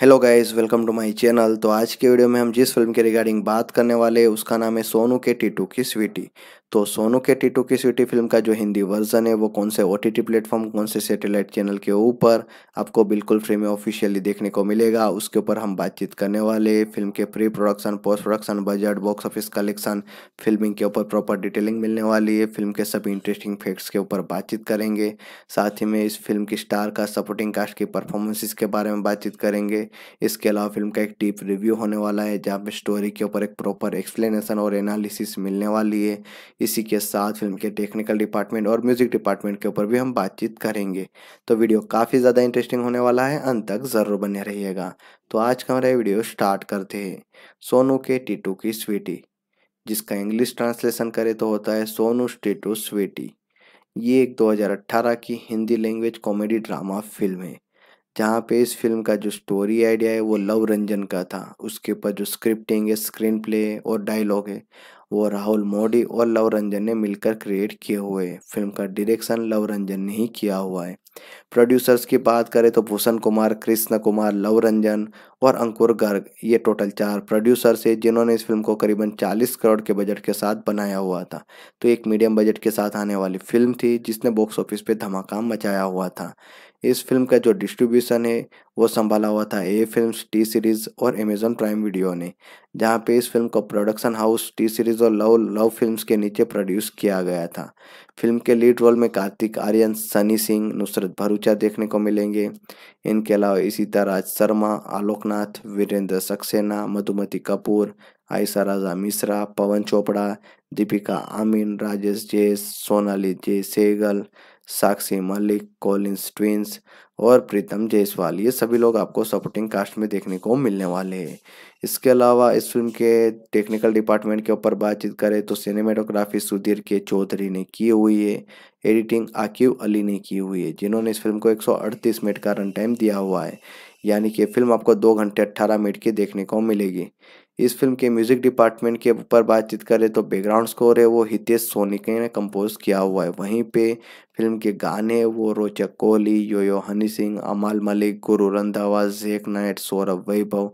hello guys welcome to my channel तो आज के वीडियो में हम जिस फिल्म के रिगार्डिंग बात करने वाले हैं उसका नाम है सोनू के टीटू की स्वीटी तो सोनू के टीटू की स्वीटी फिल्म का जो हिंदी वर्जन है वो कौन से ओ टी टी प्लेटफॉर्म कौन से सैटेलाइट चैनल के ऊपर आपको बिल्कुल फ्री में ऑफिशियली देखने को मिलेगा उसके ऊपर हम बातचीत करने वाले फिल्म के pre production post production budget box office collection filming के ऊपर प्रॉपर डिटेलिंग मिलने वाली है फिल्म के सभी इंटरेस्टिंग फैक्ट्स के ऊपर बातचीत करेंगे साथ ही में इस फिल्म की स्टार का सपोर्टिंग कास्ट की परफॉर्मेंसेज के बारे में बातचीत करेंगे इसके अलावा फिल्म का एक डीप रिव्यू होने वाला है जहाँ पे स्टोरी के ऊपर एक प्रॉपर एक्सप्लेनेशन और एनालिसिस मिलने वाली है इसी के साथ फिल्म के टेक्निकल डिपार्टमेंट और म्यूजिक डिपार्टमेंट के ऊपर भी हम बातचीत करेंगे तो वीडियो काफ़ी ज़्यादा इंटरेस्टिंग होने वाला है अंत तक ज़रूर बने रहिएगा तो आज का हमारा वीडियो स्टार्ट करते हैं सोनू के टीटू की स्वीटी जिसका इंग्लिश ट्रांसलेशन करें तो होता है सोनू टीटू स्वीटी ये एक 2018 की Hindi language comedy drama film है जहाँ पे इस फिल्म का जो स्टोरी आइडिया है वो लव रंजन का था उसके ऊपर जो स्क्रिप्टिंग है स्क्रीन प्ले और डायलॉग है वो राहुल मोडी और लव रंजन ने मिलकर क्रिएट किए हुए हैं फिल्म का डायरेक्शन लव रंजन ने ही किया हुआ है प्रोड्यूसर्स की बात करें तो भूषण कुमार कृष्ण कुमार लव रंजन और अंकुर गर्ग ये टोटल चार प्रोड्यूसर्स हैं जिन्होंने इस फिल्म को करीबन 40 करोड़ के बजट के साथ बनाया हुआ था तो एक मीडियम बजट के साथ आने वाली फिल्म थी जिसने बॉक्स ऑफिस पर धमाका मचाया हुआ था इस फिल्म का जो डिस्ट्रीब्यूशन है वो संभाला हुआ था ए फिल्म टी सीरीज़ और अमेजोन प्राइम वीडियो ने जहाँ पे इस फिल्म को प्रोडक्शन हाउस टी सीरीज़ और लव लव फिल्म्स के नीचे प्रोड्यूस किया गया था फिल्म के लीड रोल में कार्तिक आर्यन सनी सिंह नुसरत भरूचा देखने को मिलेंगे इनके अलावा इसी राज शर्मा आलोकनाथ वीरेंद्र सक्सेना मधुमती कपूर आयशा राजा मिश्रा पवन चोपड़ा दीपिका आमीन राजेश जे सोनाली जय सेगल साक्षी मलिक कॉलिंस स्ट्विंस और प्रीतम जायसवाल ये सभी लोग आपको सपोर्टिंग कास्ट में देखने को मिलने वाले हैं इसके अलावा इस फिल्म के टेक्निकल डिपार्टमेंट के ऊपर बातचीत करें तो सिनेमेटोग्राफी सुधीर के चौधरी ने की हुई है एडिटिंग आकिब अली ने की हुई है जिन्होंने इस फिल्म को 138 मिनट का रन टाइम दिया हुआ है यानी कि फिल्म आपको दो घंटे अट्ठारह मिनट की देखने को मिलेगी इस फिल्म के म्यूजिक डिपार्टमेंट के ऊपर बातचीत करें तो बैकग्राउंड स्कोर है वो हितेश सोनिके ने कंपोज किया हुआ है वहीं पे फिल्म के गाने वो रोचक कोहली यो यो हनी सिंह अमाल मलिक गुरु रंधावा जेक नाइट सौरभ वैभव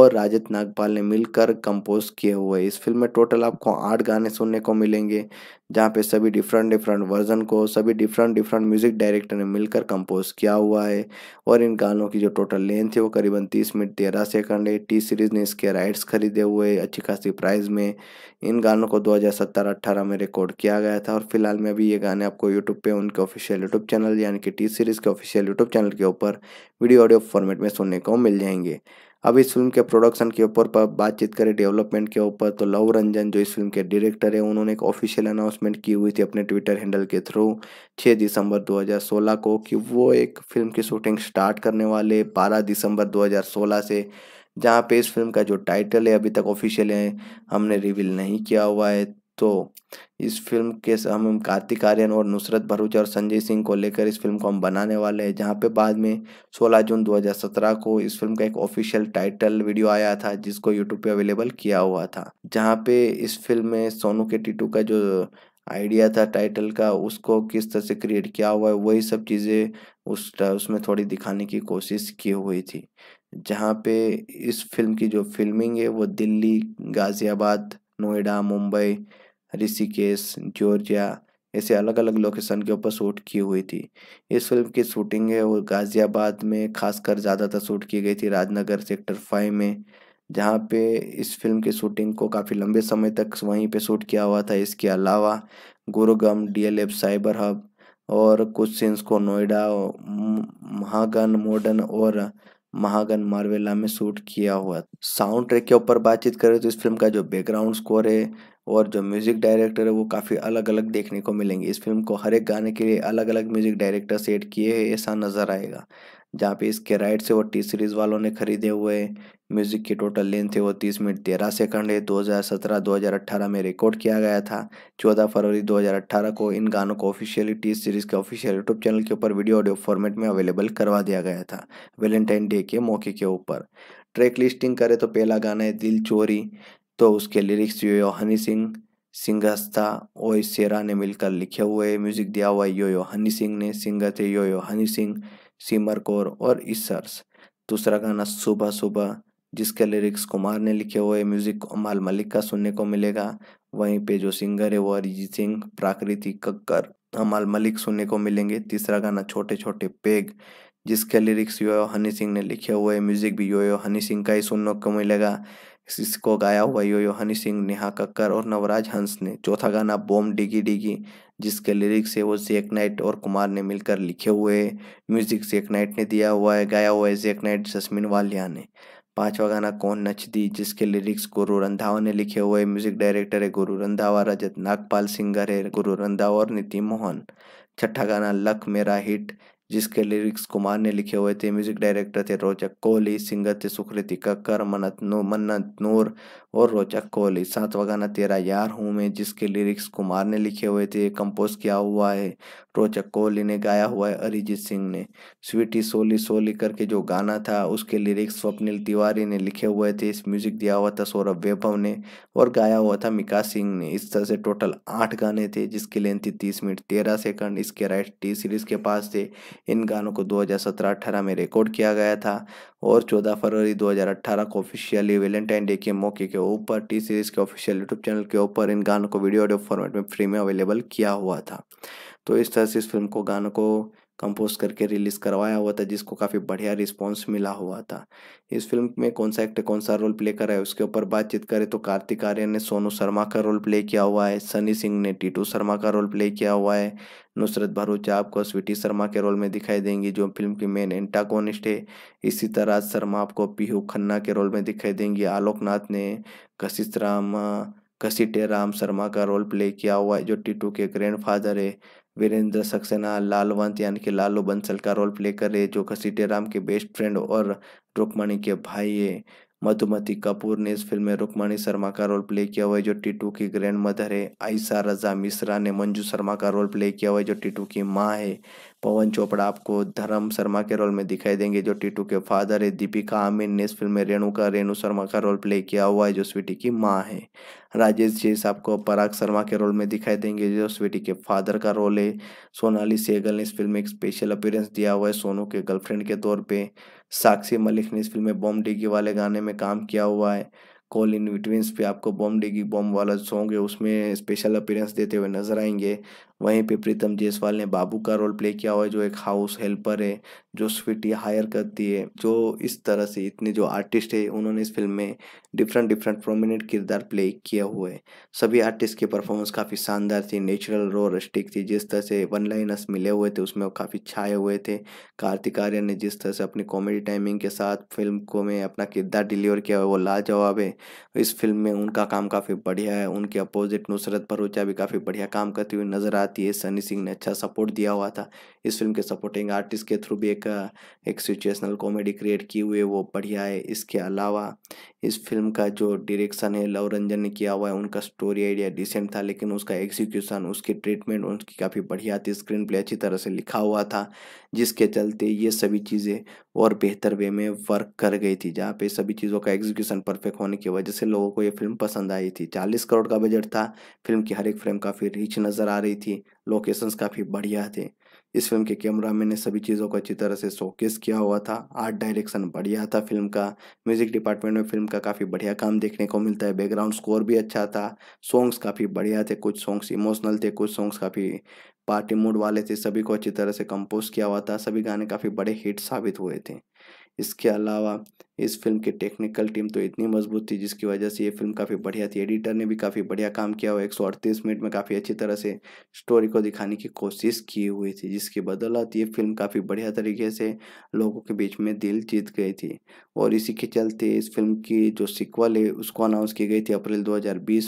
और राजत नागपाल ने मिलकर कंपोज किए हुए इस फिल्म में टोटल आपको आठ गाने सुनने को मिलेंगे जहाँ पे सभी डिफरेंट डिफरेंट वर्जन को सभी डिफरेंट डिफरेंट म्यूज़िक डायरेक्टर ने मिलकर कंपोज किया हुआ है और इन गानों की जो टोटल लेंथ है वो करीबन तीस मिनट तेरह सेकंड है टी सीरीज़ ने इसके राइट्स खरीदे हुए अच्छी खासी प्राइस में इन गानों को दो हज़ार में रिकॉर्ड किया गया था और फिलहाल में अभी ये गाने आपको यूट्यूब पर उनके ऑफिशियल यूट्यूब चैनल यानी कि टी सीरीज़ के ऑफिशियल यूट्यूब चैनल के ऊपर वीडियो ऑडियो फॉर्मेट में सुनने को मिल जाएंगे अब इस फिल्म के प्रोडक्शन के ऊपर पर बातचीत करें डेवलपमेंट के ऊपर तो लव रंजन जो इस फिल्म के डायरेक्टर है उन्होंने एक ऑफिशियल अनाउंसमेंट की हुई थी अपने ट्विटर हैंडल के थ्रू 6 दिसंबर 2016 को कि वो एक फिल्म की शूटिंग स्टार्ट करने वाले 12 दिसंबर 2016 से जहाँ पे इस फिल्म का जो टाइटल है अभी तक ऑफिशियल है हमने रिवील नहीं किया हुआ है तो इस फिल्म के हम कार्तिक आर्यन और नुसरत भरूच और संजय सिंह को लेकर इस फिल्म को हम बनाने वाले हैं जहाँ पे बाद में 16 जून 2017 को इस फिल्म का एक ऑफिशियल टाइटल वीडियो आया था जिसको यूट्यूब पे अवेलेबल किया हुआ था जहाँ पे इस फिल्म में सोनू के टीटू का जो आइडिया था टाइटल का उसको किस तरह से क्रिएट किया हुआ है वही सब चीज़ें उस उसमें थोड़ी दिखाने की कोशिश की हुई थी जहाँ पे इस फिल्म की जो फिल्मिंग है वो दिल्ली गाज़ियाबाद नोएडा मुंबई ऋषिकेश जॉर्जिया ऐसे अलग अलग लोकेशन के ऊपर शूट की हुई थी इस फिल्म की शूटिंग है वो गाज़ियाबाद में खासकर ज़्यादातर शूट की गई थी राजनगर सेक्टर फाइव में जहाँ पे इस फिल्म की शूटिंग को काफ़ी लंबे समय तक वहीं पे शूट किया हुआ था इसके अलावा गुरुगम डीएलएफ साइबर हब और कुछ सीन्स को नोएडा महागन मॉडर्न और महागन मार्वेला में शूट किया हुआ साउंड ट्रैक के ऊपर बातचीत करें तो इस फिल्म का जो बैकग्राउंड स्कोर है और जो म्यूज़िक डायरेक्टर है वो काफ़ी अलग अलग देखने को मिलेंगे इस फिल्म को हर एक गाने के लिए अलग अलग म्यूज़िक डायरेक्टर सेट किए हैं ऐसा नज़र आएगा जहाँ पे इसके राइट से वो टी सीरीज़ वालों ने खरीदे हुए म्यूज़िक की टोटल लेंथ है वो तीस मिनट तेरह सेकंड है हज़ार अट्ठारह में रिकॉर्ड किया गया था चौदह फरवरी अट्ठारह को इन गानों को ऑफिशियली टी सीरीज़ के ऑफिशियल यूट्यूब चैनल के ऊपर वीडियो ऑडियो फॉर्मेट में अवेलेबल करवा दिया गया था वेलेंटाइन डे के मौके के ऊपर ट्रैक लिस्टिंग करें तो पहला गाना है दिल चोरी तो उसके लिरिक्स यो यो हनी सिंह सिंगस्ता ओ सेरा ने मिलकर लिखे हुए म्यूजिक दिया हुआ यो यो हनी सिंह ने सिंगर थे यो यो हनी सिंह सिमर कौर और इसर्स दूसरा गाना सुबह सुबह जिसके लिरिक्स कुमार ने लिखे हुए म्यूजिक अमाल मलिक का सुनने को मिलेगा वहीं पे जो सिंगर है वो अरिजीत सिंह प्राकृति कक्कर अमाल मलिक सुनने को मिलेंगे तीसरा गाना छोटे छोटे पेग जिसके लिरिक्स यो हनी सिंह ने लिखे हुए म्यूजिक भी यो यो हनी सिंह का ही सुनने को मिलेगा इसको गाया हुआ यो यो हनी सिंह नेहा कक्कर और नवराज हंस ने चौथा गाना बोम डिगी डिगी जिसके लिरिक्स है वो जेक नाइट और कुमार ने मिलकर लिखे हुए म्यूजिक जेक नाइट ने दिया हुआ है गाया हुआ है जेक नाइट जसमिन वालिया ने पांचवा गाना कौन नच दी जिसके लिरिक्स गुरु रंधावा ने लिखे हुए म्यूजिक डायरेक्टर है गुरु रंधावा रजत नागपाल सिंगर है गुरु रंधावा और नीति मोहन छठा गाना लक मेरा हिट जिसके लिरिक्स कुमार ने लिखे हुए थे म्यूजिक डायरेक्टर थे रोचक कोहली सिंगर थे सुकृति कक्कर मन्नत नो मन्नत नूर और रोचक कोहली सातवा गाना तेरा यार हूँ मैं जिसके लिरिक्स कुमार ने लिखे हुए थे कंपोज किया हुआ है रोचक कोहली ने गाया हुआ है अरिजीत सिंह ने स्वीटी सोली सोली करके जो गाना था उसके लिरिक्स स्वप्निल तिवारी ने लिखे हुए थे इस म्यूजिक दिया हुआ था सौरभ वैभव ने और गाया हुआ था मिका सिंह ने इस तरह से टोटल आठ गाने थे जिसकी लेंथ थी तीस मिनट तेरह सेकंड इसके राइट टी सीरीज के पास थे इन गानों को 2017-18 में रिकॉर्ड किया गया था और 14 फरवरी 2018 को ऑफिशियली वेलेंटाइन डे के मौके के ऊपर टी सीरीज के ऑफिशियल यूट्यूब चैनल के ऊपर इन गानों को वीडियो ऑडियो फॉर्मेट में फ्री में अवेलेबल किया हुआ था तो इस तरह से इस फिल्म को गानों को कंपोज करके रिलीज़ करवाया हुआ था जिसको काफ़ी बढ़िया रिस्पॉन्स मिला हुआ था इस फिल्म में कौन सा एक्टर कौन सा रोल प्ले करा है उसके ऊपर बातचीत करें तो कार्तिक आर्यन ने सोनू शर्मा का रोल प्ले किया हुआ है सनी सिंह ने टीटू शर्मा का रोल प्ले किया हुआ है नुसरत भरूच आपको स्वीटी शर्मा के रोल में दिखाई देंगी जो फिल्म की मेन एंटागोनिस्ट है इसी तरह शर्मा आपको पीहू खन्ना के रोल में दिखाई देंगी आलोक नाथ ने कशित राम घसीटे राम शर्मा का रोल प्ले किया हुआ है जो टीटू के फादर है वीरेंद्र सक्सेना लालवंत यानी कि लालू बंसल का रोल प्ले कर रहे जो घसीटे राम के बेस्ट फ्रेंड और रुक्मणी के भाई है मधुमती कपूर ने इस फिल्म में रुक्मणी शर्मा का रोल प्ले किया हुआ है जो टीटू की ग्रैंड मदर है आयशा रजा मिश्रा ने मंजू शर्मा का रोल प्ले किया हुआ है जो टीटू की माँ है पवन चोपड़ा आपको धर्म शर्मा के रोल में दिखाई देंगे जो टीटू के फादर है दीपिका आमिर ने इस फिल्म में रेणुका रेणु शर्मा का रोल प्ले किया हुआ है जो स्वीटी की माँ है राजेश शेष आपको पराग शर्मा के रोल में दिखाई देंगे जो स्वीटी के फादर का रोल है सोनाली सेगल ने इस फिल्म में एक स्पेशल अपीयरेंस दिया हुआ है सोनू के गर्लफ्रेंड के तौर पे साक्षी मलिक ने इस फिल्म में बॉम डिगी वाले गाने में काम किया हुआ है कॉल इन विटविंस पे आपको बॉम डिगी बॉम वाला सॉन्ग है उसमें स्पेशल अपीयरेंस देते हुए नजर आएंगे वहीं पे प्रीतम जयसवाल ने बाबू का रोल प्ले किया हुआ है जो एक हाउस हेल्पर है जो स्वीटी हायर करती है जो इस तरह से इतने जो आर्टिस्ट है उन्होंने इस फिल्म में डिफरेंट डिफरेंट प्रोमिनेंट किरदार प्ले किया हुए सभी आर्टिस्ट की परफॉर्मेंस काफ़ी शानदार थी नेचुरल रो रस्टिक थी जिस तरह से वन लाइनर्स मिले हुए थे उसमें काफ़ी छाए हुए थे कार्तिक आर्यन ने जिस तरह से अपनी कॉमेडी टाइमिंग के साथ फिल्म को में अपना किरदार डिलीवर किया हुआ वो लाजवाब है इस फिल्म में उनका काम काफ़ी बढ़िया है उनके अपोजिट नुसरत भरूचा भी काफ़ी बढ़िया काम करती हुई नजर आती आती है सनी सिंह ने अच्छा सपोर्ट दिया हुआ था इस फिल्म के सपोर्टिंग आर्टिस्ट के थ्रू भी एक एक सिचुएशनल कॉमेडी क्रिएट की हुई है वो बढ़िया है इसके अलावा इस फिल्म का जो डायरेक्शन है लव रंजन ने किया हुआ है उनका स्टोरी आइडिया डिसेंट था लेकिन उसका एग्जीक्यूशन उसकी ट्रीटमेंट उनकी काफ़ी बढ़िया थी स्क्रीन प्ले अच्छी तरह से लिखा हुआ था जिसके चलते ये सभी चीज़ें और बेहतर वे में वर्क कर गई थी जहाँ पे सभी चीज़ों का एग्जीक्यूशन परफेक्ट होने की वजह से लोगों को ये फिल्म पसंद आई थी चालीस करोड़ का बजट था फिल्म की हर एक फ्रेम काफ़ी रिच नज़र आ रही थी थी लोकेशंस काफ़ी बढ़िया थे इस फिल्म के कैमरा मैन ने सभी चीज़ों को अच्छी तरह से शोकेस किया हुआ था आर्ट डायरेक्शन बढ़िया था फिल्म का म्यूजिक डिपार्टमेंट में फिल्म का काफ़ी बढ़िया काम देखने को मिलता है बैकग्राउंड स्कोर भी अच्छा था सॉन्ग्स काफ़ी बढ़िया थे कुछ सॉन्ग्स इमोशनल थे कुछ सॉन्ग्स काफ़ी पार्टी मूड वाले थे सभी को अच्छी तरह से कंपोज किया हुआ था सभी गाने काफ़ी बड़े हिट साबित हुए थे इसके अलावा इस फिल्म की टेक्निकल टीम तो इतनी मजबूत थी जिसकी वजह से ये फिल्म काफ़ी बढ़िया थी एडिटर ने भी काफ़ी बढ़िया काम किया हुआ एक सौ अड़तीस मिनट में काफ़ी अच्छी तरह से स्टोरी को दिखाने की कोशिश की हुई थी जिसकी बदौलत ये फिल्म काफ़ी बढ़िया तरीके से लोगों के बीच में दिल जीत गई थी और इसी के चलते इस फिल्म की जो सिक्वल है उसको अनाउंस की गई थी अप्रैल दो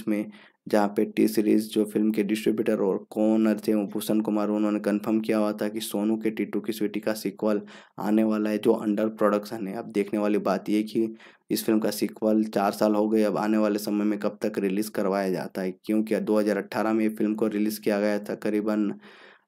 में जहाँ पे टी सीरीज़ जो फिल्म के डिस्ट्रीब्यूटर और कोनर थे भूषण कुमार उन्होंने कंफर्म किया हुआ था कि सोनू के टीटू की स्वीटी का सीक्वल आने वाला है जो अंडर प्रोडक्शन है अब देखने वाली बात ये कि इस फिल्म का सीक्वल चार साल हो गए अब आने वाले समय में कब तक रिलीज़ करवाया जाता है क्योंकि दो में ये फिल्म को रिलीज़ किया गया था करीबन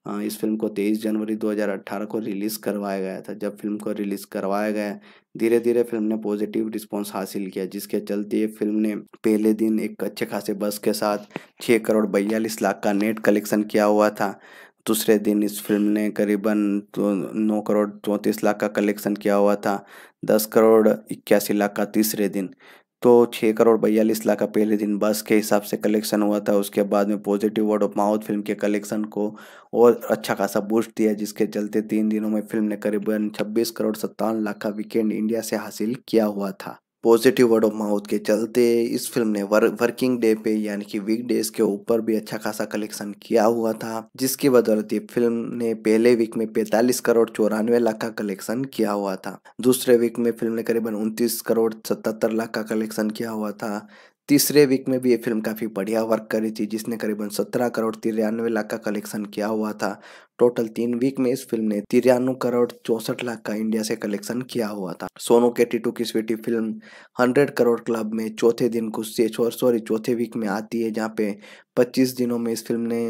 हाँ, इस फिल्म को 23 जनवरी 2018 को रिलीज़ करवाया गया था जब फिल्म को रिलीज़ करवाया गया धीरे धीरे फिल्म ने पॉजिटिव रिस्पांस हासिल किया जिसके चलते ये फिल्म ने पहले दिन एक अच्छे खासे बस के साथ छः करोड़ बयालीस लाख का नेट कलेक्शन किया हुआ था दूसरे दिन इस फिल्म ने करीबन नौ करोड़ चौंतीस लाख का कलेक्शन किया हुआ था दस करोड़ इक्यासी लाख का तीसरे दिन तो छः करोड़ बयालीस लाख का पहले दिन बस के हिसाब से कलेक्शन हुआ था उसके बाद में positive word of mouth film के कलेक्शन को और अच्छा खासा बूस्ट दिया जिसके चलते तीन दिनों में फिल्म ने करीबन छब्बीस करोड़ सत्तावन लाख का वीकेंड इंडिया से हासिल किया हुआ था पॉजिटिव वर्ड ऑफ माउथ के चलते इस फिल्म ने वर, वर्किंग डे पे यानी कि वीक डेज के ऊपर भी अच्छा खासा कलेक्शन किया हुआ था जिसकी बदौलत ये फिल्म ने पहले वीक में 45 करोड़ चौरानवे लाख का कलेक्शन किया हुआ था दूसरे वीक में फिल्म ने करीबन उनतीस करोड़ सतहत्तर लाख का कलेक्शन किया हुआ था तीसरे वीक में भी ये फिल्म काफ़ी बढ़िया वर्क करी थी जिसने करीबन सत्रह करोड़ तिरानवे लाख का कलेक्शन किया हुआ था टोटल तीन वीक में इस फिल्म ने तिरानवे करोड़ चौंसठ लाख का इंडिया से कलेक्शन किया हुआ था सोनू के टी की Sweety film hundred crore club में चौथे दिन कुछ से सॉरी चौथे वीक में आती है जहाँ पे पच्चीस दिनों में इस फिल्म ने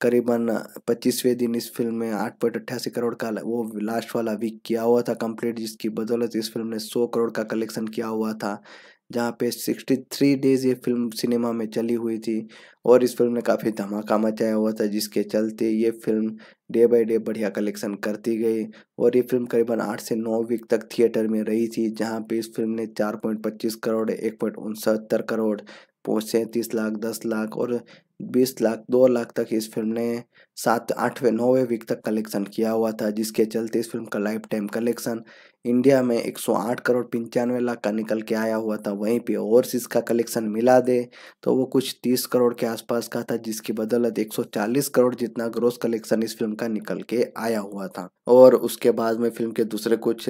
करीबन पच्चीसवें दिन इस फिल्म में आठ पॉइंट अट्ठासी करोड़ का वो लास्ट वाला वीक किया हुआ था कंप्लीट जिसकी बदौलत इस फिल्म ने सौ करोड़ का कलेक्शन किया हुआ था जहाँ पे 63 डेज ये फिल्म सिनेमा में चली हुई थी और इस फिल्म ने काफ़ी धमाका मचाया हुआ था जिसके चलते ये फिल्म डे बाय डे बढ़िया कलेक्शन करती गई और ये फिल्म करीबन आठ से नौ वीक तक थिएटर में रही थी जहाँ पे इस फिल्म ने चार पॉइंट पच्चीस करोड़ एक पॉइंट उनसत्तर करोड़ पाँच सैंतीस लाख दस लाख और बीस लाख दो लाख तक इस फिल्म ने सात आठवें नौवें वीक तक कलेक्शन किया हुआ था जिसके चलते इस फिल्म का लाइफ टाइम कलेक्शन इंडिया में 108 करोड़ पंचानवे लाख का निकल के आया हुआ था वहीं पे ओवरसीज़ का कलेक्शन मिला दे तो वो कुछ 30 करोड़ के आसपास का था जिसकी बदौलत 140 करोड़ जितना ग्रोस कलेक्शन इस फिल्म का निकल के आया हुआ था और उसके बाद में फिल्म के दूसरे कुछ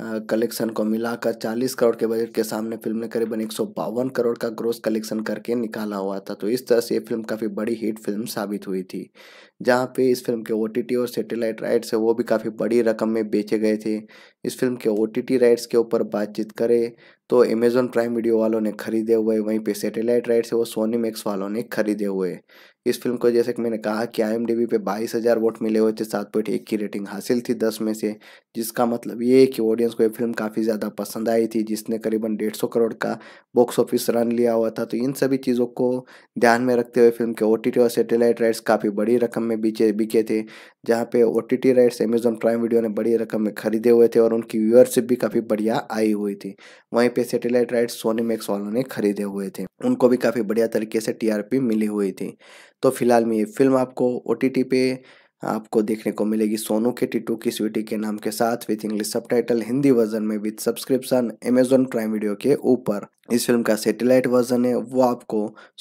कलेक्शन को मिलाकर 40 करोड़ के बजट के सामने फिल्म ने करीबन एक करोड़ का ग्रोस कलेक्शन करके निकाला हुआ था तो इस तरह से ये फिल्म काफ़ी बड़ी हिट फिल्म साबित हुई थी जहाँ पे इस फिल्म के ओ और सैटेलाइट राइट्स है वो भी काफ़ी बड़ी रकम में बेचे गए थे इस फिल्म के ओ राइट्स के ऊपर बातचीत करें तो अमेज़ोन प्राइम वीडियो वालों ने खरीदे हुए वहीं पे सैटेलाइट राइट्स से वो सोनी मैक्स वालों ने खरीदे हुए इस फिल्म को जैसे कि मैंने कहा कि आई पे बाईस हज़ार वोट मिले हुए थे सात पॉइंट एक की रेटिंग हासिल थी दस में से जिसका मतलब ये है कि ऑडियंस को ये फिल्म काफ़ी ज़्यादा पसंद आई थी जिसने करीबन डेढ़ सौ करोड़ का बॉक्स ऑफिस रन लिया हुआ था तो इन सभी चीज़ों को ध्यान में रखते हुए फिल्म के ओ और सेटेलाइट राइट्स काफ़ी बड़ी रकम में बिके थे जहाँ पे O T T rights Amazon Prime Video ने बड़ी रकम में खरीदे हुए थे और उनकी व्यूअरशिप भी काफ़ी बढ़िया आई हुई थी वहीं पे सैटेलाइट राइट्स सोनी मैक्स वालों ने खरीदे हुए थे उनको भी काफ़ी बढ़िया तरीके से टीआरपी मिली हुई थी तो फिलहाल में ये फिल्म आपको ओ टी टी पे आपको देखने को मिलेगी सोनू के टिटू की स्वीटी के नाम के साथ with English sub Hindi version में with subscription Amazon Prime Video के ऊपर इस फिल्म का सैटेलाइट वर्जन है वो आपको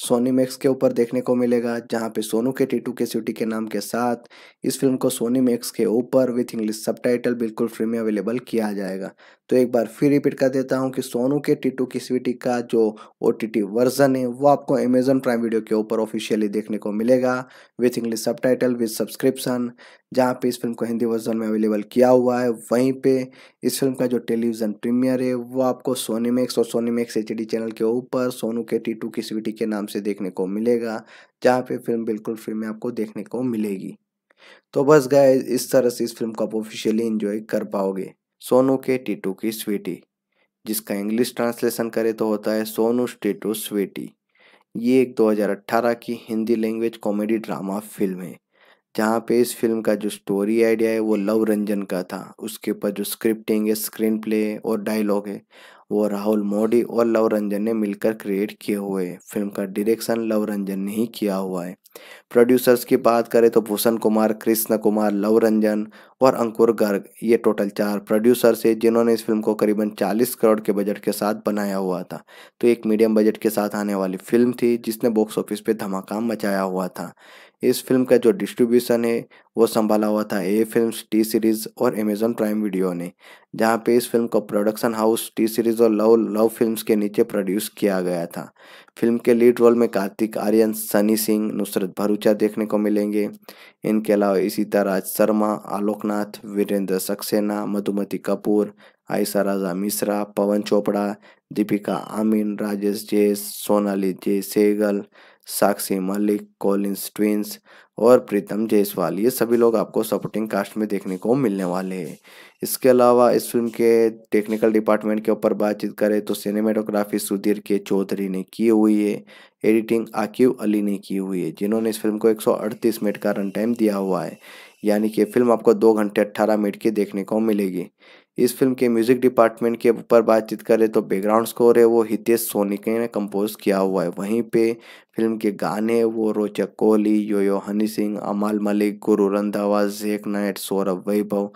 सोनी मैक्स के ऊपर देखने को मिलेगा जहाँ पे सोनू के टीटू के सिटी के नाम के साथ इस फिल्म को सोनी मैक्स के ऊपर विथ इंग्लिश सबटाइटल बिल्कुल फ्री में अवेलेबल किया जाएगा तो एक बार फिर रिपीट कर देता हूँ कि सोनू के टीटू की स्वीटी का जो ओ वर्जन है वो आपको अमेजन प्राइम वीडियो के ऊपर ऑफिशियली देखने को मिलेगा with English subtitle with subscription जहाँ पे इस फिल्म को हिंदी वर्जन में अवेलेबल किया हुआ है वहीं पे इस फिल्म का जो टेलीविज़न प्रीमियर है वो आपको सोनी मैक्स और सोनी मैक्स एच चैनल के ऊपर सोनू के टी टू की स्वीटी के नाम से देखने को मिलेगा जहाँ पे फिल्म बिल्कुल फ्री में आपको देखने को मिलेगी तो बस गए इस तरह से इस फिल्म को आप ऑफिशियली इंजॉय कर पाओगे सोनू के टी की स्वीटी जिसका इंग्लिश ट्रांसलेशन करें तो होता है सोनू टीटू स्वीटी ये एक 2018 की Hindi language comedy drama film है जहाँ पे इस फिल्म का जो स्टोरी आइडिया है वो लव रंजन का था उसके ऊपर जो स्क्रिप्टिंग है स्क्रीन प्ले और डायलॉग है वो राहुल मोडी और लव रंजन ने मिलकर क्रिएट किए हुए हैं फिल्म का डायरेक्शन लव रंजन ने ही किया हुआ है प्रोड्यूसर्स की बात करें तो भूषण कुमार कृष्ण कुमार लव रंजन और अंकुर गर्ग ये टोटल चार प्रोड्यूसर्स है जिन्होंने इस फिल्म को करीबन 40 करोड़ के बजट के साथ बनाया हुआ था तो एक मीडियम बजट के साथ आने वाली फिल्म थी जिसने बॉक्स ऑफिस पर धमाका मचाया हुआ था इस फिल्म का जो डिस्ट्रीब्यूशन है वो संभाला हुआ था ए फिल्म टी सीरीज़ और अमेजोन प्राइम वीडियो ने जहाँ पे इस फिल्म को प्रोडक्शन हाउस टी सीरीज़ और लव लव फिल्म्स के नीचे प्रोड्यूस किया गया था फिल्म के लीड रोल में कार्तिक आर्यन सनी सिंह नुसरत भरूचा देखने को मिलेंगे इनके अलावा इसी तरह शर्मा आलोकनाथ वीरेंद्र सक्सेना मधुमती कपूर आयशा राजा मिश्रा पवन चोपड़ा दीपिका आमीन राजेश जे सोनाली जय सेगल साक्षी मलिक कॉलिंस ट्विंस और प्रीतम जायसवाल ये सभी लोग आपको सपोर्टिंग कास्ट में देखने को मिलने वाले हैं इसके अलावा इस फिल्म के टेक्निकल डिपार्टमेंट के ऊपर बातचीत करें तो सिनेमेटोग्राफी सुधीर के चौधरी ने की हुई है एडिटिंग आकिब अली ने की हुई है जिन्होंने इस फिल्म को 138 मिनट का रन टाइम दिया हुआ है यानी कि फिल्म आपको दो घंटे अट्ठारह मिनट की देखने को मिलेगी इस फिल्म के म्यूजिक डिपार्टमेंट के ऊपर बातचीत करें तो बैकग्राउंड स्कोर है वो हितेश सोनिक ने कंपोज किया हुआ है वहीं पे फिल्म के गाने वो रोचक कोहली योयो हनी सिंह अमाल मलिक गुरु रंधावा जेक नाइट सौरभ वैभव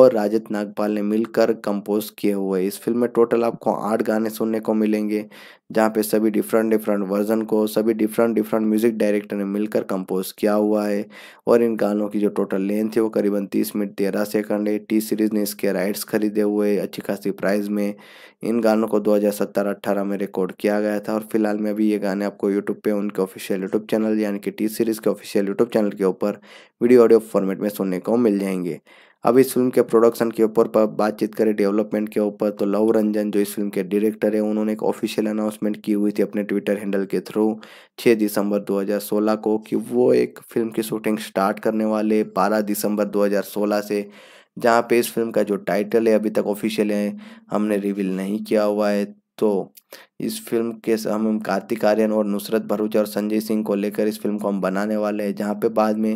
और राजत नागपाल ने मिलकर कंपोज किए हुए इस फिल्म में टोटल आपको आठ गाने सुनने को मिलेंगे जहाँ पे सभी डिफरेंट डिफरेंट वर्जन को सभी डिफरेंट डिफरेंट म्यूज़िक डायरेक्टर ने मिलकर कंपोज किया हुआ है और इन गानों की जो टोटल लेंथ है वो करीबन तीस मिनट तेरह सेकंड है टी सीरीज़ ने इसके राइट्स खरीदे हुए अच्छी खासी प्राइस में इन गानों को 2017-18 में रिकॉर्ड किया गया था और फिलहाल में अभी ये गाने आपको यूट्यूब पर उनके ऑफिशियल यूट्यूब चैनल यानी कि टी सीरीज़ के ऑफिशियल यूट्यूब चैनल के ऊपर वीडियो ऑडियो फॉर्मेट में सुनने को मिल जाएंगे अब इस फिल्म के प्रोडक्शन के ऊपर बातचीत करें डेवलपमेंट के ऊपर तो लव रंजन जो इस फिल्म के डायरेक्टर है उन्होंने एक ऑफिशियल अनाउंसमेंट की हुई थी अपने ट्विटर हैंडल के थ्रू 6 दिसंबर 2016 को कि वो एक फिल्म की शूटिंग स्टार्ट करने वाले 12 दिसंबर 2016 से जहाँ पे इस फिल्म का जो टाइटल है अभी तक ऑफिशियल है हमने रिवील नहीं किया हुआ है तो इस फिल्म के हम कार्तिक आर्यन और नुसरत भरूच और संजय सिंह को लेकर इस फिल्म को हम बनाने वाले हैं जहाँ पे बाद में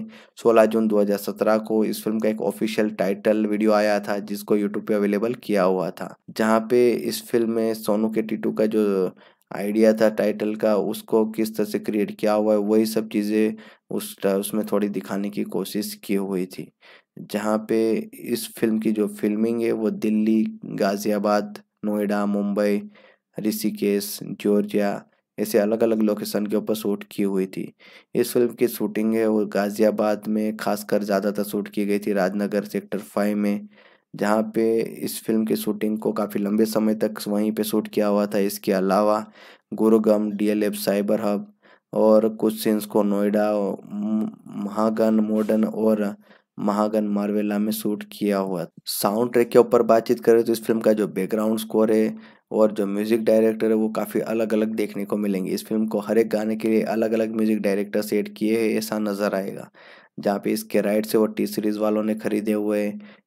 16 जून 2017 को इस फिल्म का एक ऑफिशियल टाइटल वीडियो आया था जिसको यूट्यूब पे अवेलेबल किया हुआ था जहाँ पे इस फिल्म में सोनू के टीटू का जो आइडिया था टाइटल का उसको किस तरह से क्रिएट किया हुआ है वही सब चीज़ें उस उसमें थोड़ी दिखाने की कोशिश की हुई थी जहाँ पे इस फिल्म की जो फिल्मिंग है वो दिल्ली गाज़ियाबाद नोएडा मुंबई ऋषिकेश जॉर्जिया ऐसे अलग अलग लोकेशन के ऊपर शूट की हुई थी इस फिल्म की शूटिंग है वो गाज़ियाबाद में खासकर ज़्यादातर शूट की गई थी राजनगर सेक्टर फाइव में जहाँ पे इस फिल्म की शूटिंग को काफ़ी लंबे समय तक वहीं पे शूट किया हुआ था इसके अलावा गुरुगम डीएलएफ साइबर हब और कुछ सीन्स को नोएडा महागन मॉडर्न और महागन मार्वेला में शूट किया हुआ साउंड ट्रैक के ऊपर बातचीत करें तो इस फिल्म का जो बैकग्राउंड स्कोर है और जो म्यूज़िक डायरेक्टर है वो काफ़ी अलग अलग देखने को मिलेंगे इस फिल्म को हर एक गाने के लिए अलग अलग म्यूज़िक डायरेक्टर सेट किए हैं ऐसा नज़र आएगा जहाँ पे इसके राइट से वो टी सीरीज़ वालों ने खरीदे हुए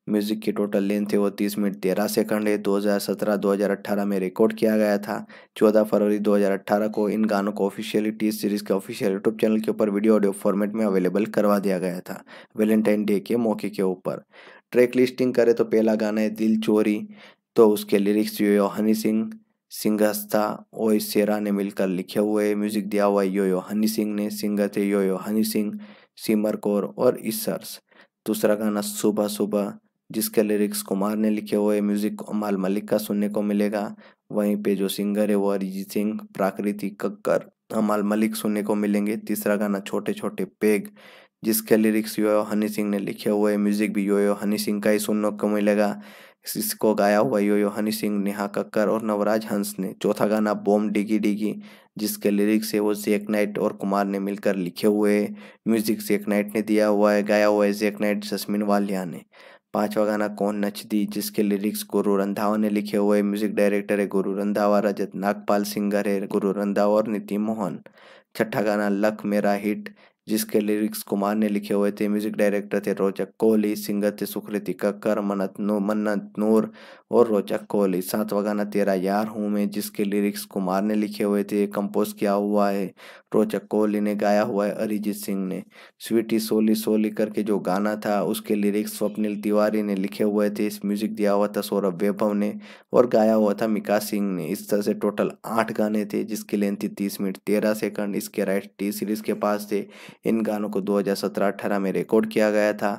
म्यूज़िक की टोटल लेंथ है वो तीस मिनट तेरह सेकंड है दो दो हज़ार सत्रह हज़ार अट्ठारह में रिकॉर्ड किया गया था चौदह फरवरी दो हज़ार अट्ठारह को इन गानों को ऑफिशियली टी सीरीज़ के ऑफिशियल यूट्यूब चैनल के ऊपर वीडियो ऑडियो फॉर्मेट में अवेलेबल करवा दिया गया था वेलेंटाइन डे के मौके के ऊपर ट्रैक लिस्टिंग करें तो पहला गाना है दिल चोरी तो उसके लिरिक्स हनी सिंह सिंगस्ता ओय सेरा ने मिलकर लिखे हुए म्यूजिक दिया हुआ यो यो हनी सिंह ने सिंगर थे यो यो हनी सिंह सिमर कौर और इसर्स दूसरा गाना सुबह सुबह जिसके लिरिक्स कुमार ने लिखे हुए म्यूजिक अमाल मलिक का सुनने को मिलेगा वहीं पे जो सिंगर है वो अरिजीत सिंह प्राकृति कक्कर अमाल मलिक सुनने को मिलेंगे तीसरा गाना छोटे छोटे पेग जिसके लिरिक्स यो हनी सिंह ने लिखे हुए म्यूजिक भी यो यो हनी सिंह का ही सुनने को मिलेगा इसको गाया हुआ यो यो हनी सिंह नेहा कक्कर और नवराज हंस ने चौथा गाना बोम डिगी डिगी जिसके लिरिक्स है वो जेक नाइट और कुमार ने मिलकर लिखे हुए म्यूजिक जेक नाइट ने दिया हुआ है गाया हुआ है जेक नाइट जसमिन वालिया ने पांचवा गाना कौन नच दी जिसके लिरिक्स गुरु रंधावा ने लिखे हुए म्यूजिक डायरेक्टर है गुरु रंधावा रजत नागपाल सिंगर है गुरु रंधावा और नितिन मोहन छठा गाना लक मेरा हिट जिसके लिरिक्स कुमार ने लिखे हुए थे म्यूजिक डायरेक्टर थे रोचक कोहली सिंगर थे सुखरीति कक्कर मन्नत नो मन्नत नूर और रोचक कोहली सातवा गाना तेरा यार हूँ मैं जिसके लिरिक्स कुमार ने लिखे हुए थे कंपोज किया हुआ है रोचक कोहली ने गाया हुआ है अरिजीत सिंह ने स्वीटी सोली सोली करके जो गाना था उसके लिरिक्स स्वप्निल तिवारी ने लिखे हुए थे इस म्यूजिक दिया हुआ था सौरभ वैभव ने और गाया हुआ था मिका सिंह ने इस तरह से टोटल आठ गाने थे जिसकी लेंथ थी तीस मिनट तेरह सेकंड इसके राइट टी सीरीज के पास थे इन गानों को 2017-18 में रिकॉर्ड किया गया था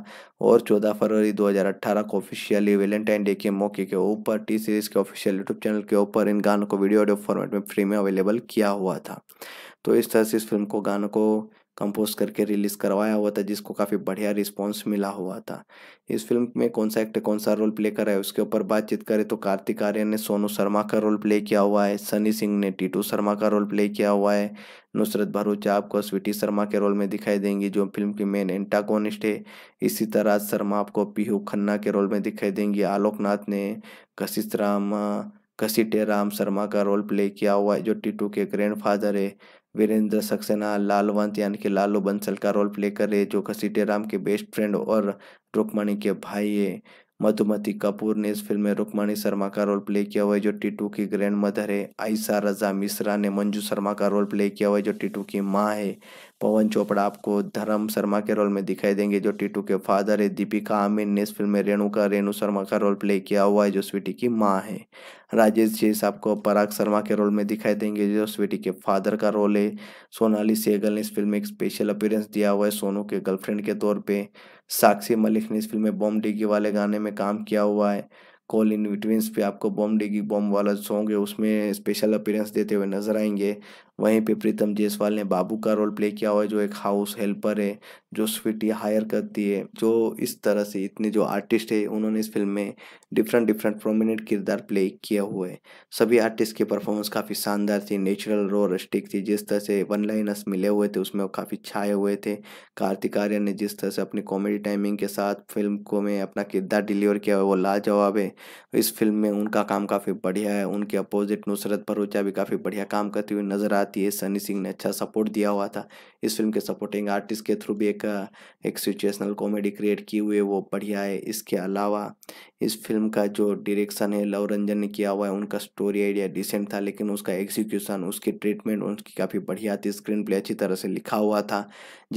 और 14 फरवरी 2018 को ऑफिशियली वेलेंटाइन डे के मौके के ऊपर टी सीरीज़ के ऑफिशियल यूट्यूब चैनल के ऊपर इन गानों को वीडियो ऑडियो फॉर्मेट में फ्री में अवेलेबल किया हुआ था तो इस तरह से इस फिल्म को गानों को कंपोज करके रिलीज़ करवाया हुआ था जिसको काफ़ी बढ़िया रिस्पॉन्स मिला हुआ था इस फिल्म में कौन सा एक्टर कौन सा रोल प्ले करा है उसके ऊपर बातचीत करें तो कार्तिक आर्यन ने सोनू शर्मा का रोल प्ले किया हुआ है सनी सिंह ने टीटू शर्मा का रोल प्ले किया हुआ है नुसरत भरूचा आपको स्वीटी शर्मा के रोल में दिखाई देंगी जो फिल्म की मेन एंटागोनिस्ट है इसी तरह शर्मा आपको पीहू खन्ना के रोल में दिखाई देंगी आलोकनाथ ने कशिश राम कसीटे राम शर्मा का रोल प्ले किया हुआ है जो टीटू के ग्रैंडफादर है वीरेंद्र सक्सेना लालवंत यानी कि लालू बंसल का रोल प्ले कर रहे जो राम के बेस्ट फ्रेंड और रुकमणी के भाई है मधुमती कपूर ने इस फिल्म में रुक्मणी शर्मा का रोल प्ले किया हुआ है जो टीटू की ग्रैंड मदर है आयशा रजा मिश्रा ने मंजू शर्मा का रोल प्ले किया हुआ है जो टीटू की माँ है पवन चोपड़ा आपको धर्म शर्मा के रोल में दिखाई देंगे जो टीटू के फादर है दीपिका आमिर ने इस फिल्म में रेणुका रेणु शर्मा का रोल प्ले किया हुआ है जो स्वीटी की माँ है राजेश जैस आपको पराग शर्मा के रोल में दिखाई देंगे जो स्वीटी के फादर का रोल है सोनाली सेगल ने इस फिल्म में एक स्पेशल अपीयरेंस दिया हुआ है सोनू के गर्लफ्रेंड के तौर पर साक्षी मलिक ने इस फिल्म में बॉम डिगी वाले गाने में काम किया हुआ है कॉल इन विटवींस पे आपको बॉम डिगी बॉम वाला सॉन्ग है उसमें स्पेशल अपीयरेंस देते हुए नजर आएंगे वहीं पे प्रीतम जयसवाल ने बाबू का रोल प्ले किया हुआ है जो एक हाउस हेल्पर है जो स्वीटी हायर करती है जो इस तरह से इतने जो आर्टिस्ट है उन्होंने इस फिल्म में डिफरेंट डिफरेंट प्रोमिनेंट किरदार प्ले किए हुए सभी आर्टिस्ट की परफॉर्मेंस काफ़ी शानदार थी नेचुरल रो रस्टिक थी जिस तरह से वन लाइनर्स मिले हुए थे उसमें काफ़ी छाए हुए थे कार्तिक आर्यन ने जिस तरह से अपनी कॉमेडी टाइमिंग के साथ फिल्म को में अपना किरदार डिलीवर किया हुआ वो लाजवाब है इस फिल्म में उनका काम काफ़ी बढ़िया है उनके अपोजिट नुसरत भरोचा भी काफ़ी बढ़िया काम करती हुई नजर आती आती है सनी सिंह ने अच्छा सपोर्ट दिया हुआ था इस फिल्म के सपोर्टिंग आर्टिस्ट के थ्रू भी एक एक सिचुएशनल कॉमेडी क्रिएट की हुई है वो बढ़िया है इसके अलावा इस फिल्म का जो डायरेक्शन है लव रंजन ने किया हुआ है उनका स्टोरी आइडिया डिसेंट था लेकिन उसका एग्जीक्यूशन उसकी ट्रीटमेंट उनकी काफ़ी बढ़िया थी स्क्रीन प्ले अच्छी तरह से लिखा हुआ था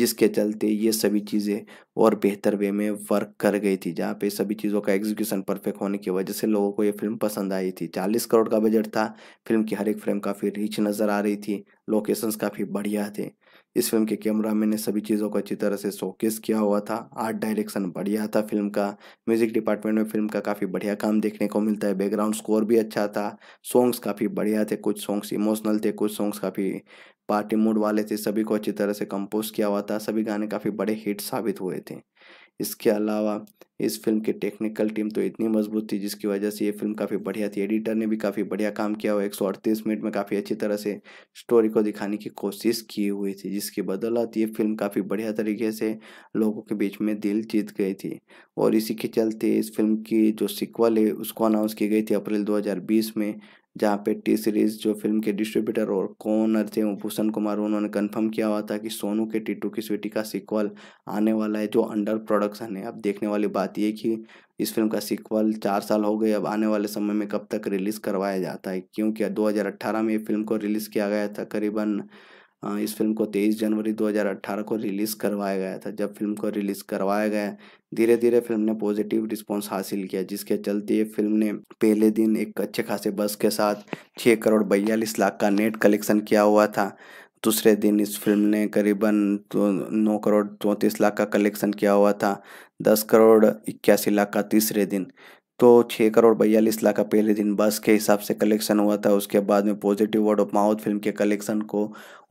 जिसके चलते ये सभी चीज़ें और बेहतर वे में वर्क कर गई थी जहाँ पे सभी चीज़ों का एग्जीक्यूशन परफेक्ट होने की वजह से लोगों को ये फिल्म पसंद आई थी 40 करोड़ का बजट था फिल्म की हर एक फ्रेम काफ़ी रिच नज़र आ रही थी लोकेशंस काफ़ी बढ़िया थे इस फिल्म के कैमरा मैन ने सभी चीज़ों को अच्छी तरह से शोकेस किया हुआ था आर्ट डायरेक्शन बढ़िया था फिल्म का म्यूजिक डिपार्टमेंट में फिल्म का काफ़ी बढ़िया काम देखने को मिलता है बैकग्राउंड स्कोर भी अच्छा था सॉन्ग्स काफ़ी बढ़िया थे कुछ सॉन्ग्स इमोशनल थे कुछ सॉन्ग्स काफ़ी पार्टी मूड वाले थे सभी को अच्छी तरह से कंपोज किया हुआ था सभी गाने काफ़ी बड़े हिट साबित हुए थे इसके अलावा इस फिल्म की टेक्निकल टीम तो इतनी मजबूत थी जिसकी वजह से ये फिल्म काफ़ी बढ़िया थी एडिटर ने भी काफ़ी बढ़िया काम किया हुआ एक सौ अड़तीस मिनट में काफ़ी अच्छी तरह से स्टोरी को दिखाने की कोशिश की हुई थी जिसकी बदौलत ये फिल्म काफ़ी बढ़िया तरीके से लोगों के बीच में दिल जीत गई थी और इसी के चलते इस फिल्म की जो सिक्वल है उसको अनाउंस की गई थी अप्रैल दो में जहाँ पे टी सीरीज़ जो फिल्म के डिस्ट्रीब्यूटर और कोनर थे भूषण कुमार उन्होंने कंफर्म किया हुआ था कि सोनू के टिटू की स्वीटी का सीक्वल आने वाला है जो अंडर प्रोडक्शन है अब देखने वाली बात ये कि इस फिल्म का सीक्वल चार साल हो गए अब आने वाले समय में कब तक रिलीज़ करवाया जाता है क्योंकि दो में ये फिल्म को रिलीज़ किया गया था करीबन हाँ, इस फिल्म को 23 जनवरी 2018 को रिलीज़ करवाया गया था जब फिल्म को रिलीज़ करवाया गया धीरे धीरे फिल्म ने पॉजिटिव रिस्पांस हासिल किया जिसके चलते ये फिल्म ने पहले दिन एक अच्छे खासे बस के साथ छः करोड़ बयालीस लाख का नेट कलेक्शन किया हुआ था दूसरे दिन इस फिल्म ने करीबन नौ करोड़ चौंतीस लाख का कलेक्शन किया हुआ था दस करोड़ इक्यासी लाख का तीसरे दिन तो छः करोड़ बयालीस लाख का पहले दिन बस के हिसाब से कलेक्शन हुआ था उसके बाद में positive word of mouth film के कलेक्शन को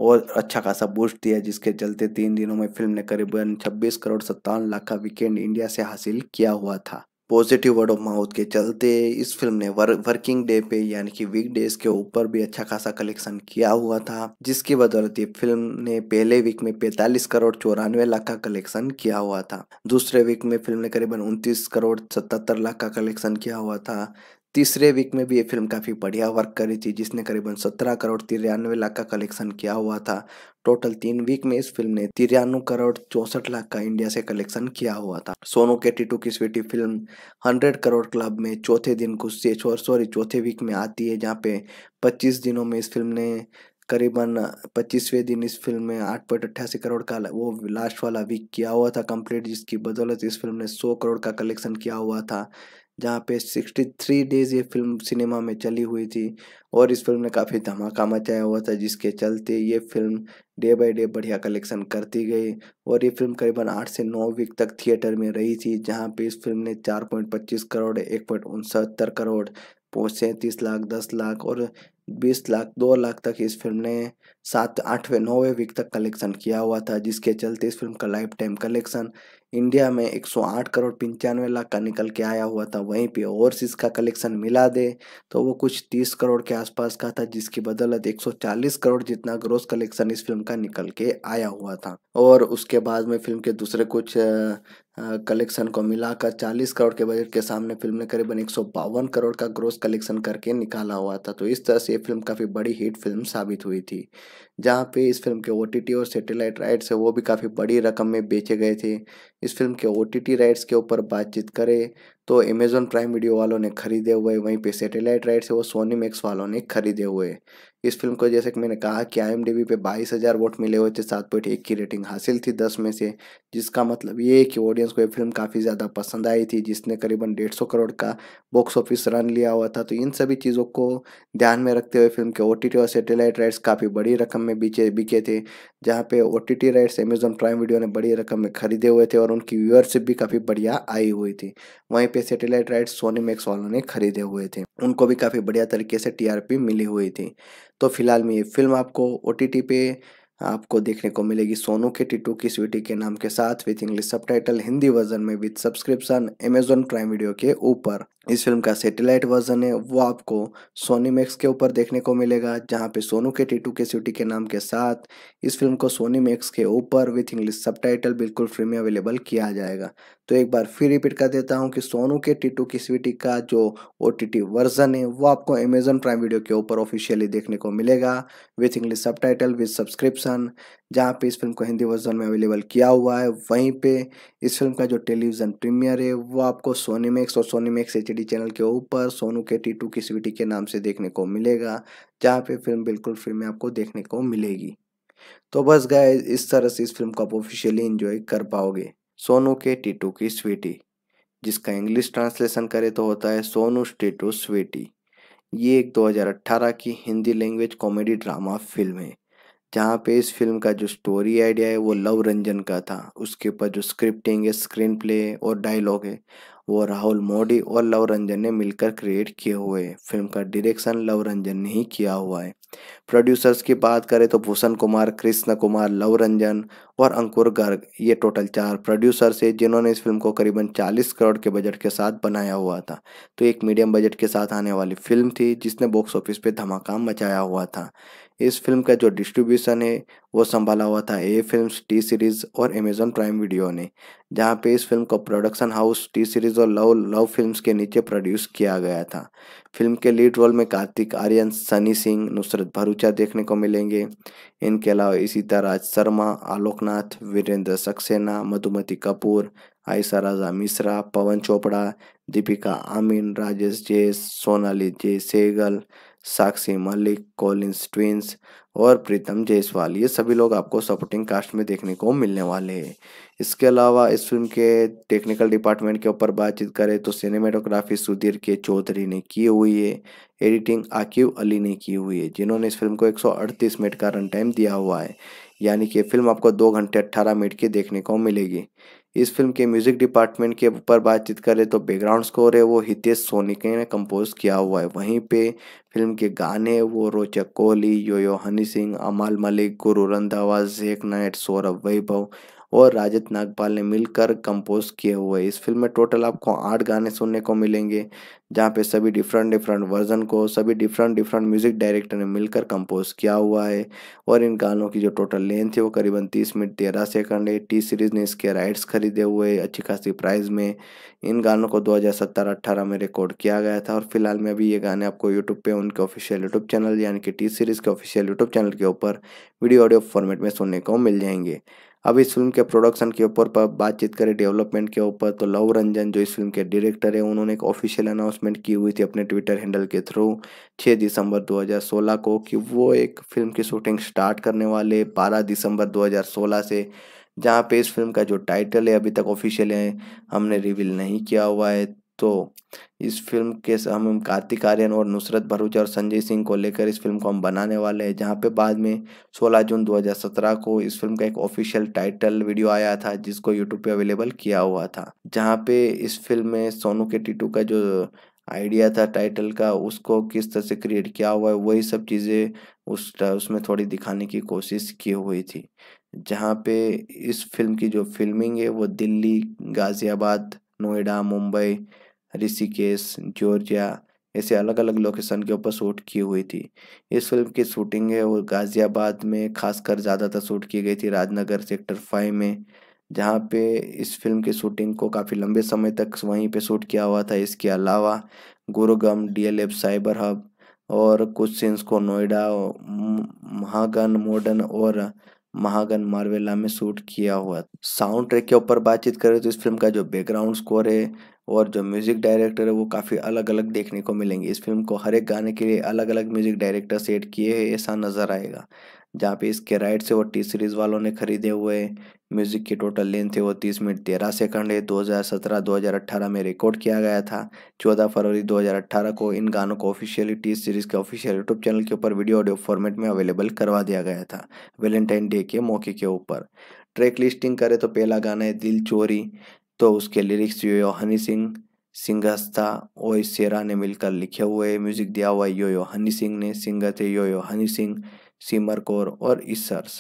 और अच्छा खासा बूस्ट दिया जिसके चलते तीन दिनों में फिल्म ने करीबन छब्बीस करोड़ सत्तावन लाख का वीकेंड इंडिया से हासिल किया हुआ था पॉजिटिव वर्ड ऑफ माउथ के चलते इस फिल्म ने वर, वर्किंग डे पे यानी कि वीक डेज के ऊपर भी अच्छा खासा कलेक्शन किया हुआ था जिसकी बदौलत ये फिल्म ने पहले वीक में 45 करोड़ चौरानवे लाख का कलेक्शन किया हुआ था दूसरे वीक में फिल्म ने करीबन 29 करोड़ 77 लाख का कलेक्शन किया हुआ था तीसरे वीक में भी ये फिल्म काफ़ी बढ़िया वर्क करी थी जिसने करीबन सत्रह करोड़ तिरानवे लाख का कलेक्शन किया हुआ था टोटल तीन वीक में इस फिल्म ने तिरानवे करोड़ चौसठ लाख का इंडिया से कलेक्शन किया हुआ था सोनू के टू की Sweety film hundred crore club में चौथे दिन कुछ सॉरी चौथे वीक में आती है जहाँ पे पच्चीस दिनों में इस फिल्म ने करीबन पच्चीसवें दिन इस फिल्म में आठ पॉइंट अट्ठासी करोड़ का वो लास्ट वाला वीक किया हुआ था कंप्लीट जिसकी बदौलत इस फिल्म ने सौ करोड़ का कलेक्शन किया हुआ था जहाँ पे 63 डेज ये फिल्म सिनेमा में चली हुई थी और इस फिल्म ने काफ़ी धमाका मचाया हुआ था जिसके चलते ये फिल्म डे बाय डे बढ़िया कलेक्शन करती गई और ये फिल्म करीबन आठ से नौ वीक तक थिएटर में रही थी जहाँ पे इस फिल्म ने 4.25 करोड़ एक करोड़ सैंतीस लाख दस लाख और बीस लाख दो लाख तक इस फिल्म ने सात आठवें नौवें वीक तक कलेक्शन किया हुआ था जिसके चलते इस फिल्म का लाइफ टाइम कलेक्शन इंडिया में 108 करोड़ पंचानवे लाख का निकल के आया हुआ था वहीं पे ओवरसीज का कलेक्शन मिला दे तो वो कुछ 30 करोड़ के आसपास का था जिसकी बदौलत 140 करोड़ जितना ग्रोस कलेक्शन इस फिल्म का निकल के आया हुआ था और उसके बाद में फिल्म के दूसरे कुछ कलेक्शन को मिलाकर 40 करोड़ के बजट के सामने फिल्म ने करीबन एक करोड़ का ग्रोस कलेक्शन करके निकाला हुआ था तो इस तरह से ये फिल्म काफ़ी बड़ी हिट फिल्म साबित हुई थी जहाँ पे इस फिल्म के ओ और सैटेलाइट राइट्स है वो भी काफ़ी बड़ी रकम में बेचे गए थे इस फिल्म के ओ राइट्स के ऊपर बातचीत करें तो अमेजोन प्राइम वीडियो वालों ने खरीदे हुए वहीं पे सैटेलाइट राइट्स है वो सोनी मैक्स वालों ने खरीदे हुए इस फिल्म को जैसे कि मैंने कहा कि आई पे बाईस हज़ार वोट मिले हुए थे सात पॉइंट एक की रेटिंग हासिल थी दस में से जिसका मतलब ये है कि ऑडियंस को ये फिल्म काफ़ी ज़्यादा पसंद आई थी जिसने करीबन डेढ़ सौ करोड़ का बॉक्स ऑफिस रन लिया हुआ था तो इन सभी चीज़ों को ध्यान में रखते हुए फिल्म के ओ और सेटेलाइट राइट्स काफ़ी बड़ी रकम में बीचे बिके थे जहाँ पे ओ राइट्स अमेजोन प्राइम वीडियो ने बड़ी रकम में खरीदे हुए थे और उनकी व्यूअरशिप भी काफ़ी बढ़िया आई हुई थी वहीं पर सेटेलाइट राइट्स सोनी मैक्स वालों ने खरीदे हुए थे उनको भी काफ़ी बढ़िया तरीके से टीआरपी मिली हुई थी तो फिलहाल में ये फिल्म आपको ओ पे आपको देखने को मिलेगी सोनू के टिटू की स्वीटी के नाम के साथ with English sub Hindi version में with subscription Amazon Prime Video के ऊपर इस फिल्म का सैटेलाइट वर्जन है वो आपको सोनी मैक्स के ऊपर देखने को मिलेगा जहाँ पे सोनू के टीटू के सिटी के नाम के साथ इस फिल्म को सोनी मैक्स के ऊपर विथ इंग्लिश सबटाइटल बिल्कुल फ्री में अवेलेबल किया जाएगा तो एक बार फिर रिपीट कर देता हूँ कि सोनू के टीटू की स्वीटी का जो ओ वर्जन है वो आपको अमेजन प्राइम वीडियो के ऊपर ऑफिशियली देखने को मिलेगा with English subtitle with subscription जहाँ पे इस फिल्म को हिंदी वर्जन में अवेलेबल किया हुआ है वहीं पे इस फिल्म का जो टेलीविज़न प्रीमियर है वो आपको सोनी मैक्स और सोनी मैक्स एच चैनल के ऊपर सोनू के टी टू की स्वीटी के नाम से देखने को मिलेगा जहाँ पे फिल्म बिल्कुल फ्री में आपको देखने को मिलेगी तो बस गए इस तरह से इस फिल्म को आप ऑफिशियली इंजॉय कर पाओगे सोनू के टू की स्वीटी जिसका इंग्लिश ट्रांसलेशन करे तो होता है सोनू टू स्वीटी ये एक 2018 की Hindi language comedy drama film है जहाँ पे इस फिल्म का जो स्टोरी आइडिया है वो लव रंजन का था उसके ऊपर जो स्क्रिप्टिंग है स्क्रीन प्ले और डायलॉग है वो राहुल मोडी और लव रंजन ने मिलकर क्रिएट किए हुए हैं फिल्म का डायरेक्शन लव रंजन ने ही किया हुआ है प्रोड्यूसर्स की बात करें तो भूषण कुमार कृष्ण कुमार लव रंजन और अंकुर गर्ग ये टोटल चार प्रोड्यूसर्स है जिन्होंने इस फिल्म को करीबन 40 करोड़ के बजट के साथ बनाया हुआ था तो एक मीडियम बजट के साथ आने वाली फिल्म थी जिसने बॉक्स ऑफिस पर धमाका मचाया हुआ था इस फिल्म का जो डिस्ट्रीब्यूशन है वो संभाला हुआ था ए फिल्म्स टी सीरीज़ और अमेजन प्राइम वीडियो ने जहाँ पे इस फिल्म को प्रोडक्शन हाउस टी सीरीज़ और लव लव फिल्म्स के नीचे प्रोड्यूस किया गया था फिल्म के लीड रोल में कार्तिक आर्यन सनी सिंह नुसरत भरूचा देखने को मिलेंगे इनके अलावा इसी तरह शर्मा आलोकनाथ वीरेंद्र सक्सेना मधुमती कपूर आयशा राजा मिश्रा पवन चोपड़ा दीपिका आमीन राजेश जे सोनाली जय सेगल साक्षी मलिक कॉलिंस ट्विंस और प्रीतम जायसवाल ये सभी लोग आपको सपोर्टिंग कास्ट में देखने को मिलने वाले हैं इसके अलावा इस फिल्म के टेक्निकल डिपार्टमेंट के ऊपर बातचीत करें तो सिनेमेटोग्राफी सुधीर के चौधरी ने की हुई है एडिटिंग आकिब अली ने की हुई है जिन्होंने इस फिल्म को 138 मिनट का रन टाइम दिया हुआ है यानी कि फिल्म आपको दो घंटे अट्ठारह मिनट की देखने को मिलेगी इस फिल्म के म्यूजिक डिपार्टमेंट के ऊपर बातचीत करें तो बैकग्राउंड स्कोर है वो हितेश सोनिके ने कंपोज किया हुआ है वहीं पे फिल्म के गाने वो रोचक कोहली योयो हनी सिंह अमाल मलिक गुरु रंधावा जेक नाइट सौरभ वैभव और राजत नागपाल ने मिलकर कंपोज किए हुए इस फिल्म में टोटल आपको आठ गाने सुनने को मिलेंगे जहाँ पे सभी डिफरेंट डिफरेंट वर्जन को सभी डिफरेंट डिफरेंट म्यूज़िक डायरेक्टर ने मिलकर कंपोज किया हुआ है और इन गानों की जो टोटल लेंथ है वो करीबन तीस मिनट तेरह सेकंड है टी सीरीज़ ने इसके राइट्स खरीदे हुए अच्छी खासी प्राइस में इन गानों को दो हज़ार में रिकॉर्ड किया गया था और फिलहाल में अभी ये गाने आपको यूट्यूब पर उनके ऑफिशियल यूट्यूब चैनल यानी कि टी सीरीज़ के ऑफिशियल यूट्यूब चैनल के ऊपर वीडियो ऑडियो फॉर्मेट में सुनने को मिल जाएंगे अब इस फिल्म के प्रोडक्शन के ऊपर पर बातचीत करें डेवलपमेंट के ऊपर तो लव रंजन जो इस फिल्म के डायरेक्टर है उन्होंने एक ऑफिशियल अनाउंसमेंट की हुई थी अपने ट्विटर हैंडल के थ्रू 6 दिसंबर 2016 को कि वो एक फिल्म की शूटिंग स्टार्ट करने वाले 12 दिसंबर 2016 से जहाँ पे इस फिल्म का जो टाइटल है अभी तक ऑफिशियल है हमने रिवील नहीं किया हुआ है तो इस फिल्म के हम कार्तिक आर्यन और नुसरत भरूच और संजय सिंह को लेकर इस फिल्म को हम बनाने वाले हैं जहाँ पे बाद में 16 जून 2017 को इस फिल्म का एक ऑफिशियल टाइटल वीडियो आया था जिसको यूट्यूब पे अवेलेबल किया हुआ था जहाँ पे इस फिल्म में सोनू के टीटू का जो आइडिया था टाइटल का उसको किस तरह से क्रिएट किया हुआ है वही सब चीज़ें उस उसमें थोड़ी दिखाने की कोशिश की हुई थी जहाँ पे इस फिल्म की जो फिल्मिंग है वो दिल्ली गाज़ियाबाद नोएडा मुंबई ऋषिकेश जॉर्जिया ऐसे अलग अलग लोकेशन के ऊपर शूट की हुई थी इस फिल्म की शूटिंग है वो गाज़ियाबाद में खासकर ज़्यादातर शूट की गई थी राजनगर सेक्टर फाइव में जहाँ पे इस फिल्म की शूटिंग को काफ़ी लंबे समय तक वहीं पे शूट किया हुआ था इसके अलावा गुरुगम डीएलएफ साइबर हब और कुछ सीन्स को नोएडा महागन मॉडर्न और महागन मार्वेला में शूट किया हुआ साउंड ट्रैक के ऊपर बातचीत करें तो इस फिल्म का जो बैकग्राउंड स्कोर है और जो म्यूज़िक डायरेक्टर है वो काफ़ी अलग अलग देखने को मिलेंगे इस फिल्म को हर एक गाने के लिए अलग अलग म्यूज़िक डायरेक्टर सेट किए हैं ऐसा नज़र आएगा जहाँ पे इसके राइट से वो टी सीरीज़ वालों ने खरीदे हुए म्यूज़िक की टोटल लेंथ है वो तीस मिनट तेरह सेकंड है दो दो हज़ार सत्रह हज़ार अट्ठारह में रिकॉर्ड किया गया था चौदह फरवरी दो हज़ार अट्ठारह को इन गानों को ऑफिशियली टी सीरीज़ के ऑफिशियल यूट्यूब चैनल के ऊपर वीडियो ऑडियो फॉर्मेट में अवेलेबल करवा दिया गया था वेलेंटाइन डे के मौके के ऊपर ट्रैक लिस्टिंग करें तो पहला गाना है दिल चोरी तो उसके लिरिक्स यो हनी सिंह सिंगस्ता ओ सेरा ने मिलकर लिखे हुए म्यूजिक दिया हुआ यो यो हनी सिंह ने सिंगर थे यो यो हनी सिंह सिमर कौर और इसर्स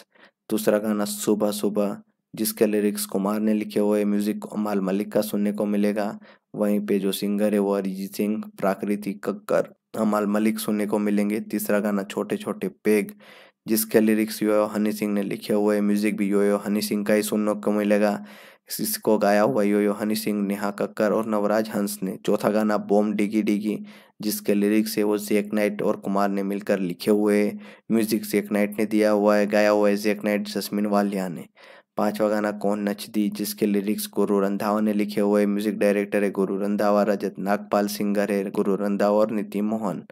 दूसरा गाना सुबह सुबह जिसके लिरिक्स कुमार ने लिखे हुए म्यूजिक अमाल मलिक का सुनने को मिलेगा वहीं पे जो सिंगर है वो अरिजीत सिंह प्राकृतिक कक्कर अमाल मलिक सुनने को मिलेंगे तीसरा गाना छोटे छोटे पेग जिसके लिरिक्स यो हनी सिंह ने लिखे हुए म्यूजिक भी यो हनी सिंह का ही सुनने को मिलेगा इसको गाया हुआ यो हनी सिंह नेहा कक्कर और नवराज हंस ने चौथा गाना बोम डिगी डिगी जिसके लिरिक्स है वो जेक नाइट और कुमार ने मिलकर लिखे हुए है म्यूजिक जेक नाइट ने दिया हुआ है गाया हुआ है जेक नाइट जसमिन वालिया ने पांचवा गाना कौन नच दी जिसके लिरिक्स गुरु रंधावा ने लिखे हुए म्यूजिक डायरेक्टर है गुरु रंधावा रजत नागपाल सिंगर है गुरु रंधावा और नीति मोहन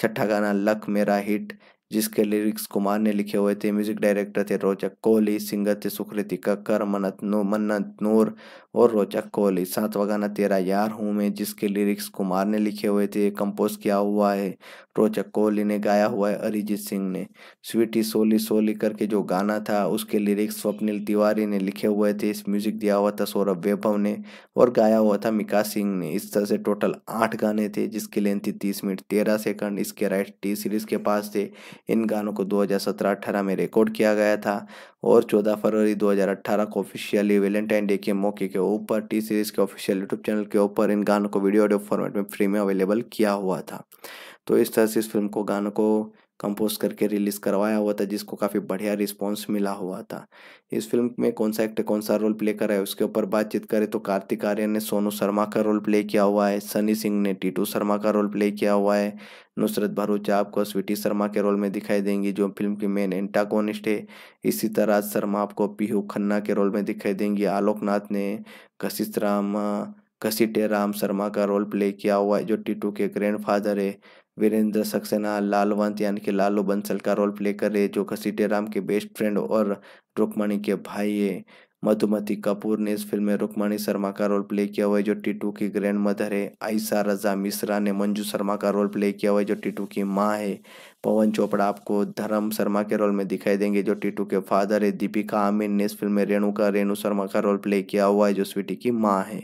छठा गाना लक मेरा हिट जिसके लिरिक्स कुमार ने लिखे हुए थे म्यूजिक डायरेक्टर थे रोचक कोहली सिंगर थे सुकृति कक्कर मन्नत मन्नत नूर और रोचक कोहली सातवा गाना तेरा यार हूँ मैं जिसके लिरिक्स कुमार ने लिखे हुए थे कंपोज किया हुआ है रोचक कोहली ने गाया हुआ है अरिजीत सिंह ने स्वीटी सोली सोली करके जो गाना था उसके लिरिक्स स्वप्निल तिवारी ने लिखे हुए थे इस म्यूजिक दिया हुआ था सौरभ वैभव ने और गाया हुआ था मिका सिंह ने इस तरह से टोटल आठ गाने थे जिसकी लेंथ थी तीस मिनट तेरह सेकंड इसके राइट टी सीरीज के पास थे इन गानों को दो हजार में रिकॉर्ड किया गया था और चौदह फरवरी दो को ऑफिशियली वैलेंटाइन डे के मौके के ऊपर टी सीरीज़ के ऑफिशियल यूट्यूब चैनल के ऊपर इन गानों को वीडियो ऑडियो फॉर्मेट में फ्री में अवेलेबल किया हुआ था तो इस तरह से इस फिल्म को गानों को कंपोज करके रिलीज़ करवाया हुआ था जिसको काफ़ी बढ़िया रिस्पॉन्स मिला हुआ था इस फिल्म में कौन सा एक्टर कौन सा रोल प्ले करा है उसके ऊपर बातचीत करें तो कार्तिक आर्यन ने सोनू शर्मा का रोल प्ले किया हुआ है सनी सिंह ने टीटू शर्मा का रोल प्ले किया हुआ है नुसरत भरूचा आपको स्वीटी शर्मा के रोल में दिखाई देंगी जो फिल्म की मेन एंटागोनिस्ट है इसी तरह शर्मा आपको पीहू खन्ना के रोल में दिखाई देंगी आलोकनाथ ने घसीट राम घसीटे राम शर्मा का रोल प्ले किया हुआ है जो टीटू के ग्रैंडफादर है वीरेंद्र सक्सेना लालवंत यानी कि लालू बंसल का रोल प्ले कर रहे जो राम के बेस्ट फ्रेंड और रुकमणी के भाई है मधुमती कपूर ने इस फिल्म में रुक्मणी शर्मा का रोल प्ले किया हुआ है जो टीटू की ग्रैंड मदर है आयशा रजा मिश्रा ने मंजू शर्मा का रोल प्ले किया हुआ है जो टीटू की माँ है पवन चोपड़ा आपको धर्म शर्मा के रोल में दिखाई देंगे जो टीटू के फादर है दीपिका आमिर ने इस फिल्म में रेणु का रेणु शर्मा का रोल प्ले किया हुआ है जो स्वीटी की माँ है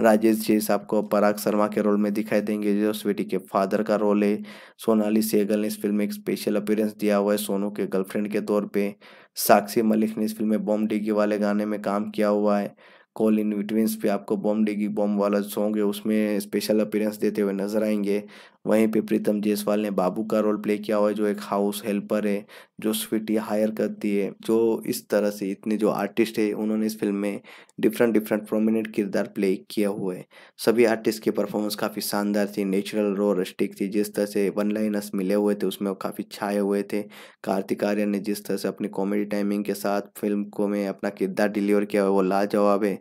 राजेश जैस आपको पराग शर्मा के रोल में दिखाई देंगे जो स्वीटी के फादर का रोल है सोनाली सेगल ने इस फिल्म में एक स्पेशल अपीयरेंस दिया हुआ है सोनू के गर्लफ्रेंड के तौर पर साक्षी मलिक ने इस फिल्म में बॉम डिगी वाले गाने में काम किया हुआ है कॉल इन बिटवीन्स पे आपको बॉम डिगी बॉम वाला सॉन्ग है उसमें स्पेशल अपीयरेंस देते हुए नजर आएंगे वहीं पे प्रीतम जयसवाल ने बाबू का रोल प्ले किया हुआ है जो एक हाउस हेल्पर है जो स्वीटी हायर करती है जो इस तरह से इतने जो आर्टिस्ट है उन्होंने इस फिल्म में डिफरेंट डिफरेंट प्रोमिनेंट किरदार प्ले किए हुए सभी आर्टिस्ट की परफॉर्मेंस काफ़ी शानदार थी नेचुरल रो रस्टिक थी जिस तरह से वन लाइनर्स मिले हुए थे उसमें काफ़ी छाए हुए थे कार्तिक आर्यन ने जिस तरह से अपनी कॉमेडी टाइमिंग के साथ फिल्म को में अपना किरदार डिलीवर किया हुआ वो लाजवाब है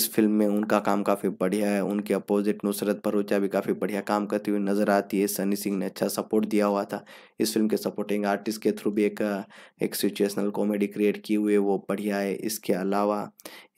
इस फिल्म में उनका काम काफ़ी बढ़िया है उनके अपोजिट नुसरत भरोचा भी काफ़ी बढ़िया काम करती हुई नजर आती आती है सनी सिंह ने अच्छा सपोर्ट दिया हुआ था इस फिल्म के सपोर्टिंग आर्टिस्ट के थ्रू भी एक एक सिचुएशनल कॉमेडी क्रिएट की हुई है वो बढ़िया है इसके अलावा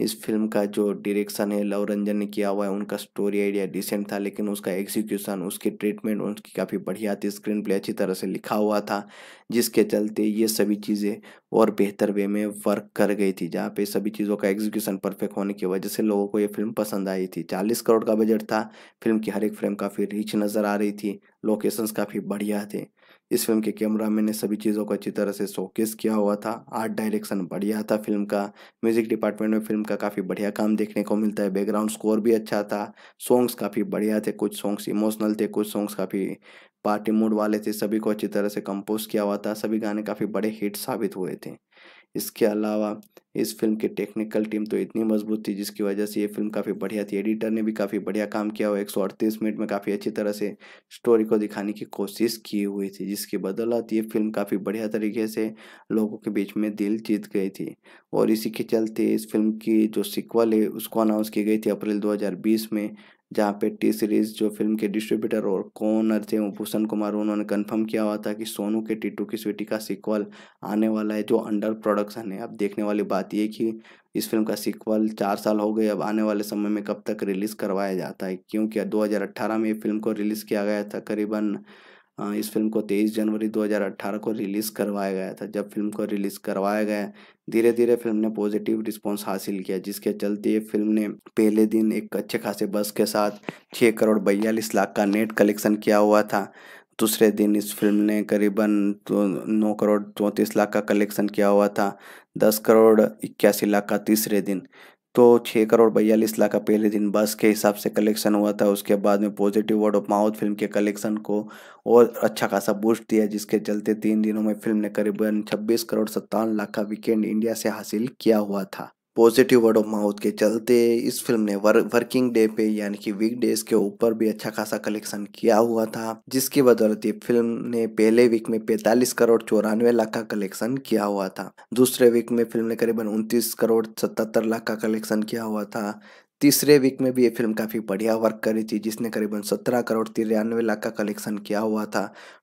इस फिल्म का जो डायरेक्शन है लव रंजन ने किया हुआ है उनका स्टोरी आइडिया डिसेंट था लेकिन उसका एग्जीक्यूशन उसकी ट्रीटमेंट उनकी काफ़ी बढ़िया थी स्क्रीन प्ले अच्छी तरह से लिखा हुआ था जिसके चलते ये सभी चीज़ें और बेहतर वे में वर्क कर गई थी जहाँ पे सभी चीज़ों का एग्जीक्यूशन परफेक्ट होने की वजह से लोगों को ये फिल्म पसंद आई थी चालीस करोड़ का बजट था फिल्म की हर एक फ्रेम काफ़ी रिच नज़र आ रही थी लोकेशंस काफ़ी बढ़िया थे इस फिल्म के कैमरा मैन ने सभी चीज़ों को अच्छी तरह से शोकेस किया हुआ था आर्ट डायरेक्शन बढ़िया था फिल्म का म्यूजिक डिपार्टमेंट में फिल्म का काफ़ी बढ़िया काम देखने को मिलता है बैकग्राउंड स्कोर भी अच्छा था सॉन्ग्स काफ़ी बढ़िया थे कुछ सॉन्ग्स इमोशनल थे कुछ सॉन्ग्स काफ़ी पार्टी मूड वाले थे सभी को अच्छी तरह से कंपोज किया हुआ था सभी गाने काफ़ी बड़े हिट साबित हुए थे इसके अलावा इस फिल्म की टेक्निकल टीम तो इतनी मजबूत थी जिसकी वजह से ये फिल्म काफ़ी बढ़िया थी एडिटर ने भी काफ़ी बढ़िया काम किया और एक सौ अड़तीस मिनट में काफ़ी अच्छी तरह से स्टोरी को दिखाने की कोशिश की हुई थी जिसकी बदौलत ये फिल्म काफ़ी बढ़िया तरीके से लोगों के बीच में दिल जीत गई थी और इसी के चलते इस फिल्म की जो सिक्वल है उसको अनाउंस की गई थी अप्रैल दो में जहाँ पे टी सीरीज़ जो फिल्म के डिस्ट्रीब्यूटर और कॉनर थे भूषण कुमार उन्होंने कंफर्म किया हुआ था कि सोनू के टीटू की स्वीटी का सीक्वल आने वाला है जो अंडर प्रोडक्शन है अब देखने वाली बात ये कि इस फिल्म का सीक्वल चार साल हो गए अब आने वाले समय में कब तक रिलीज़ करवाया जाता है क्योंकि दो में ये फिल्म को रिलीज़ किया गया था करीबन हाँ, इस फिल्म को 23 जनवरी 2018 को रिलीज़ करवाया गया था जब फिल्म को रिलीज़ करवाया गया धीरे धीरे फिल्म ने पॉजिटिव रिस्पांस हासिल किया जिसके चलते ये फिल्म ने पहले दिन एक अच्छे खासे बस के साथ छः करोड़ बयालीस लाख का नेट कलेक्शन किया हुआ था दूसरे दिन इस फिल्म ने करीबन तो नौ करोड़ चौंतीस लाख का कलेक्शन किया हुआ था दस करोड़ इक्यासी लाख का तीसरे दिन तो छः करोड़ बयालीस लाख का पहले दिन बस के हिसाब से कलेक्शन हुआ था उसके बाद में positive word of mouth film के कलेक्शन को और अच्छा खासा बूस्ट दिया जिसके चलते तीन दिनों में फिल्म ने करीबन छब्बीस करोड़ सत्तावन लाख का वीकेंड इंडिया से हासिल किया हुआ था पॉजिटिव वर्ड ऑफ माउथ के चलते इस फिल्म ने वर, वर्किंग डे पे यानी कि वीक डेज के ऊपर भी अच्छा खासा कलेक्शन किया हुआ था जिसकी बदौलत ये फिल्म ने पहले वीक में 45 करोड़ चौरानवे लाख का कलेक्शन किया हुआ था दूसरे वीक में फिल्म ने करीबन 29 करोड़ 77 लाख का कलेक्शन किया हुआ था तीसरे वीक में भी ये फिल्म काफ़ी बढ़िया वर्क करी थी जिसने करीबन सत्रह करोड़ तिरानवे लाख का कलेक्शन किया हुआ था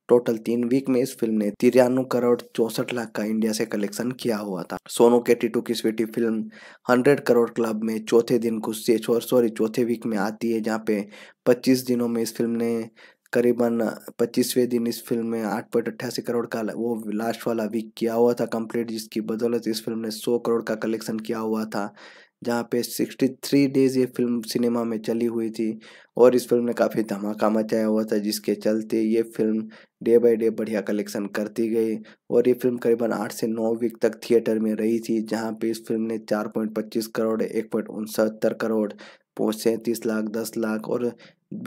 टोटल तीन वीक में इस फिल्म ने तिरानवे करोड़ चौसठ लाख का इंडिया से कलेक्शन किया हुआ था सोनू के टू की Sweety film hundred crore club में चौथे दिन कुछ सॉरी चौथे वीक में आती है जहाँ पे पच्चीस दिनों में इस फिल्म ने करीबन पच्चीसवें दिन इस फिल्म में आठ पॉइंट अट्ठासी करोड़ का वो लास्ट वाला वीक किया हुआ था कंप्लीट जिसकी बदौलत इस फिल्म ने सौ करोड़ का कलेक्शन किया हुआ था जहाँ पे 63 डेज ये फिल्म सिनेमा में चली हुई थी और इस फिल्म ने काफ़ी धमाका मचाया हुआ था जिसके चलते ये फिल्म डे बाय डे बढ़िया कलेक्शन करती गई और ये फिल्म करीबन आठ से नौ वीक तक थिएटर में रही थी जहाँ पे इस फिल्म ने 4.25 करोड़ एक करोड़ सैंतीस लाख दस लाख और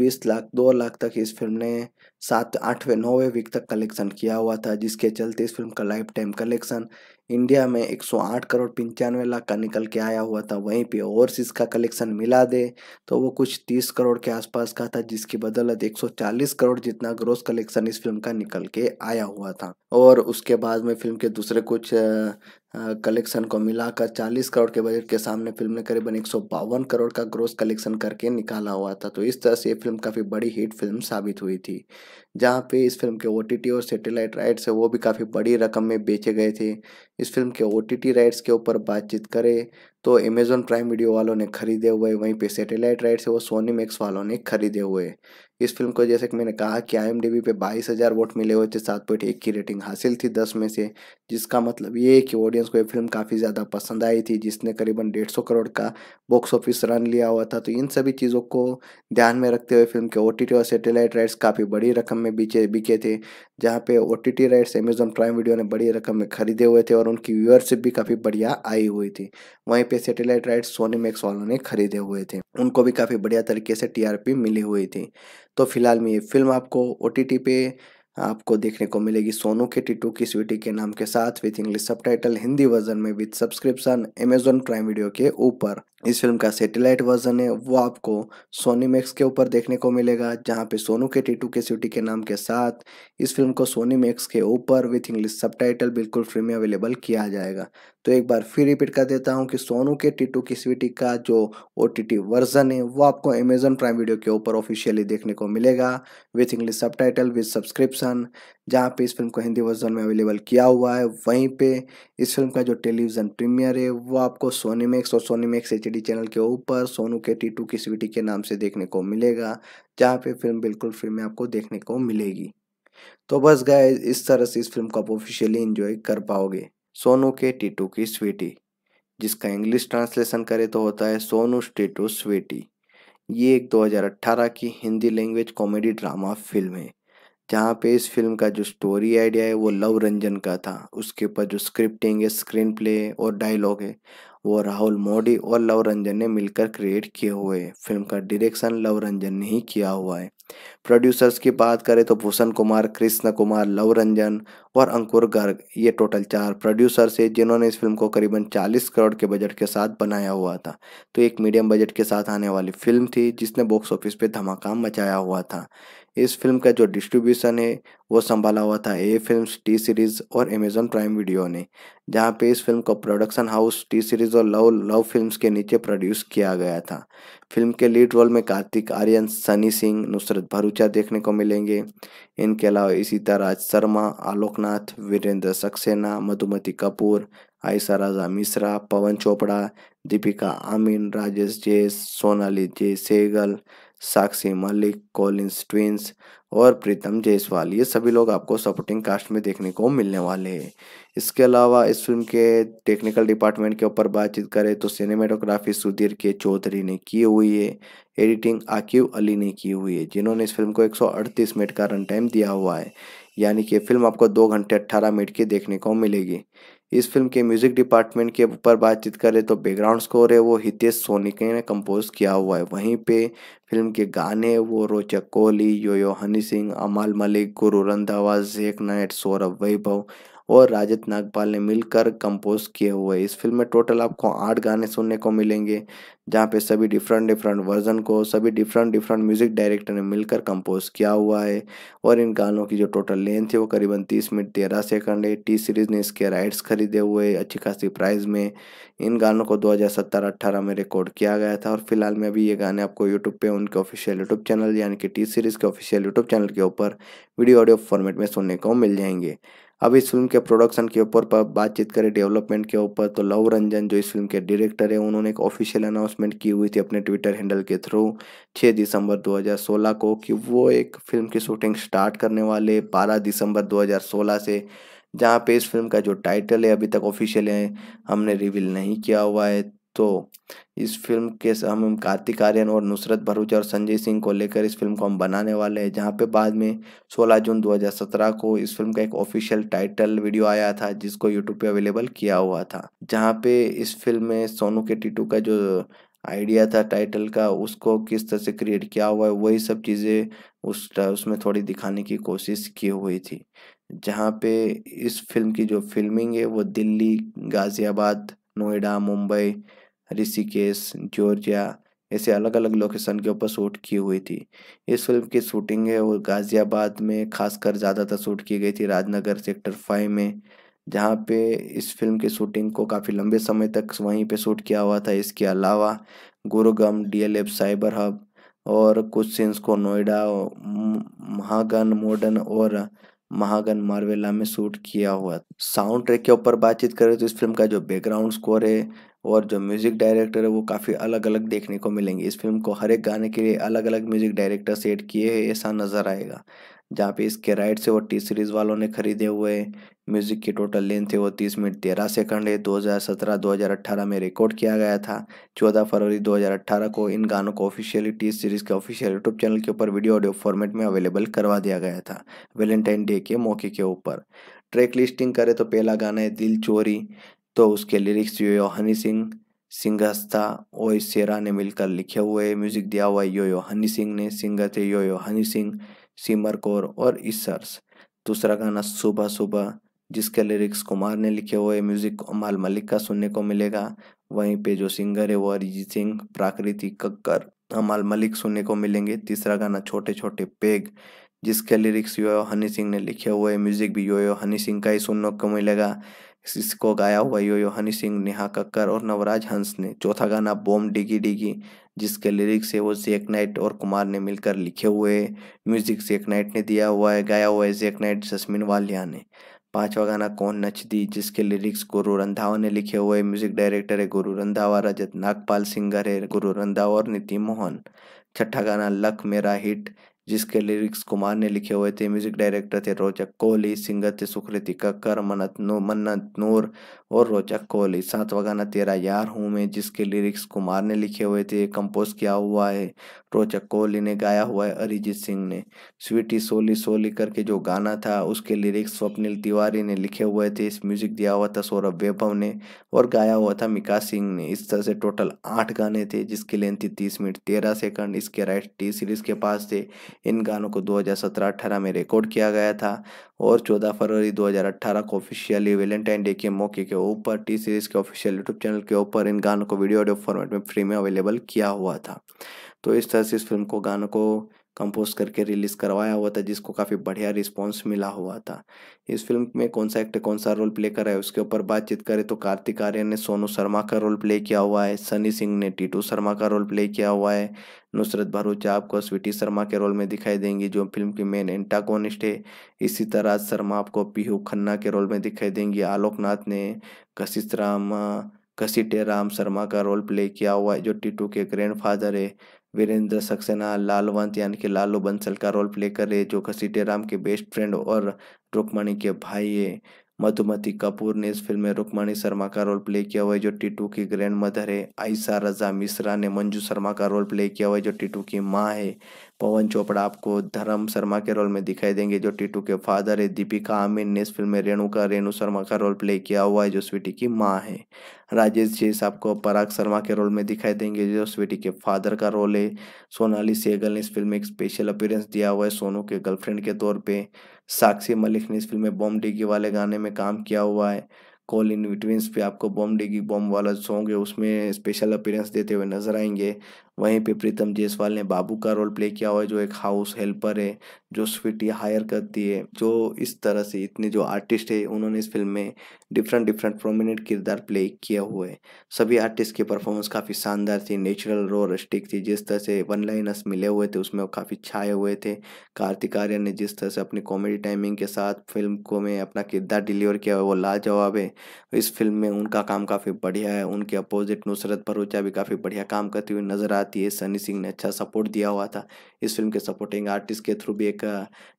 बीस लाख दो लाख तक इस फिल्म ने सात आठवें नौवें वीक तक कलेक्शन किया हुआ था जिसके चलते इस फिल्म का लाइफ टाइम कलेक्शन इंडिया में 108 करोड़ पंचानवे लाख का निकल के आया हुआ था वहीं पे ओवरसीज का कलेक्शन मिला दे तो वो कुछ 30 करोड़ के आसपास का था जिसकी बदौलत 140 करोड़ जितना ग्रोस कलेक्शन इस फिल्म का निकल के आया हुआ था और उसके बाद में फिल्म के दूसरे कुछ कलेक्शन को मिलाकर 40 करोड़ के बजट के सामने फिल्म ने करीबन एक करोड़ का ग्रोस कलेक्शन करके निकाला हुआ था तो इस तरह से ये फिल्म काफ़ी बड़ी हिट फिल्म साबित हुई थी जहाँ पे इस फिल्म के ओ और सेटेलाइट राइट्स है वो भी काफ़ी बड़ी रकम में बेचे गए थे इस फिल्म के ओ राइट्स के ऊपर बातचीत करें तो अमेजोन प्राइम वीडियो वालों ने खरीदे हुए वहीं पर सेटेलाइट राइट्स है वो सोनी मैक्स वालों ने खरीदे हुए इस फिल्म को जैसे कि मैंने कहा कि आई पे बाईस हज़ार वोट मिले हुए थे सात पॉइंट एक की रेटिंग हासिल थी दस में से जिसका मतलब ये कि ऑडियंस को ये फिल्म काफ़ी ज़्यादा पसंद आई थी जिसने करीबन डेढ़ सौ करोड़ का बॉक्स ऑफिस रन लिया हुआ था तो इन सभी चीज़ों को ध्यान में रखते हुए फिल्म के ओ और सेटेलाइट राइट्स काफ़ी बड़ी रकम में बिके बिके थे जहाँ पे ओ राइट्स अमेजोन प्राइम वीडियो ने बड़ी रकम में खरीदे हुए थे और उनकी व्यूअरशिप भी काफ़ी बढ़िया आई हुई थी वहीं पर सेटेलाइट राइट्स सोनी मैक्स वालों ने खरीदे हुए थे उनको भी काफ़ी बढ़िया तरीके से टीआरपी मिली हुई थी तो फिलहाल में ये फिल्म आपको ओ पे आपको देखने को मिलेगी सोनू के टिटू की स्वीटी के नाम के साथ with English sub Hindi version में with subscription Amazon Prime Video के ऊपर इस फिल्म का सैटेलाइट वर्जन है वो आपको सोनी मैक्स के ऊपर देखने को मिलेगा जहाँ पे सोनू के टीटू के सिटी के नाम के साथ इस फिल्म को सोनी मैक्स के ऊपर विथ इंग्लिश सबटाइटल बिल्कुल फ्री में अवेलेबल किया जाएगा तो एक बार फिर रिपीट कर देता हूँ कि सोनू के टीटू की स्वीटी का जो ओ वर्जन है वो आपको अमेजन प्राइम वीडियो के ऊपर ऑफिशियली देखने को मिलेगा with English subtitle with subscription जहाँ पे इस फिल्म को हिंदी वर्जन में अवेलेबल किया हुआ है वहीं पे इस फिल्म का जो टेलीविज़न प्रीमियर है वो आपको सोनी मैक्स और सोनी मैक्स एच चैनल के ऊपर सोनू के टी टू की सीवीटी के नाम से देखने को मिलेगा जहाँ पे फिल्म बिल्कुल फ्री में आपको देखने को मिलेगी तो बस गए इस तरह से इस फिल्म को आप ऑफिशियली इन्जॉय कर पाओगे सोनू के टू की स्वीटी जिसका इंग्लिश ट्रांसलेशन करे तो होता है सोनू टू स्वीटी ये एक 2018 की Hindi language comedy drama film है जहाँ पे इस फिल्म का जो स्टोरी आइडिया है वो लव रंजन का था उसके ऊपर जो स्क्रिप्टिंग है स्क्रीन प्ले और डायलॉग है वो राहुल मोडी और लव रंजन ने मिलकर क्रिएट किए हुए हैं फिल्म का डायरेक्शन लव रंजन ने ही किया हुआ है प्रोड्यूसर्स की बात करें तो भूषण कुमार कृष्ण कुमार लव रंजन और अंकुर गर्ग ये टोटल चार प्रोड्यूसर्स है जिन्होंने इस फिल्म को करीबन 40 करोड़ के बजट के साथ बनाया हुआ था तो एक मीडियम बजट के साथ आने वाली फिल्म थी जिसने बॉक्स ऑफिस पे धमाका मचाया हुआ था इस फिल्म का जो डिस्ट्रीब्यूशन है वो संभाला हुआ था ए फिल्म टी सीरीज़ और अमेजोन प्राइम वीडियो ने जहाँ पे इस फिल्म को प्रोडक्शन हाउस टी सीरीज़ और लव लव फिल्म्स के नीचे प्रोड्यूस किया गया था फिल्म के लीड रोल में कार्तिक आर्यन सनी सिंह नुसरत भरूचा देखने को मिलेंगे इनके अलावा इसी तरह शर्मा आलोकनाथ वीरेंद्र सक्सेना मधुमती कपूर आयसा राजा मिश्रा पवन चोपड़ा दीपिका आमीन राजेश जेस सोनाली जय सेगल साक्षी मलिक कॉलिंस ट्विंस और प्रीतम जायसवाल ये सभी लोग आपको सपोर्टिंग कास्ट में देखने को मिलने वाले हैं इसके अलावा इस फिल्म के टेक्निकल डिपार्टमेंट के ऊपर बातचीत करें तो सिनेमेटोग्राफी सुधीर के चौधरी ने की हुई है एडिटिंग आकिब अली ने की हुई है जिन्होंने इस फिल्म को 138 मिनट का रन टाइम दिया हुआ है यानी कि फिल्म आपको दो घंटे अट्ठारह मिनट की देखने को मिलेगी इस फिल्म के म्यूजिक डिपार्टमेंट के ऊपर बातचीत करें तो बैकग्राउंड स्कोर है वो हितेश सोनिके ने कंपोज किया हुआ है वहीं पे फिल्म के गाने वो रोचक कोहली योयो हनी सिंह अमाल मलिक गुरु रंधावा जेक नाइट सौरभ वैभव और राजत नागपाल ने मिलकर कंपोज किए हुए इस फिल्म में टोटल आपको आठ गाने सुनने को मिलेंगे जहाँ पे सभी डिफरेंट डिफरेंट वर्जन को सभी डिफरेंट डिफरेंट म्यूज़िक डायरेक्टर ने मिलकर कंपोज किया हुआ है और इन गानों की जो टोटल लेंथ है वो करीबन तीस मिनट तेरह सेकंड है टी सीरीज़ ने इसके राइट्स खरीदे हुए अच्छी खासी प्राइस में इन गानों को दो हज़ार में रिकॉर्ड किया गया था और फिलहाल में अभी ये गाने आपको यूट्यूब पर उनके ऑफिशियल यूट्यूब चैनल यानी कि टी सीरीज़ के ऑफिशियल यूट्यूब चैनल के ऊपर वीडियो ऑडियो फॉर्मेट में सुनने को मिल जाएंगे अब इस फिल्म के प्रोडक्शन के ऊपर पर बातचीत करें डेवलपमेंट के ऊपर तो लव रंजन जो इस फिल्म के डायरेक्टर है उन्होंने एक ऑफिशियल अनाउंसमेंट की हुई थी अपने ट्विटर हैंडल के थ्रू 6 दिसंबर 2016 को कि वो एक फिल्म की शूटिंग स्टार्ट करने वाले 12 दिसंबर 2016 से जहाँ पे इस फिल्म का जो टाइटल है अभी तक ऑफिशियल है हमने रिवील नहीं किया हुआ है तो इस फिल्म के हम कार्तिक आर्यन और नुसरत भरूच और संजय सिंह को लेकर इस फिल्म को हम बनाने वाले हैं जहाँ पे बाद में 16 जून 2017 को इस फिल्म का एक ऑफिशियल टाइटल वीडियो आया था जिसको यूट्यूब पे अवेलेबल किया हुआ था जहाँ पे इस फिल्म में सोनू के टीटू का जो आइडिया था टाइटल का उसको किस तरह से क्रिएट किया हुआ है वही सब चीज़ें उस उसमें थोड़ी दिखाने की कोशिश की हुई थी जहाँ पे इस फिल्म की जो फिल्मिंग है वो दिल्ली गाज़ियाबाद नोएडा मुंबई ऋषिकेश जॉर्जिया ऐसे अलग अलग लोकेशन के ऊपर शूट की हुई थी इस फिल्म की शूटिंग है वो गाज़ियाबाद में खासकर ज़्यादातर शूट की गई थी राजनगर सेक्टर फाइव में जहाँ पे इस फिल्म की शूटिंग को काफ़ी लंबे समय तक वहीं पे शूट किया हुआ था इसके अलावा गुरुगम डीएलएफ साइबर हब और कुछ सीन्स को नोएडा महागन मॉडर्न और महागन मार्वेला में शूट किया हुआ साउंड ट्रैक के ऊपर बातचीत करें तो इस फिल्म का जो बैकग्राउंड स्कोर है और जो म्यूज़िक डायरेक्टर है वो काफ़ी अलग अलग देखने को मिलेंगे इस फिल्म को हर एक गाने के लिए अलग अलग म्यूज़िक डायरेक्टर सेट किए हैं ऐसा नज़र आएगा जहाँ पे इसके राइट से वो टी सीरीज़ वालों ने खरीदे हुए म्यूज़िक की टोटल लेंथ है वो तीस मिनट तेरह सेकंड है दो दो हज़ार सत्रह हज़ार अट्ठारह में रिकॉर्ड किया गया था चौदह फरवरी दो हज़ार अट्ठारह को इन गानों को ऑफिशियली टी सीरीज़ के ऑफिशियल यूट्यूब चैनल के ऊपर वीडियो ऑडियो फॉर्मेट में अवेलेबल करवा दिया गया था वेलेंटाइन डे के मौके के ऊपर ट्रैक लिस्टिंग करें तो पहला गाना है दिल चोरी तो उसके लिरिक्स यो हनी सिंह सिंगस्ता और सेरा ने मिलकर लिखे हुए म्यूजिक दिया हुआ यो यो हनी सिंह ने सिंगर थे यो यो हनी सिंह सिमर कौर और इसर्स दूसरा गाना सुबह सुबह जिसके लिरिक्स कुमार ने लिखे हुए म्यूजिक अमाल मलिक का सुनने को मिलेगा वहीं पे जो सिंगर है वो अरिजीत सिंह प्राकृति कक्कर अमाल मलिक सुनने को मिलेंगे तीसरा गाना छोटे छोटे पेग जिसके लिरिक्स यो हनी सिंह ने लिखे हुए म्यूजिक भी यो यो हनी सिंह का ही सुनने को मिलेगा इसको गाया हुआ यो यो हनी सिंह नेहा कक्कर और नवराज हंस ने चौथा गाना बॉम डिगी डिगी जिसके लिरिक्स है वो जेक नाइट और कुमार ने मिलकर लिखे हुए म्यूजिक जेक नाइट ने दिया हुआ है गाया हुआ है जेक नाइट जसमिन वालिया ने पांचवा गाना कौन नच दी जिसके लिरिक्स गुरु रंधावा ने लिखे हुए म्यूजिक डायरेक्टर है गुरु रंधावा रजत नागपाल सिंगर है गुरु रंधावा और नितिन मोहन छठा गाना लक मेरा हिट जिसके लिरिक्स कुमार ने लिखे हुए थे म्यूजिक डायरेक्टर थे रोचक कोहली सिंगर थे सुकृति कक्कर मन्नत नो मन्नत नूर और रोचक कोहली सातवा गाना तेरा यार हूँ मैं जिसके लिरिक्स कुमार ने लिखे हुए थे कंपोज किया हुआ है रोचक कोहली ने गाया हुआ है अरिजीत सिंह ने स्वीटी सोली सोली करके जो गाना था उसके लिरिक्स स्वप्निल तिवारी ने लिखे हुए थे इस म्यूजिक दिया हुआ था सौरभ वैभव ने और गाया हुआ था मिका सिंह ने इस तरह से टोटल आठ गाने थे जिसकी लेंथ थी तीस मिनट तेरह सेकंड इसके राइट टी सीरीज के पास थे इन गानों को दो हजार में रिकॉर्ड किया गया था और चौदह फरवरी दो को ऑफिशियली वैलेंटाइन डे के मौके के ऊपर टी सीरीज़ के ऑफिशियल यूट्यूब चैनल के ऊपर इन गानों को वीडियो ऑडियो फॉर्मेट में फ्री में अवेलेबल किया हुआ था तो इस तरह से इस फिल्म को गानों को कंपोज करके रिलीज करवाया हुआ था जिसको काफ़ी बढ़िया रिस्पॉन्स मिला हुआ था इस फिल्म में कौन सा एक्टर कौन सा रोल प्ले करा है उसके ऊपर बातचीत करें तो कार्तिक आर्यन ने सोनू शर्मा का रोल प्ले किया हुआ है सनी सिंह ने टीटू शर्मा का रोल प्ले किया हुआ है नुसरत भरूचा आपको स्वीटी शर्मा के रोल में दिखाई देंगी जो फिल्म की मेन एंटागोनिस्ट है इसी तरह शर्मा आपको पीहू खन्ना के रोल में दिखाई देंगी आलोकनाथ ने कशिश राम कसीटे राम शर्मा का रोल प्ले किया हुआ है जो टीटू के ग्रैंड फादर है वीरेंद्र सक्सेना लालवंत यानी कि लालू बंसल का रोल प्ले कर रहे जो राम के बेस्ट फ्रेंड और रुकमणी के भाई है मधुमति कपूर ने इस फिल्म में रुक्मणी शर्मा का रोल प्ले किया हुआ है जो टीटू की ग्रैंड मदर है आयशा रजा मिश्रा ने मंजू शर्मा का रोल प्ले किया हुआ है जो टीटू की माँ है पवन चोपड़ा आपको धर्म शर्मा के रोल में दिखाई देंगे जो टीटू के फादर है दीपिका आमिर ने इस फिल्म में रेणुका रेणु शर्मा का रोल प्ले किया हुआ है जो स्वीटी की माँ है राजेश जैस आपको पराग शर्मा के रोल में दिखाई देंगे जो स्वीटी के फादर का रोल है सोनाली सेगल ने इस फिल्म में एक स्पेशल अपीयरेंस दिया हुआ है सोनू के गर्लफ्रेंड के तौर पर साक्षी मलिक ने इस फिल्म में बॉम डिगी वाले गाने में काम किया हुआ है कॉल इन बिटवीन्स पे आपको बॉम डिगी बॉम वाला सॉन्ग है उसमें स्पेशल अपीयरेंस देते हुए नजर आएंगे वहीं पे प्रीतम जयसवाल ने बाबू का रोल प्ले किया हुआ है जो एक हाउस हेल्पर है जो स्वीटी हायर करती है जो इस तरह से इतने जो आर्टिस्ट है उन्होंने इस फिल्म में डिफरेंट डिफरेंट प्रोमिनेंट किरदार प्ले किए हुए सभी आर्टिस्ट की परफॉर्मेंस काफ़ी शानदार थी नेचुरल रो रस्टिक थी जिस तरह से वन लाइनर्स मिले हुए थे उसमें काफ़ी छाए हुए थे कार्तिक आर्यन ने जिस तरह से अपनी कॉमेडी टाइमिंग के साथ फिल्म को में अपना किरदार डिलीवर किया हुआ वो लाजवाब है इस फिल्म में उनका काम काफ़ी बढ़िया है उनके अपोजिट नुसरत भरूचा भी काफ़ी बढ़िया काम करती हुई नजर आती आती है सनी सिंह ने अच्छा सपोर्ट दिया हुआ था इस फिल्म के सपोर्टिंग आर्टिस्ट के थ्रू भी एक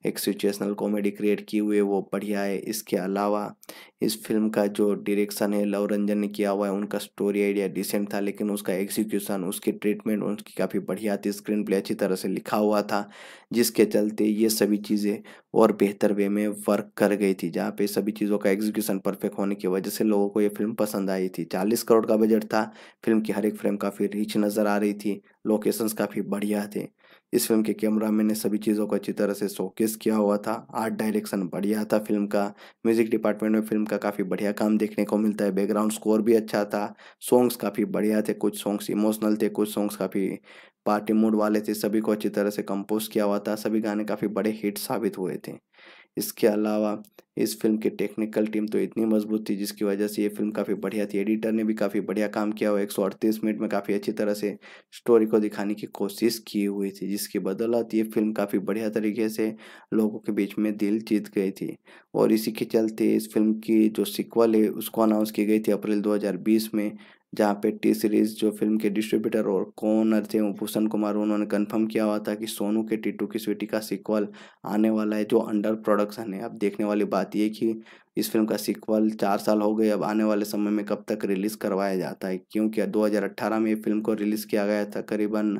एक सिचुएशनल कॉमेडी क्रिएट की हुई है वो बढ़िया है इसके अलावा इस फिल्म का जो डायरेक्शन है लव रंजन ने किया हुआ है उनका स्टोरी आइडिया डिसेंट था लेकिन उसका एग्जीक्यूशन उसकी ट्रीटमेंट उनकी काफ़ी बढ़िया थी स्क्रीन प्ले अच्छी तरह से लिखा हुआ था जिसके चलते ये सभी चीज़ें और बेहतर वे में वर्क कर गई थी जहाँ पे सभी चीज़ों का एग्जीक्यूशन परफेक्ट होने की वजह से लोगों को ये फिल्म पसंद आई थी चालीस करोड़ का बजट था फिल्म की हर एक फ्रेम काफ़ी रिच नज़र आ रही थी लोकेशंस काफ़ी बढ़िया थे इस फिल्म के कैमरा मैन ने सभी चीज़ों को अच्छी तरह से शोकेस किया हुआ था आर्ट डायरेक्शन बढ़िया था फिल्म का म्यूजिक डिपार्टमेंट में फिल्म का काफ़ी बढ़िया काम देखने को मिलता है बैकग्राउंड स्कोर भी अच्छा था सॉन्ग्स काफ़ी बढ़िया थे कुछ सॉन्ग्स इमोशनल थे कुछ सॉन्ग्स काफ़ी पार्टी मूड वाले थे सभी को अच्छी तरह से कंपोज किया हुआ था सभी गाने काफ़ी बड़े हिट साबित हुए थे इसके अलावा इस फिल्म की टेक्निकल टीम तो इतनी मजबूत थी जिसकी वजह से ये फिल्म काफ़ी बढ़िया थी एडिटर ने भी काफ़ी बढ़िया काम किया और एक सौ अड़तीस मिनट में काफ़ी अच्छी तरह से स्टोरी को दिखाने की कोशिश की हुई थी जिसकी बदौलत ये फिल्म काफ़ी बढ़िया तरीके से लोगों के बीच में दिल जीत गई थी और इसी के चलते इस फिल्म की जो सिक्वल है उसको अनाउंस की गई थी अप्रैल दो में जहाँ पे टी सीरीज जो फिल्म के डिस्ट्रीब्यूटर और कौनर थे भूषण कुमार उन्होंने कंफर्म किया हुआ था कि सोनू के टीटू की स्वीटी का सीक्वल आने वाला है जो अंडर प्रोडक्शन है अब देखने वाली बात यह कि इस फिल्म का सीक्वल चार साल हो गए अब आने वाले समय में कब तक रिलीज़ करवाया जाता है क्योंकि दो में ये फिल्म को रिलीज़ किया गया था करीबन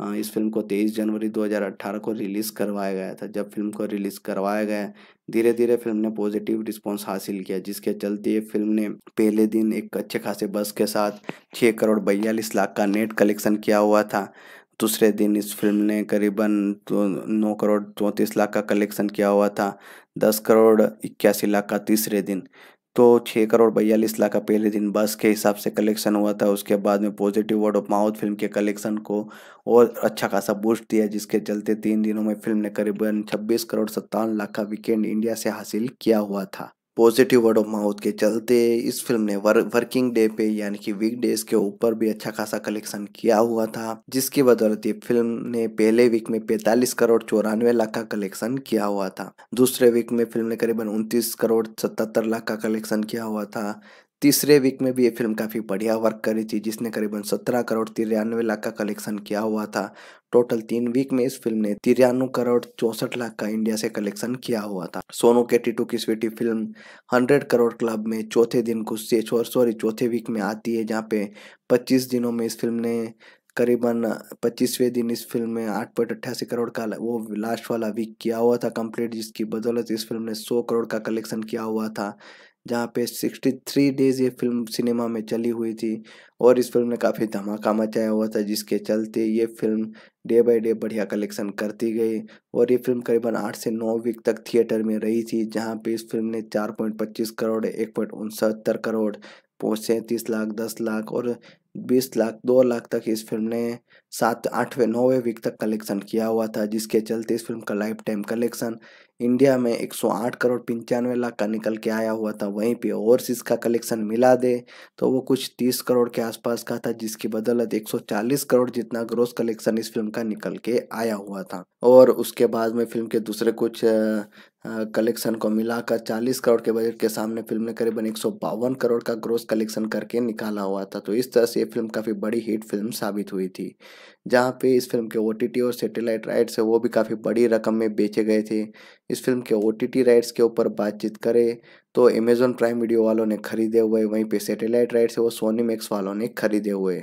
हाँ, इस फिल्म को 23 जनवरी 2018 को रिलीज़ करवाया गया था जब फिल्म को रिलीज़ करवाया गया धीरे धीरे फिल्म ने पॉजिटिव रिस्पांस हासिल किया जिसके चलते ये फिल्म ने पहले दिन एक अच्छे खासे बस के साथ छः करोड़ बयालीस लाख का नेट कलेक्शन किया हुआ था दूसरे दिन इस फिल्म ने करीबन नौ करोड़ चौंतीस लाख का कलेक्शन किया हुआ था दस करोड़ इक्यासी लाख का तीसरे दिन तो छः करोड़ बयालीस लाख का पहले दिन बस के हिसाब से कलेक्शन हुआ था उसके बाद में positive word of mouth film के कलेक्शन को और अच्छा खासा बूस्ट दिया जिसके चलते तीन दिनों में फिल्म ने करीबन छब्बीस करोड़ सत्तावन लाख का वीकेंड इंडिया से हासिल किया हुआ था पॉजिटिव वर्ड ऑफ माउथ के चलते इस फिल्म ने वर, वर्किंग डे पे यानी कि वीक डेज के ऊपर भी अच्छा खासा कलेक्शन किया हुआ था जिसकी बदौलत ये फिल्म ने पहले वीक में 45 करोड़ चौरानवे लाख का कलेक्शन किया हुआ था दूसरे वीक में फिल्म ने करीबन 29 करोड़ 77 लाख का कलेक्शन किया हुआ था तीसरे वीक में भी ये फिल्म काफ़ी बढ़िया वर्क करी थी जिसने करीबन सत्रह करोड़ तिरानवे लाख का कलेक्शन किया हुआ था टोटल तीन वीक में इस फिल्म ने तिरानवे करोड़ चौंसठ लाख का इंडिया से कलेक्शन किया हुआ था सोनू के टू की Sweety film hundred crore club में चौथे दिन कुछ सॉरी चौथे वीक में आती है जहाँ पे पच्चीस दिनों में इस फिल्म ने करीबन पच्चीसवें दिन इस फिल्म में आठ पॉइंट अट्ठासी करोड़ का वो लास्ट वाला वीक किया हुआ था कंप्लीट जिसकी बदौलत इस फिल्म ने सौ करोड़ का कलेक्शन किया हुआ था जहाँ पे 63 डेज ये फिल्म सिनेमा में चली हुई थी और इस फिल्म ने काफ़ी धमाका मचाया हुआ था जिसके चलते ये फिल्म डे बाय डे बढ़िया कलेक्शन करती गई और ये फिल्म करीबन आठ से नौ वीक तक थिएटर में रही थी जहाँ पे इस फिल्म ने 4.25 करोड़ एक करोड़ सैंतीस लाख दस लाख और बीस लाख दो लाख तक इस फिल्म ने सात आठवें नौवें वीक तक कलेक्शन किया हुआ था जिसके चलते इस फिल्म का लाइफ टाइम कलेक्शन इंडिया में 108 करोड़ पंचानवे लाख का निकल के आया हुआ था वहीं पे ओवरसीज का कलेक्शन मिला दे तो वो कुछ 30 करोड़ के आसपास का था जिसकी बदौलत 140 करोड़ जितना ग्रोस कलेक्शन इस फिल्म का निकल के आया हुआ था और उसके बाद में फिल्म के दूसरे कुछ कलेक्शन को मिलाकर 40 करोड़ के बजट के सामने फिल्म ने करीबन एक करोड़ का ग्रोस कलेक्शन करके निकाला हुआ था तो इस तरह से ये फिल्म काफ़ी बड़ी हिट फिल्म साबित हुई थी जहाँ पे इस फिल्म के ओ और सेटेलाइट राइट्स है वो भी काफ़ी बड़ी रकम में बेचे गए थे इस फिल्म के ओ राइट्स के ऊपर बातचीत करें तो अमेजोन प्राइम वीडियो वालों ने खरीदे हुए वहीं पर सेटेलाइट राइट्स है वो सोनी मैक्स वालों ने खरीदे हुए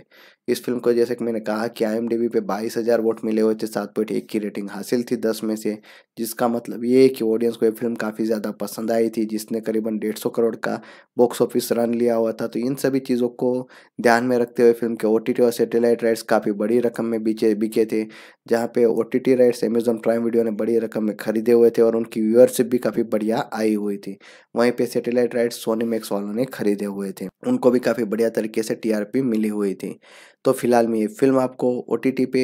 इस फिल्म को जैसे कि मैंने कहा कि आई पे बाईस हज़ार वोट मिले हुए थे सात पॉइंट एक की रेटिंग हासिल थी दस में से जिसका मतलब ये है कि ऑडियंस को ये फिल्म काफ़ी ज़्यादा पसंद आई थी जिसने करीबन डेढ़ सौ करोड़ का बॉक्स ऑफिस रन लिया हुआ था तो इन सभी चीज़ों को ध्यान में रखते हुए फिल्म के ओ और सेटेलाइट राइट्स काफ़ी बड़ी रकम में बिके बिके थे जहाँ पे ओ राइट्स अमेजोन प्राइम वीडियो ने बड़ी रकम में खरीदे हुए थे और उनकी व्यूअरशिप भी काफ़ी बढ़िया आई हुई थी वहीं पर सेटेलाइट राइट्स सोनी मैक्स वालों ने खरीदे हुए थे उनको भी काफ़ी बढ़िया तरीके से टीआरपी मिली हुई थी तो फिलहाल में ये फिल्म आपको ओ पे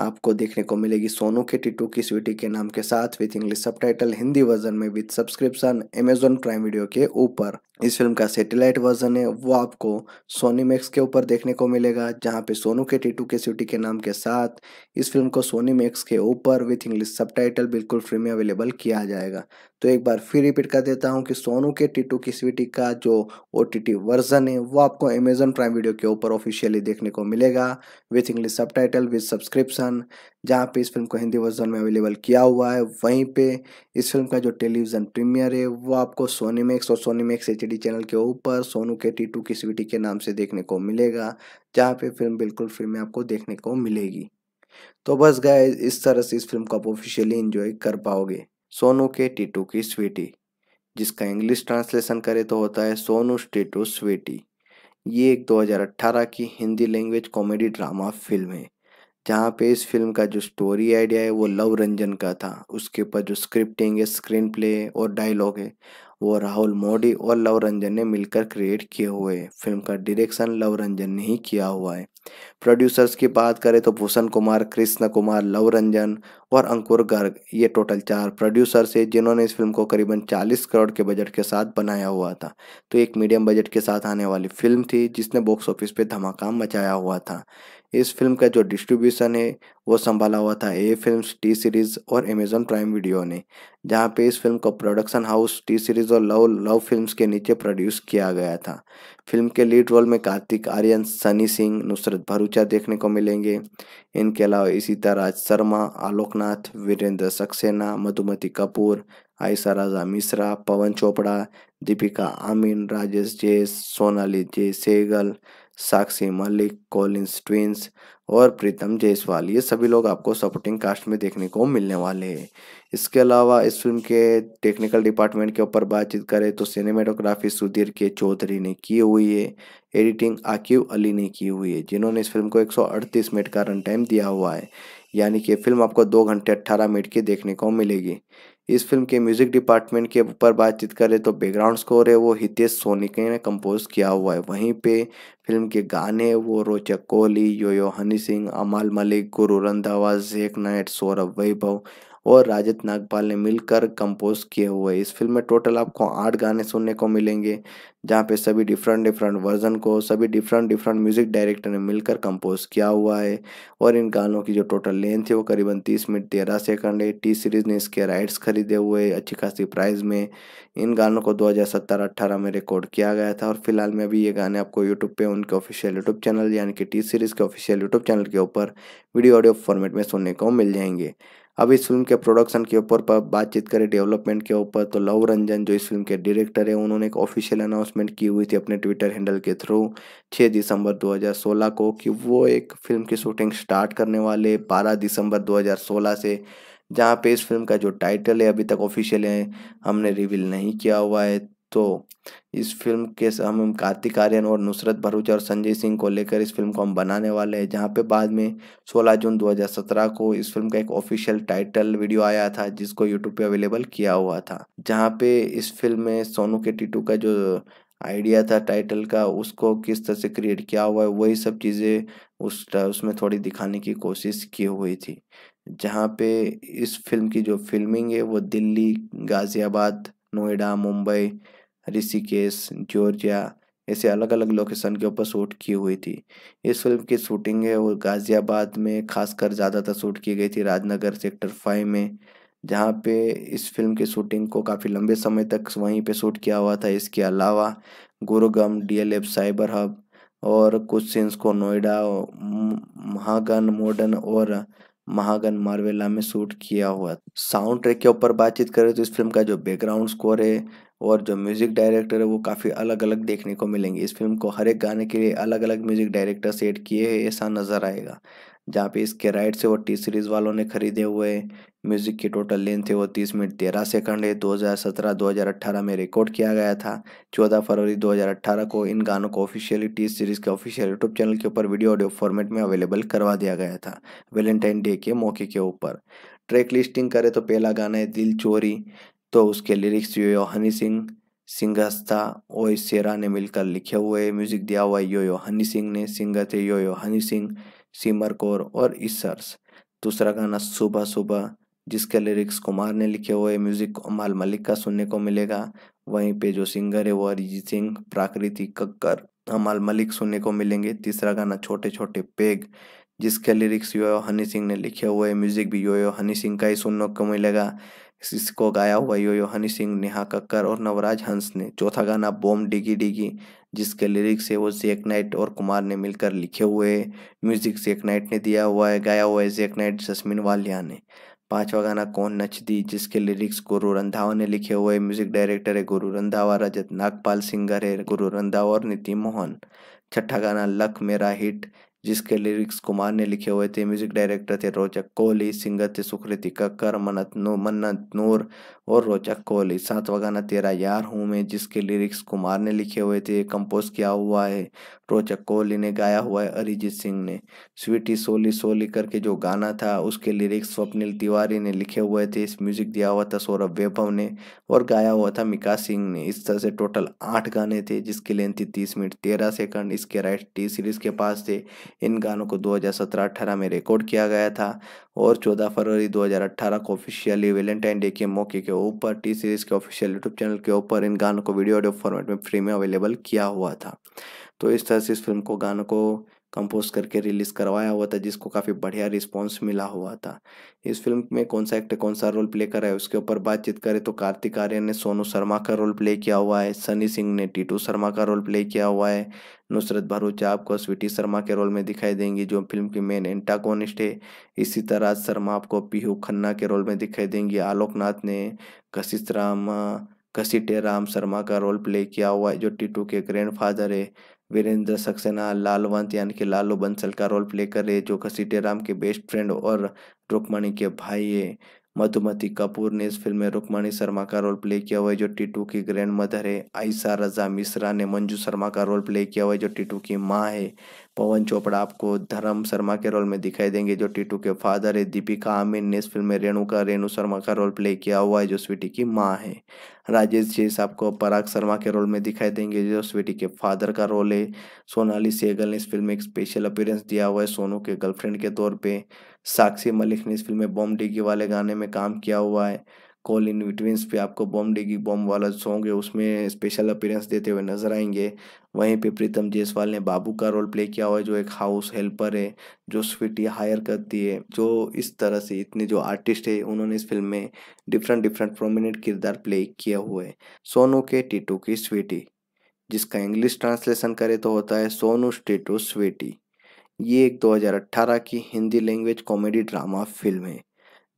आपको देखने को मिलेगी सोनू के टिटू की स्वीटी के नाम के साथ with English sub Hindi version में with subscription Amazon Prime Video के ऊपर इस फिल्म का सैटेलाइट वर्जन है वो आपको सोनी मैक्स के ऊपर देखने को मिलेगा जहाँ पे सोनू के टीटू के सिटी के नाम के साथ इस फिल्म को सोनी मैक्स के ऊपर विथ इंग्लिश सबटाइटल बिल्कुल फ्री में अवेलेबल किया जाएगा तो एक बार फिर रिपीट कर देता हूँ कि सोनू के टीटू की सिटी का जो ओ वर्जन है वो आपको अमेजन प्राइम वीडियो के ऊपर ऑफिशियली देखने को मिलेगा with English subtitle with subscription जहाँ पे इस फिल्म को हिंदी वर्जन में अवेलेबल किया हुआ है वहीं पे इस फिल्म का जो टेलीविज़न प्रीमियर है वो आपको सोनी मैक्स और Sony Max H D channel के ऊपर सोनू के टी टू की स्वीटी के नाम से देखने को मिलेगा जहाँ पे फिल्म बिल्कुल फ्री में आपको देखने को मिलेगी तो बस गए इस तरह से इस फिल्म को आप ऑफिशियली इंजॉय कर पाओगे सोनू के टी टू की स्वीटी जिसका इंग्लिश ट्रांसलेशन करे तो होता है सोनू टी टू स्वीटी ये एक 2018 की Hindi language comedy drama film है जहाँ पे इस फिल्म का जो स्टोरी आइडिया है वो लव रंजन का था उसके ऊपर जो स्क्रिप्टिंग है स्क्रीन प्ले और डायलॉग है वो राहुल मोडी और लव रंजन ने मिलकर क्रिएट किए हुए हैं फिल्म का डायरेक्शन लव रंजन ने ही किया हुआ है प्रोड्यूसर्स की बात करें तो भूषण कुमार कृष्ण कुमार लव रंजन और अंकुर गर्ग ये टोटल चार प्रोड्यूसर्स है जिन्होंने इस फिल्म को करीबन 40 करोड़ के बजट के साथ बनाया हुआ था तो एक मीडियम बजट के साथ आने वाली फिल्म थी जिसने बॉक्स ऑफिस पर धमाका मचाया हुआ था इस फिल्म का जो डिस्ट्रीब्यूशन है वो संभाला हुआ था ए फिल्म्स टी सीरीज़ और अमेजोन प्राइम वीडियो ने जहाँ पे इस फिल्म को प्रोडक्शन हाउस टी सीरीज़ और लव लव फिल्म्स के नीचे प्रोड्यूस किया गया था फिल्म के लीड रोल में कार्तिक आर्यन सनी सिंह नुसरत भरूचा देखने को मिलेंगे इनके अलावा इसी तरह शर्मा आलोकनाथ वीरेंद्र सक्सेना मधुमती कपूर आयसा राजा मिश्रा पवन चोपड़ा दीपिका आमीन राजेश जे सोनाली जय सेगल साक्षी मलिक कॉलिंस ट्विंस और प्रीतम जायसवाल ये सभी लोग आपको सपोर्टिंग कास्ट में देखने को मिलने वाले हैं इसके अलावा इस फिल्म के टेक्निकल डिपार्टमेंट के ऊपर बातचीत करें तो सिनेमेटोग्राफी सुधीर के चौधरी ने की हुई है एडिटिंग आकिब अली ने की हुई है जिन्होंने इस फिल्म को 138 मिनट का रन टाइम दिया हुआ है यानी कि फिल्म आपको दो घंटे अट्ठारह मिनट की देखने को मिलेगी इस फिल्म के म्यूजिक डिपार्टमेंट के ऊपर बातचीत करें तो बैकग्राउंड स्कोर है वो हितेश सोनिके ने कंपोज किया हुआ है वहीं पे फिल्म के गाने वो रोचक कोहली योयो हनी सिंह अमाल मलिक गुरु रंधावा जेक नाइट सौरभ वैभव और राजत नागपाल ने मिलकर कंपोज किए हुए इस फिल्म में टोटल आपको आठ गाने सुनने को मिलेंगे जहाँ पे सभी डिफरेंट डिफरेंट वर्जन को सभी डिफरेंट डिफरेंट म्यूज़िक डायरेक्टर ने मिलकर कंपोज किया हुआ है और इन गानों की जो टोटल लेंथ है वो करीबन तीस मिनट तेरह सेकंड है टी सीरीज़ ने इसके राइट्स खरीदे हुए अच्छी खासी प्राइस में इन गानों को दो हज़ार में रिकॉर्ड किया गया था और फिलहाल में अभी ये गाने आपको यूट्यूब पर उनके ऑफिशियल यूट्यूब चैनल यानी कि टी सीरीज़ के ऑफिशियल यूट्यूब चैनल के ऊपर वीडियो ऑडियो फॉर्मेट में सुनने को मिल जाएंगे अब इस फिल्म के प्रोडक्शन के ऊपर बातचीत करें डेवलपमेंट के ऊपर तो लव रंजन जो इस फिल्म के डायरेक्टर है उन्होंने एक ऑफिशियल अनाउंसमेंट की हुई थी अपने ट्विटर हैंडल के थ्रू 6 दिसंबर 2016 को कि वो एक फिल्म की शूटिंग स्टार्ट करने वाले 12 दिसंबर 2016 से जहाँ पे इस फिल्म का जो टाइटल है अभी तक ऑफिशियल है हमने रिवील नहीं किया हुआ है तो इस फिल्म के हम कार्तिक आर्यन और नुसरत भरूच और संजय सिंह को लेकर इस फिल्म को हम बनाने वाले हैं जहाँ पे बाद में 16 जून 2017 को इस फिल्म का एक ऑफिशियल टाइटल वीडियो आया था जिसको यूट्यूब पे अवेलेबल किया हुआ था जहाँ पे इस फिल्म में सोनू के टीटू का जो आइडिया था टाइटल का उसको किस तरह से क्रिएट किया हुआ है वही सब चीज़ें उस उसमें थोड़ी दिखाने की कोशिश की हुई थी जहाँ पे इस फिल्म की जो फिल्मिंग है वो दिल्ली गाज़ियाबाद नोएडा मुंबई ऋषिकेश जॉर्जिया ऐसे अलग अलग लोकेशन के ऊपर शूट की हुई थी इस फिल्म की शूटिंग है वो गाज़ियाबाद में खासकर ज़्यादातर शूट की गई थी राजनगर सेक्टर फाइव में जहाँ पे इस फिल्म की शूटिंग को काफ़ी लंबे समय तक वहीं पे शूट किया हुआ था इसके अलावा गुरुगम डीएलएफ साइबर हब और कुछ सीन्स को नोएडा महागन मॉडर्न और महागन मार्वेला में शूट किया हुआ साउंड ट्रैक के ऊपर बातचीत करें तो इस फिल्म का जो बैकग्राउंड स्कोर है और जो म्यूज़िक डायरेक्टर है वो काफ़ी अलग अलग देखने को मिलेंगे इस फिल्म को हर एक गाने के लिए अलग अलग म्यूज़िक डायरेक्टर सेट किए हैं ऐसा नज़र आएगा जहाँ पे इसके राइट से वो टी सीरीज़ वालों ने खरीदे हुए म्यूज़िक की टोटल लेंथ है वो तीस मिनट तेरह सेकंड है हज़ार अट्ठारह में रिकॉर्ड किया गया था चौदह फरवरी अट्ठारह को इन गानों को ऑफिशियली टी सीरीज़ के ऑफिशियल यूट्यूब चैनल के ऊपर वीडियो ऑडियो फॉर्मेट में अवेलेबल करवा दिया गया था वेलेंटाइन डे के मौके के ऊपर ट्रैक लिस्टिंग करें तो पहला गाना है दिल चोरी तो उसके लिरिक्स यो हनी सिंह सिंगस्ता ओ सेरा ने मिलकर लिखे हुए म्यूजिक दिया हुआ यो यो हनी सिंह ने सिंगर थे यो यो हनी सिंह सिमर कौर और इसर्स दूसरा गाना सुबह सुबह जिसके लिरिक्स कुमार ने लिखे हुए म्यूजिक अमाल मलिक का सुनने को मिलेगा वहीं पे जो सिंगर है वो अरिजीत सिंह प्राकृति कक्कर अमाल मलिक सुनने को मिलेंगे तीसरा गाना छोटे छोटे पेग जिसके लिरिक्स यो हनी सिंह ने लिखे हुए म्यूजिक भी यो यो हनी सिंह का ही सुनने को मिलेगा इसको गाया हुआ यो यो हनी सिंह नेहा कक्कर और नवराज हंस ने चौथा गाना बॉम डिगी डिगी जिसके लिरिक्स है वो जेक नाइट और कुमार ने मिलकर लिखे हुए है म्यूजिक जेक नाइट ने दिया हुआ है गाया हुआ है जेक नाइट जसमिन वालिया ने पांचवा गाना कौन नच दी जिसके लिरिक्स गुरु रंधावा ने लिखे हुए म्यूजिक डायरेक्टर है गुरु रंधावा रजत नागपाल सिंगर है गुरु रंधावा और नीति मोहन छठा गाना लक मेरा हिट जिसके लिरिक्स कुमार ने लिखे हुए थे म्यूजिक डायरेक्टर थे रोचक कोहली सिंगर थे सुकृति कक्कर मन्नत मन्नत नूर और रोचक कोहली सातवा गाना तेरा यार हूँ मैं जिसके लिरिक्स कुमार ने लिखे हुए थे कंपोज किया हुआ है रोचक कोहली ने गाया हुआ है अरिजीत सिंह ने स्वीटी सोली सोली करके जो गाना था उसके लिरिक्स स्वप्निल तिवारी ने लिखे हुए थे इस म्यूजिक दिया हुआ था सौरभ वैभव ने और गाया हुआ था मिका सिंह ने इस तरह से टोटल आठ गाने थे जिसकी लेंथ थी तीस मिनट तेरह सेकंड इसके राइट टी सीरीज के पास थे इन गानों को दो हजार में रिकॉर्ड किया गया था और चौदह फरवरी दो को ऑफिशियली वेलेंटाइन डे के मौके के ऊपर टी सीरीज़ के ऑफिशियल यूट्यूब चैनल के ऊपर इन गानों को वीडियो ऑडियो फॉर्मेट में फ्री में अवेलेबल किया हुआ था तो इस तरह से इस फिल्म को गानों को कंपोज करके रिलीज़ करवाया हुआ था जिसको काफ़ी बढ़िया रिस्पॉन्स मिला हुआ था इस फिल्म में कौन सा एक्टर कौन सा रोल प्ले करा है उसके ऊपर बातचीत करें तो कार्तिक आर्यन ने सोनू शर्मा का रोल प्ले किया हुआ है सनी सिंह ने टीटू शर्मा का रोल प्ले किया हुआ है नुसरत भरूचा आपको स्वीटी शर्मा के रोल में दिखाई देंगी जो फिल्म की मेन एंटाकोनिस्ट है इसी तरह शर्मा आपको पीहू खन्ना के रोल में दिखाई देंगी आलोकनाथ ने कशिश राम घसीटे राम शर्मा का रोल प्ले किया हुआ है जो टीटू के ग्रैंड फादर है वीरेंद्र सक्सेना लालवंत यानी कि लालू बंसल का रोल प्ले कर रहे जो राम के बेस्ट फ्रेंड और रुक्मणी के भाई है मधुमति कपूर ने इस फिल्म में रुक्मणी शर्मा का रोल प्ले किया हुआ है जो टीटू की ग्रैंड मदर है आयशा रजा मिश्रा ने मंजू शर्मा का रोल प्ले किया हुआ है जो टीटू की माँ है पवन चोपड़ा आपको धर्म शर्मा के रोल में दिखाई देंगे जो टीटू के फादर है दीपिका आमिर ने इस फिल्म में रेणुका रेणु शर्मा का रोल प्ले किया हुआ है जो स्वीटी की माँ है राजेश जैस आपको पराग शर्मा के रोल में दिखाई देंगे जो स्वीटी के फादर का रोल है सोनाली सेगल ने इस फिल्म में एक स्पेशल अपीयरेंस दिया हुआ है सोनू के गर्लफ्रेंड के तौर पर साक्षी मलिक ने इस फिल्म में बॉम डिगी वाले गाने में काम किया हुआ है कॉल इन विटवींस पे आपको बॉम डिगी बॉम वाला सॉन्ग है उसमें स्पेशल अपीयरेंस देते हुए नजर आएंगे वहीं पे प्रीतम जयसवाल ने बाबू का रोल प्ले किया हुआ है जो एक हाउस हेल्पर है जो स्वीटी हायर करती है जो इस तरह से इतने जो आर्टिस्ट है उन्होंने इस फिल्म में डिफरेंट डिफरेंट प्रोमिनेंट किरदार प्ले किया हुए सोनू के टीटू की स्वीटी जिसका इंग्लिश ट्रांसलेशन करे तो होता है सोनू स्टेटू स्वीटी ये एक 2018 की Hindi language comedy drama film है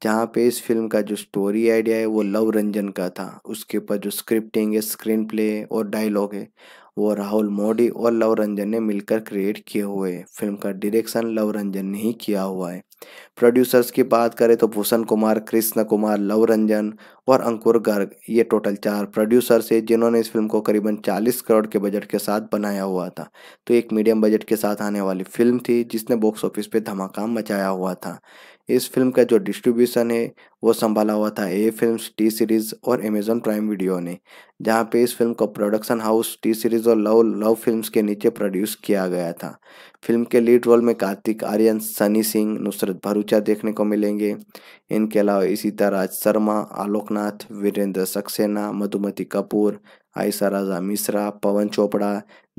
जहाँ पे इस फिल्म का जो स्टोरी आइडिया है वो लव रंजन का था उसके ऊपर जो स्क्रिप्टिंग है स्क्रीन प्ले और डायलॉग है वो राहुल मोडी और लव रंजन ने मिलकर क्रिएट किए हुए हैं फिल्म का डायरेक्शन लव रंजन ने ही किया हुआ है प्रोड्यूसर्स की बात करें तो भूषण कुमार कृष्ण कुमार लव रंजन और अंकुर गर्ग ये टोटल चार प्रोड्यूसर्स है जिन्होंने इस फिल्म को करीबन 40 करोड़ के बजट के साथ बनाया हुआ था तो एक मीडियम बजट के साथ आने वाली फिल्म थी जिसने बॉक्स ऑफिस पे धमाका मचाया हुआ था इस फिल्म का जो डिस्ट्रीब्यूशन है वो संभाला हुआ था ए फिल्म टी सीरीज़ और अमेजन प्राइम वीडियो ने जहाँ पे इस फिल्म को प्रोडक्शन हाउस टी सीरीज़ और लव लव फिल्म्स के नीचे प्रोड्यूस किया गया था फिल्म के लीड रोल में कार्तिक आर्यन सनी सिंह नुसरत भरूचा देखने को मिलेंगे इनके अलावा इसी राज शर्मा आलोकनाथ वीरेंद्र सक्सेना मधुमती कपूर आयशा राजा मिश्रा पवन चोपड़ा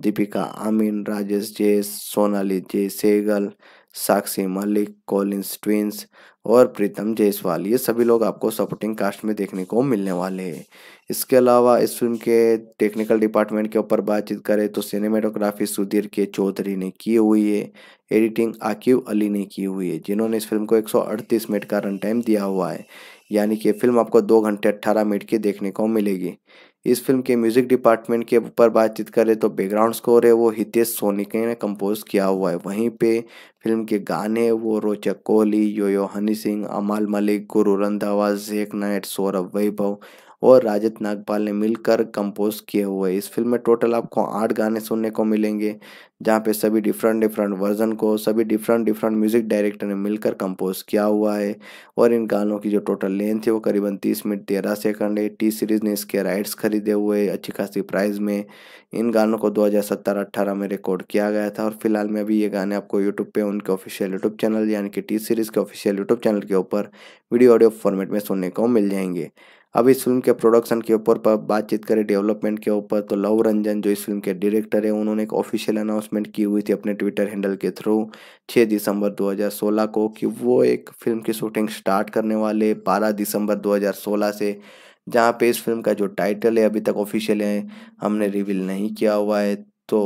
दीपिका आमीन राजेश जेस सोनाली जय सेगल साक्षी मलिक कॉलिंस ट्विंस और प्रीतम जायसवाल ये सभी लोग आपको सपोर्टिंग कास्ट में देखने को मिलने वाले हैं इसके अलावा इस फिल्म के टेक्निकल डिपार्टमेंट के ऊपर बातचीत करें तो सिनेमेटोग्राफी सुधीर के चौधरी ने की हुई है एडिटिंग आकिब अली ने की हुई है जिन्होंने इस फिल्म को 138 मिनट का रन टाइम दिया हुआ है यानी कि फिल्म आपको दो घंटे अट्ठारह मिनट की देखने को मिलेगी इस फिल्म के म्यूजिक डिपार्टमेंट के ऊपर बातचीत करें तो बैकग्राउंड स्कोर है वो हितेश सोनिके ने कंपोज किया हुआ है वहीं पे फिल्म के गाने वो रोचक कोहली योयो हनी सिंह अमाल मलिक गुरु रंधावा जेक नाइट सौरभ वैभव और राजत नागपाल ने मिलकर कंपोज किए हुए इस फिल्म में टोटल आपको आठ गाने सुनने को मिलेंगे जहाँ पे सभी डिफरेंट डिफरेंट वर्जन को सभी डिफरेंट डिफरेंट म्यूज़िक डायरेक्टर ने मिलकर कंपोज किया हुआ है और इन गानों की जो टोटल लेंथ है वो करीबन तीस मिनट तेरह सेकंड है टी सीरीज़ ने इसके राइट्स खरीदे हुए अच्छी खासी प्राइस में इन गानों को दो हज़ार में रिकॉर्ड किया गया था और फिलहाल में अभी ये गाने आपको यूट्यूब पर उनके ऑफिशियल यूट्यूब चैनल यानी कि टी सीरीज़ के ऑफिशियल यूट्यूब चैनल के ऊपर वीडियो ऑडियो फॉर्मेट में सुनने को मिल जाएंगे अब इस फिल्म के प्रोडक्शन के ऊपर पर बातचीत करें डेवलपमेंट के ऊपर तो लव रंजन जो इस फिल्म के डायरेक्टर है उन्होंने एक ऑफिशियल अनाउंसमेंट की हुई थी अपने ट्विटर हैंडल के थ्रू 6 दिसंबर 2016 को कि वो एक फिल्म की शूटिंग स्टार्ट करने वाले 12 दिसंबर 2016 से जहाँ पे इस फिल्म का जो टाइटल है अभी तक ऑफिशियल है हमने रिवील नहीं किया हुआ है तो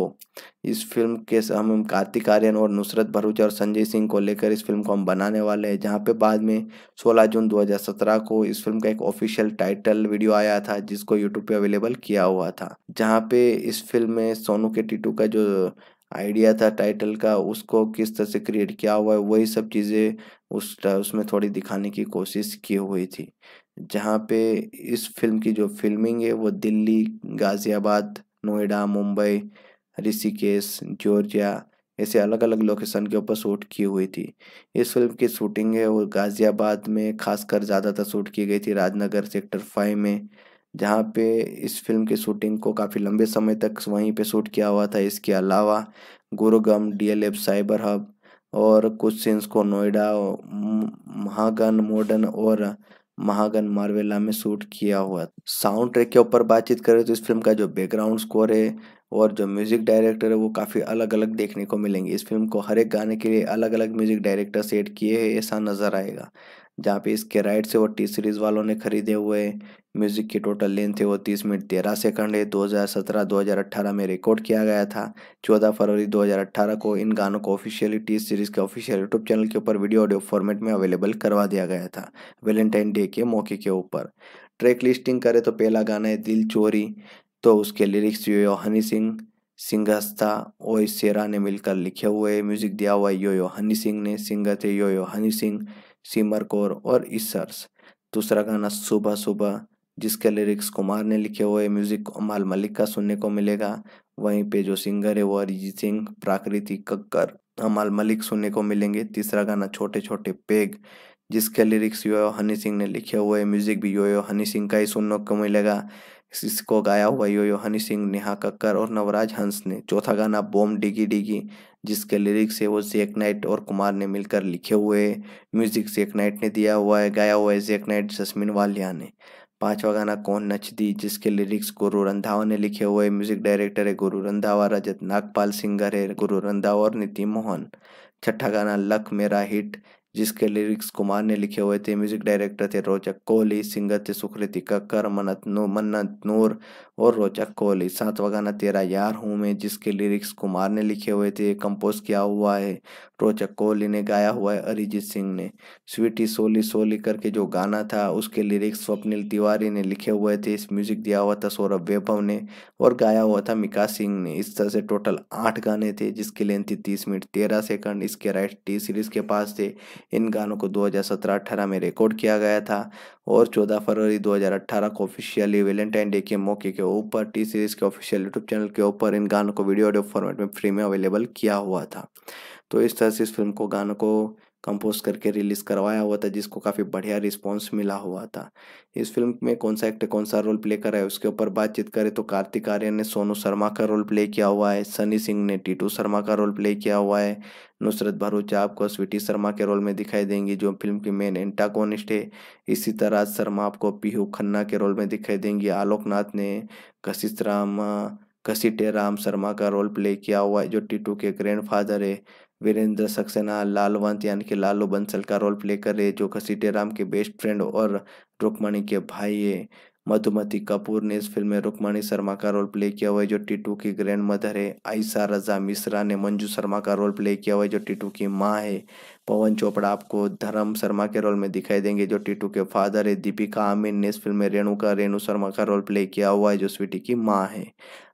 इस फिल्म के हम कार्तिक आर्यन और नुसरत भरूचा और संजय सिंह को लेकर इस फिल्म को हम बनाने वाले हैं जहाँ पे बाद में 16 जून 2017 को इस फिल्म का एक ऑफिशियल टाइटल वीडियो आया था जिसको यूट्यूब पे अवेलेबल किया हुआ था जहाँ पे इस फिल्म में सोनू के टीटू का जो आइडिया था टाइटल का उसको किस तरह से क्रिएट किया हुआ है वही सब चीज़ें उस उसमें थोड़ी दिखाने की कोशिश की हुई थी जहाँ पे इस फिल्म की जो फिल्मिंग है वो दिल्ली गाज़ियाबाद नोएडा मुंबई ऋषिकेश जॉर्जिया ऐसे अलग अलग लोकेशन के ऊपर शूट की हुई थी इस फिल्म की शूटिंग है वो गाज़ियाबाद में खासकर ज़्यादातर शूट की गई थी राजनगर सेक्टर फाइव में जहाँ पे इस फिल्म की शूटिंग को काफ़ी लंबे समय तक वहीं पे शूट किया हुआ था इसके अलावा गुरुगम डीएलएफ साइबर हब और कुछ सीन्स को नोएडा महागन मॉडर्न और महागन मार्वेला में शूट किया हुआ साउंड ट्रैक के ऊपर बातचीत करें तो इस फिल्म का जो बैकग्राउंड स्कोर है और जो म्यूज़िक डायरेक्टर है वो काफ़ी अलग अलग देखने को मिलेंगे इस फिल्म को हर एक गाने के लिए अलग अलग म्यूज़िक डायरेक्टर सेट किए हैं ऐसा नज़र आएगा जहाँ पे इसके राइट से वो टी सीरीज वालों ने खरीदे हुए म्यूज़िक की टोटल लेंथ है वो तीस मिनट तेरह सेकंड है 2017-2018 में रिकॉर्ड किया गया था 14 फरवरी 2018 को इन गानों को ऑफिशियली टी सीरीज़ के ऑफिशियल यूट्यूब चैनल के ऊपर वीडियो ऑडियो फॉर्मेट में अवेलेबल करवा दिया गया था वेलेंटाइन डे के मौके के ऊपर ट्रैक लिस्टिंग करें तो पहला गाना है दिल चोरी तो उसके लिरिक्स यो यो हनी सिंह सिंगस्ता ओ शेरा ने मिलकर लिखे हुए म्यूज़िक दिया हुआ यो यो हनी सिंह ने सिंगर थे यो यो हनी सिंह सिमर कौर और ईसर्स दूसरा गाना सुबह सुबह जिसके लिरिक्स कुमार ने लिखे हुए म्यूजिक अमाल मलिक का सुनने को मिलेगा वहीं पे जो सिंगर है वो अरिजीत सिंह प्राकृति कक्कर अमाल मलिक सुनने को मिलेंगे तीसरा गाना छोटे छोटे पेग जिसके लिरिक्स यो हनी सिंह ने लिखे हुए म्यूजिक भी यो हनी सिंह का ही सुनने को मिलेगा इसको गाया हुआ यो हनी सिंह नेहा कक्कर और नवराज हंस ने चौथा गाना बॉम डिगी डिगी जिसके लिरिक्स है वो जैक नाइट और कुमार ने मिलकर लिखे हुए म्यूजिक जेक नाइट ने दिया हुआ है गाया हुआ है जेक नाइट जसमिन वालिया ने पांचवा गाना कौन नच दी जिसके लिरिक्स गुरु रंधावा ने लिखे हुए म्यूजिक डायरेक्टर है गुरु रंधावा रजत नागपाल सिंगर है गुरु रंधावा और नीति मोहन छठा गाना लक मेरा हिट जिसके लिरिक्स कुमार ने लिखे हुए थे म्यूजिक डायरेक्टर थे रोचक कोहली सिंगर थे सुकृति कक्कर मन्नत नो मन्नत नूर और रोचक कोहली सातवा गाना तेरा यार हूँ मैं जिसके लिरिक्स कुमार ने लिखे हुए थे कंपोज किया हुआ है रोचक कोहली ने गाया हुआ है अरिजीत सिंह ने स्वीटी सोली सोली करके जो गाना था उसके लिरिक्स स्वप्निल तिवारी ने लिखे हुए थे इस म्यूजिक दिया हुआ था सौरभ वैभव ने और गाया हुआ था मिका सिंह ने इस तरह से टोटल आठ गाने थे जिसकी लेंथ थी तीस मिनट तेरह सेकंड इसके राइट टी सीरीज के पास थे इन गानों को 2017-18 में रिकॉर्ड किया गया था और 14 फरवरी 2018 को ऑफिशियली वेलेंटाइन डे के मौके के ऊपर टी सीरीज के ऑफिशियल यूट्यूब चैनल के ऊपर इन गानों को वीडियो ऑडियो फॉर्मेट में फ्री में अवेलेबल किया हुआ था तो इस तरह से इस फिल्म को गानों को कंपोज करके रिलीज़ करवाया हुआ था जिसको काफ़ी बढ़िया रिस्पॉन्स मिला हुआ था इस फिल्म में कौन सा एक्टर कौन सा रोल प्ले कर रहा है उसके ऊपर बातचीत करें तो कार्तिक आर्यन ने सोनू शर्मा का रोल प्ले किया हुआ है सनी सिंह ने टीटू शर्मा का रोल प्ले किया हुआ है नुसरत भरूचा आपको स्वीटी शर्मा के रोल में दिखाई देंगी जो फिल्म की मेन एंटाकोनिस्ट है इसी तरह शर्मा आपको पीहू खन्ना के रोल में दिखाई देंगी आलोक नाथ ने कशित राम कसीटे राम शर्मा का रोल प्ले किया हुआ है जो टीटू के ग्रैंडफादर है वीरेंद्र सक्सेना लालवंत यानी कि लालू बंसल का रोल प्ले कर रहे जो घसीटे राम के बेस्ट फ्रेंड और रुकमणी के भाई है मधुमती कपूर ने इस फिल्म में रुक्मणी शर्मा का रोल प्ले किया हुआ है जो टीटू की ग्रैंड मदर है आयशा रजा मिश्रा ने मंजू शर्मा का रोल प्ले किया हुआ है जो टीटू की माँ है पवन चोपड़ा आपको धर्म शर्मा के रोल में दिखाई देंगे जो टीटू के फादर है दीपिका आमिर ने इस फिल्म में रेणु का रेणु शर्मा का रोल प्ले किया हुआ है जो स्वीटी की माँ है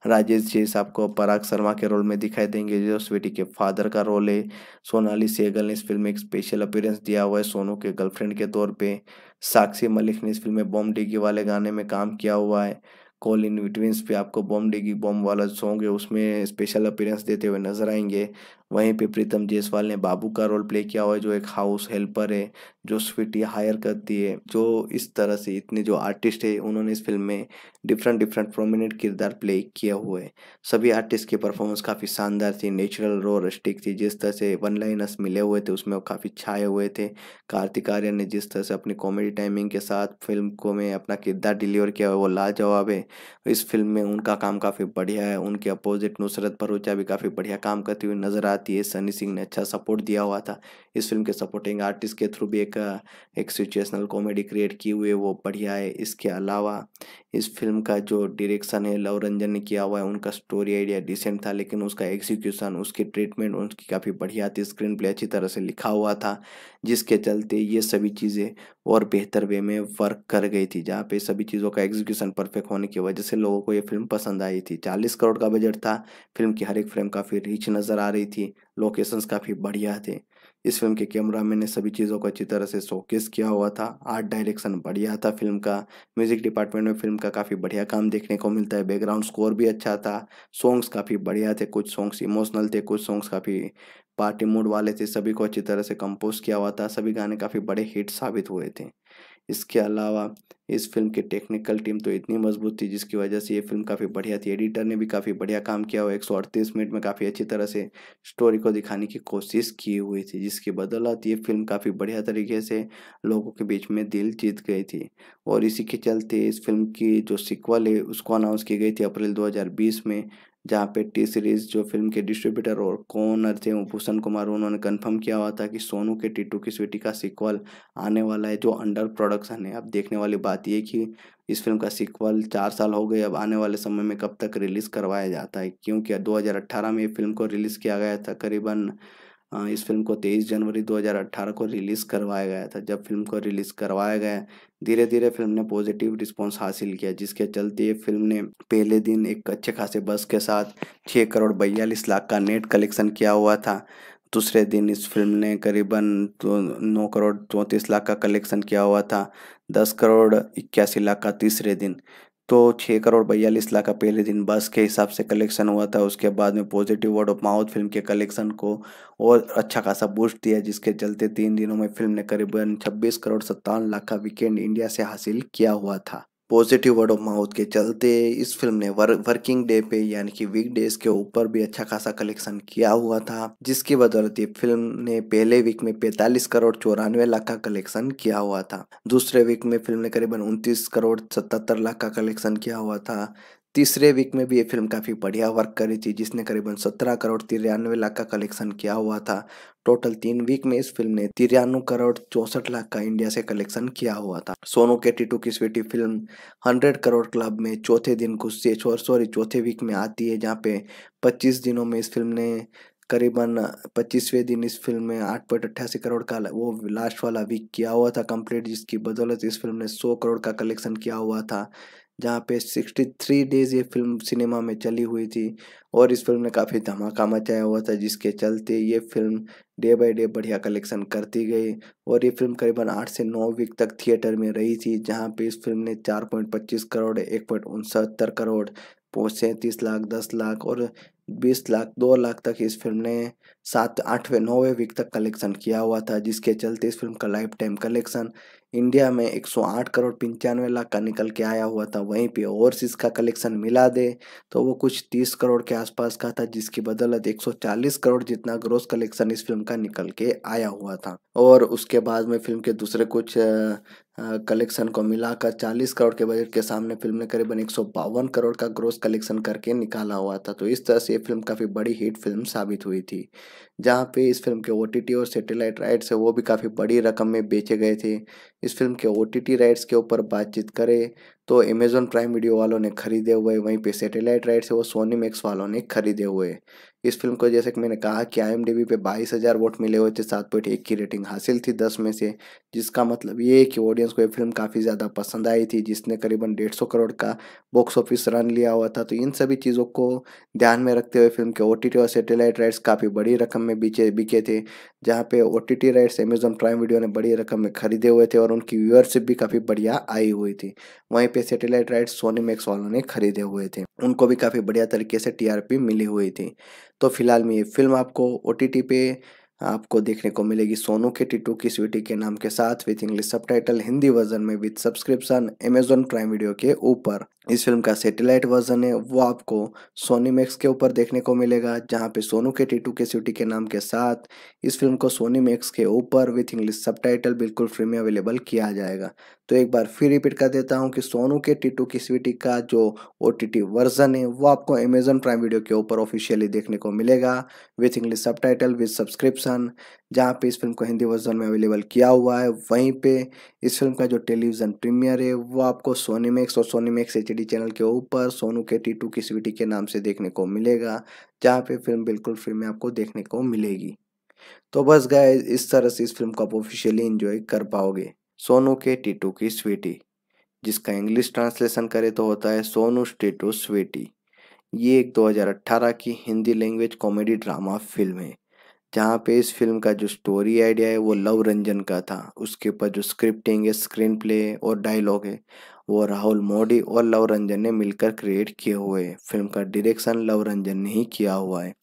राजेश जेस आपको पराग शर्मा के रोल में दिखाई देंगे जो स्वीटी के फादर का रोल है सोनाली सेगल ने इस फिल्म में एक स्पेशल अपीयरेंस दिया हुआ है सोनू के गर्लफ्रेंड के तौर पर साक्षी मलिक ने इस फिल्म में बॉम डिगी वाले गाने में काम किया हुआ है कॉल इन बिटवीन्स भी आपको बॉम डिगी बॉम वाला सॉन्ग है उसमें स्पेशल अपीयरेंस देते हुए नजर आएंगे वहीं पे प्रीतम जेसवाल ने बाबू का रोल प्ले किया हुआ है जो एक हाउस हेल्पर है जो स्वीटी हायर करती है जो इस तरह से इतने जो आर्टिस्ट है उन्होंने इस फिल्म में डिफरेंट डिफरेंट प्रोमिनेंट किरदार प्ले किए हुए हैं सभी आर्टिस्ट की परफॉर्मेंस काफ़ी शानदार थी नेचुरल रो रस्टिक थी जिस तरह से वन लाइनर्स मिले हुए थे उसमें काफ़ी छाए हुए थे कार्तिक आर्यन ने जिस तरह से अपनी कॉमेडी टाइमिंग के साथ फिल्म को में अपना किरदार डिलीवर किया हुआ वो लाजवाब है इस फिल्म में उनका काम काफ़ी बढ़िया है उनके अपोजिट नुसरत भरूचा भी काफ़ी बढ़िया काम करती हुई नजर आ साथ ये सनी सिंह ने अच्छा सपोर्ट दिया हुआ था इस फिल्म के सपोर्टिंग आर्टिस्ट के थ्रू भी एक एक सिचुएशनल कॉमेडी क्रिएट की हुई है वो बढ़िया है इसके अलावा इस फिल्म का जो डायरेक्शन है लव रंजन ने किया हुआ है उनका स्टोरी आइडिया डिसेंट था लेकिन उसका एग्जीक्यूशन उसकी ट्रीटमेंट उनकी काफ़ी बढ़िया थी स्क्रीन प्ले अच्छी तरह से लिखा हुआ था जिसके चलते ये सभी चीज़ें और बेहतर वे में वर्क कर गई थी जहाँ पे सभी चीज़ों का एग्जीक्यूशन परफेक्ट होने की वजह से लोगों को ये फिल्म पसंद आई थी चालीस करोड़ का बजट था फिल्म की हर एक फ्रेम काफ़ी रिच नज़र आ रही थी थी लोकेशंस काफ़ी बढ़िया थे इस फिल्म के कैमरा मैन ने सभी चीज़ों को अच्छी तरह से शोकेस किया हुआ था आर्ट डायरेक्शन बढ़िया था फिल्म का म्यूजिक डिपार्टमेंट में फिल्म का काफ़ी बढ़िया काम देखने को मिलता है बैकग्राउंड स्कोर भी अच्छा था सॉन्ग्स काफ़ी बढ़िया थे कुछ सॉन्ग्स इमोशनल थे कुछ सॉन्ग्स काफ़ी पार्टी मूड वाले थे सभी को अच्छी तरह से कंपोज किया हुआ था सभी गाने काफ़ी बड़े हिट साबित हुए थे इसके अलावा इस फिल्म की टेक्निकल टीम तो इतनी मजबूत थी जिसकी वजह से ये फिल्म काफ़ी बढ़िया थी एडिटर ने भी काफ़ी बढ़िया काम किया और एक सौ अड़तीस मिनट में काफ़ी अच्छी तरह से स्टोरी को दिखाने की कोशिश की हुई थी जिसकी बदौलत ये फिल्म काफ़ी बढ़िया तरीके से लोगों के बीच में दिल जीत गई थी और इसी के चलते इस फिल्म की जो सिक्वल है उसको अनाउंस की गई थी अप्रैल दो में जहाँ पे टी सीरीज जो फिल्म के डिस्ट्रीब्यूटर और कोनर थे भूषण कुमार उन्होंने कंफर्म किया हुआ था कि सोनू के टीटू की स्वीटी का सीक्वल आने वाला है जो अंडर प्रोडक्शन है अब देखने वाली बात ये कि इस फिल्म का सीक्वल चार साल हो गए अब आने वाले समय में कब तक रिलीज़ करवाया जाता है क्योंकि दो में ये फिल्म को रिलीज़ किया गया था करीबन इस फिल्म को 23 जनवरी 2018 को रिलीज़ करवाया गया था जब फिल्म को रिलीज़ करवाया गया धीरे धीरे फिल्म ने पॉजिटिव रिस्पांस हासिल किया जिसके चलते फिल्म ने पहले दिन एक अच्छे खासे बस के साथ छः करोड़ बयालीस लाख का नेट कलेक्शन किया हुआ था दूसरे दिन इस फिल्म ने करीबन नौ करोड़ चौंतीस लाख का कलेक्शन किया हुआ था दस करोड़ इक्यासी लाख का तीसरे दिन तो छः करोड़ बयालीस लाख का पहले दिन बस के हिसाब से कलेक्शन हुआ था उसके बाद में positive word of mouth film के कलेक्शन को और अच्छा खासा बूस्ट दिया जिसके चलते तीन दिनों में फिल्म ने करीबन छब्बीस करोड़ सत्तावन लाख का वीकेंड इंडिया से हासिल किया हुआ था पॉजिटिव वर्ड ऑफ माउथ के चलते इस फिल्म ने वर, वर्किंग डे पे यानी कि वीक डेज के ऊपर भी अच्छा खासा कलेक्शन किया हुआ था जिसकी बदौलत ये फिल्म ने पहले वीक में 45 करोड़ चौरानवे लाख का कलेक्शन किया हुआ था दूसरे वीक में फिल्म ने करीबन 29 करोड़ 77 लाख का कलेक्शन किया हुआ था तीसरे वीक में भी ये फिल्म काफ़ी बढ़िया वर्क करी थी जिसने करीबन सत्रह करोड़ तिरानवे लाख का कलेक्शन किया हुआ था टोटल तीन वीक में इस फिल्म ने तिरानवे करोड़ चौंसठ लाख का इंडिया से कलेक्शन किया हुआ था सोनू के टीटू की Sweety film hundred crore club में चौथे दिन कुछ से सॉरी चौथे वीक में आती है जहाँ पे पच्चीस दिनों में इस फिल्म ने करीबन पच्चीसवें दिन इस फिल्म में आठ पॉइंट अट्ठासी करोड़ का वो लास्ट वाला वीक किया हुआ था कंप्लीट जिसकी बदौलत इस फिल्म ने सौ करोड़ का कलेक्शन किया हुआ था जहाँ पे 63 डेज ये फिल्म सिनेमा में चली हुई थी और इस फिल्म ने काफ़ी धमाका मचाया हुआ था जिसके चलते ये फिल्म डे बाय डे बढ़िया कलेक्शन करती गई और ये फिल्म करीबन आठ से नौ वीक तक थिएटर में रही थी जहाँ पे इस फिल्म ने चार पॉइंट पच्चीस करोड़ एक पॉइंट उनसत्तर करोड़ सैंतीस लाख दस लाख और बीस लाख दो लाख तक इस फिल्म ने सात आठवें नौवें वीक तक कलेक्शन किया हुआ था जिसके चलते इस फिल्म का लाइफ टाइम कलेक्शन इंडिया में 108 करोड़ पंचानवे लाख का निकल के आया हुआ था वहीं पे ओवरसीज़ का कलेक्शन मिला दे तो वो कुछ 30 करोड़ के आसपास का था जिसकी बदौलत 140 करोड़ जितना ग्रोस कलेक्शन इस फिल्म का निकल के आया हुआ था और उसके बाद में फिल्म के दूसरे कुछ कलेक्शन को मिलाकर 40 करोड़ के बजट के सामने फिल्म ने करीबन एक करोड़ का ग्रोस कलेक्शन करके निकाला हुआ था तो इस तरह से ये फिल्म काफ़ी बड़ी हिट फिल्म साबित हुई थी जहाँ पे इस फिल्म के ओ और सैटेलाइट राइट्स है वो भी काफ़ी बड़ी रकम में बेचे गए थे इस फिल्म के ओ राइट्स के ऊपर बातचीत करें तो अमेजोन प्राइम वीडियो वालों ने खरीदे हुए वहीं पे सैटेलाइट राइट्स है वो सोनी मैक्स वालों ने खरीदे हुए इस फिल्म को जैसे कि मैंने कहा कि आई पे बाईस हज़ार वोट मिले हुए थे सात पॉइंट एक की रेटिंग हासिल थी दस में से जिसका मतलब ये है कि ऑडियंस को ये फिल्म काफ़ी ज़्यादा पसंद आई थी जिसने करीबन डेढ़ सौ करोड़ का बॉक्स ऑफिस रन लिया हुआ था तो इन सभी चीज़ों को ध्यान में रखते हुए फिल्म के ओ और सेटेलाइट राइट्स काफ़ी बड़ी रकम में बिके बिके थे जहाँ पे ओ राइट्स अमेजोन प्राइम वीडियो ने बड़ी रकम में खरीदे हुए थे और उनकी व्यूअरशिप भी काफ़ी बढ़िया आई हुई थी वहीं पर सेटेलाइट राइट्स सोनी मैक्स वालों ने खरीदे हुए थे उनको भी काफ़ी बढ़िया तरीके से टीआरपी मिली हुई थी तो फिलहाल में ये फिल्म आपको ओ पे आपको देखने को मिलेगी सोनू के टिटू की स्वीटी के नाम के साथ with English subtitle Hindi version में with subscription Amazon Prime Video के ऊपर इस फिल्म का सैटेलाइट वर्जन है वो आपको सोनी मैक्स के ऊपर देखने को मिलेगा जहाँ पे सोनू के टीटू के सिटी के नाम के साथ इस फिल्म को सोनी मैक्स के ऊपर विथ इंग्लिश सबटाइटल बिल्कुल फ्री में अवेलेबल किया जाएगा तो एक बार फिर रिपीट कर देता हूँ कि सोनू के टीटू की स्वीटी का जो ओ वर्जन है वो आपको अमेजन प्राइम वीडियो के ऊपर ऑफिशियली देखने को मिलेगा with English subtitle with subscription जहाँ पे इस फिल्म को हिंदी वर्जन में अवेलेबल किया हुआ है वहीं पे इस फिल्म का जो टेलीविज़न प्रीमियर है वो आपको सोनी मैक्स और सोनी मैक्स एच चैनल के ऊपर सोनू के टी टू की स्वीटी के नाम से देखने को मिलेगा जहाँ पे फिल्म बिल्कुल फ्री में आपको देखने को मिलेगी तो बस गए इस तरह से इस फिल्म को आप ऑफिशियली इंजॉय कर पाओगे सोनू के टीटू की स्वीटी जिसका इंग्लिश ट्रांसलेशन करे तो होता है सोनू टू स्वीटी ये एक 2018 की Hindi language comedy drama film है जहाँ पे इस फिल्म का जो स्टोरी आइडिया है वो लव रंजन का था उसके ऊपर जो स्क्रिप्टिंग है स्क्रीन प्ले और डायलॉग है वो राहुल मोडी और लव रंजन ने मिलकर क्रिएट किए हुए हैं फिल्म का डायरेक्शन लव रंजन ने ही किया हुआ है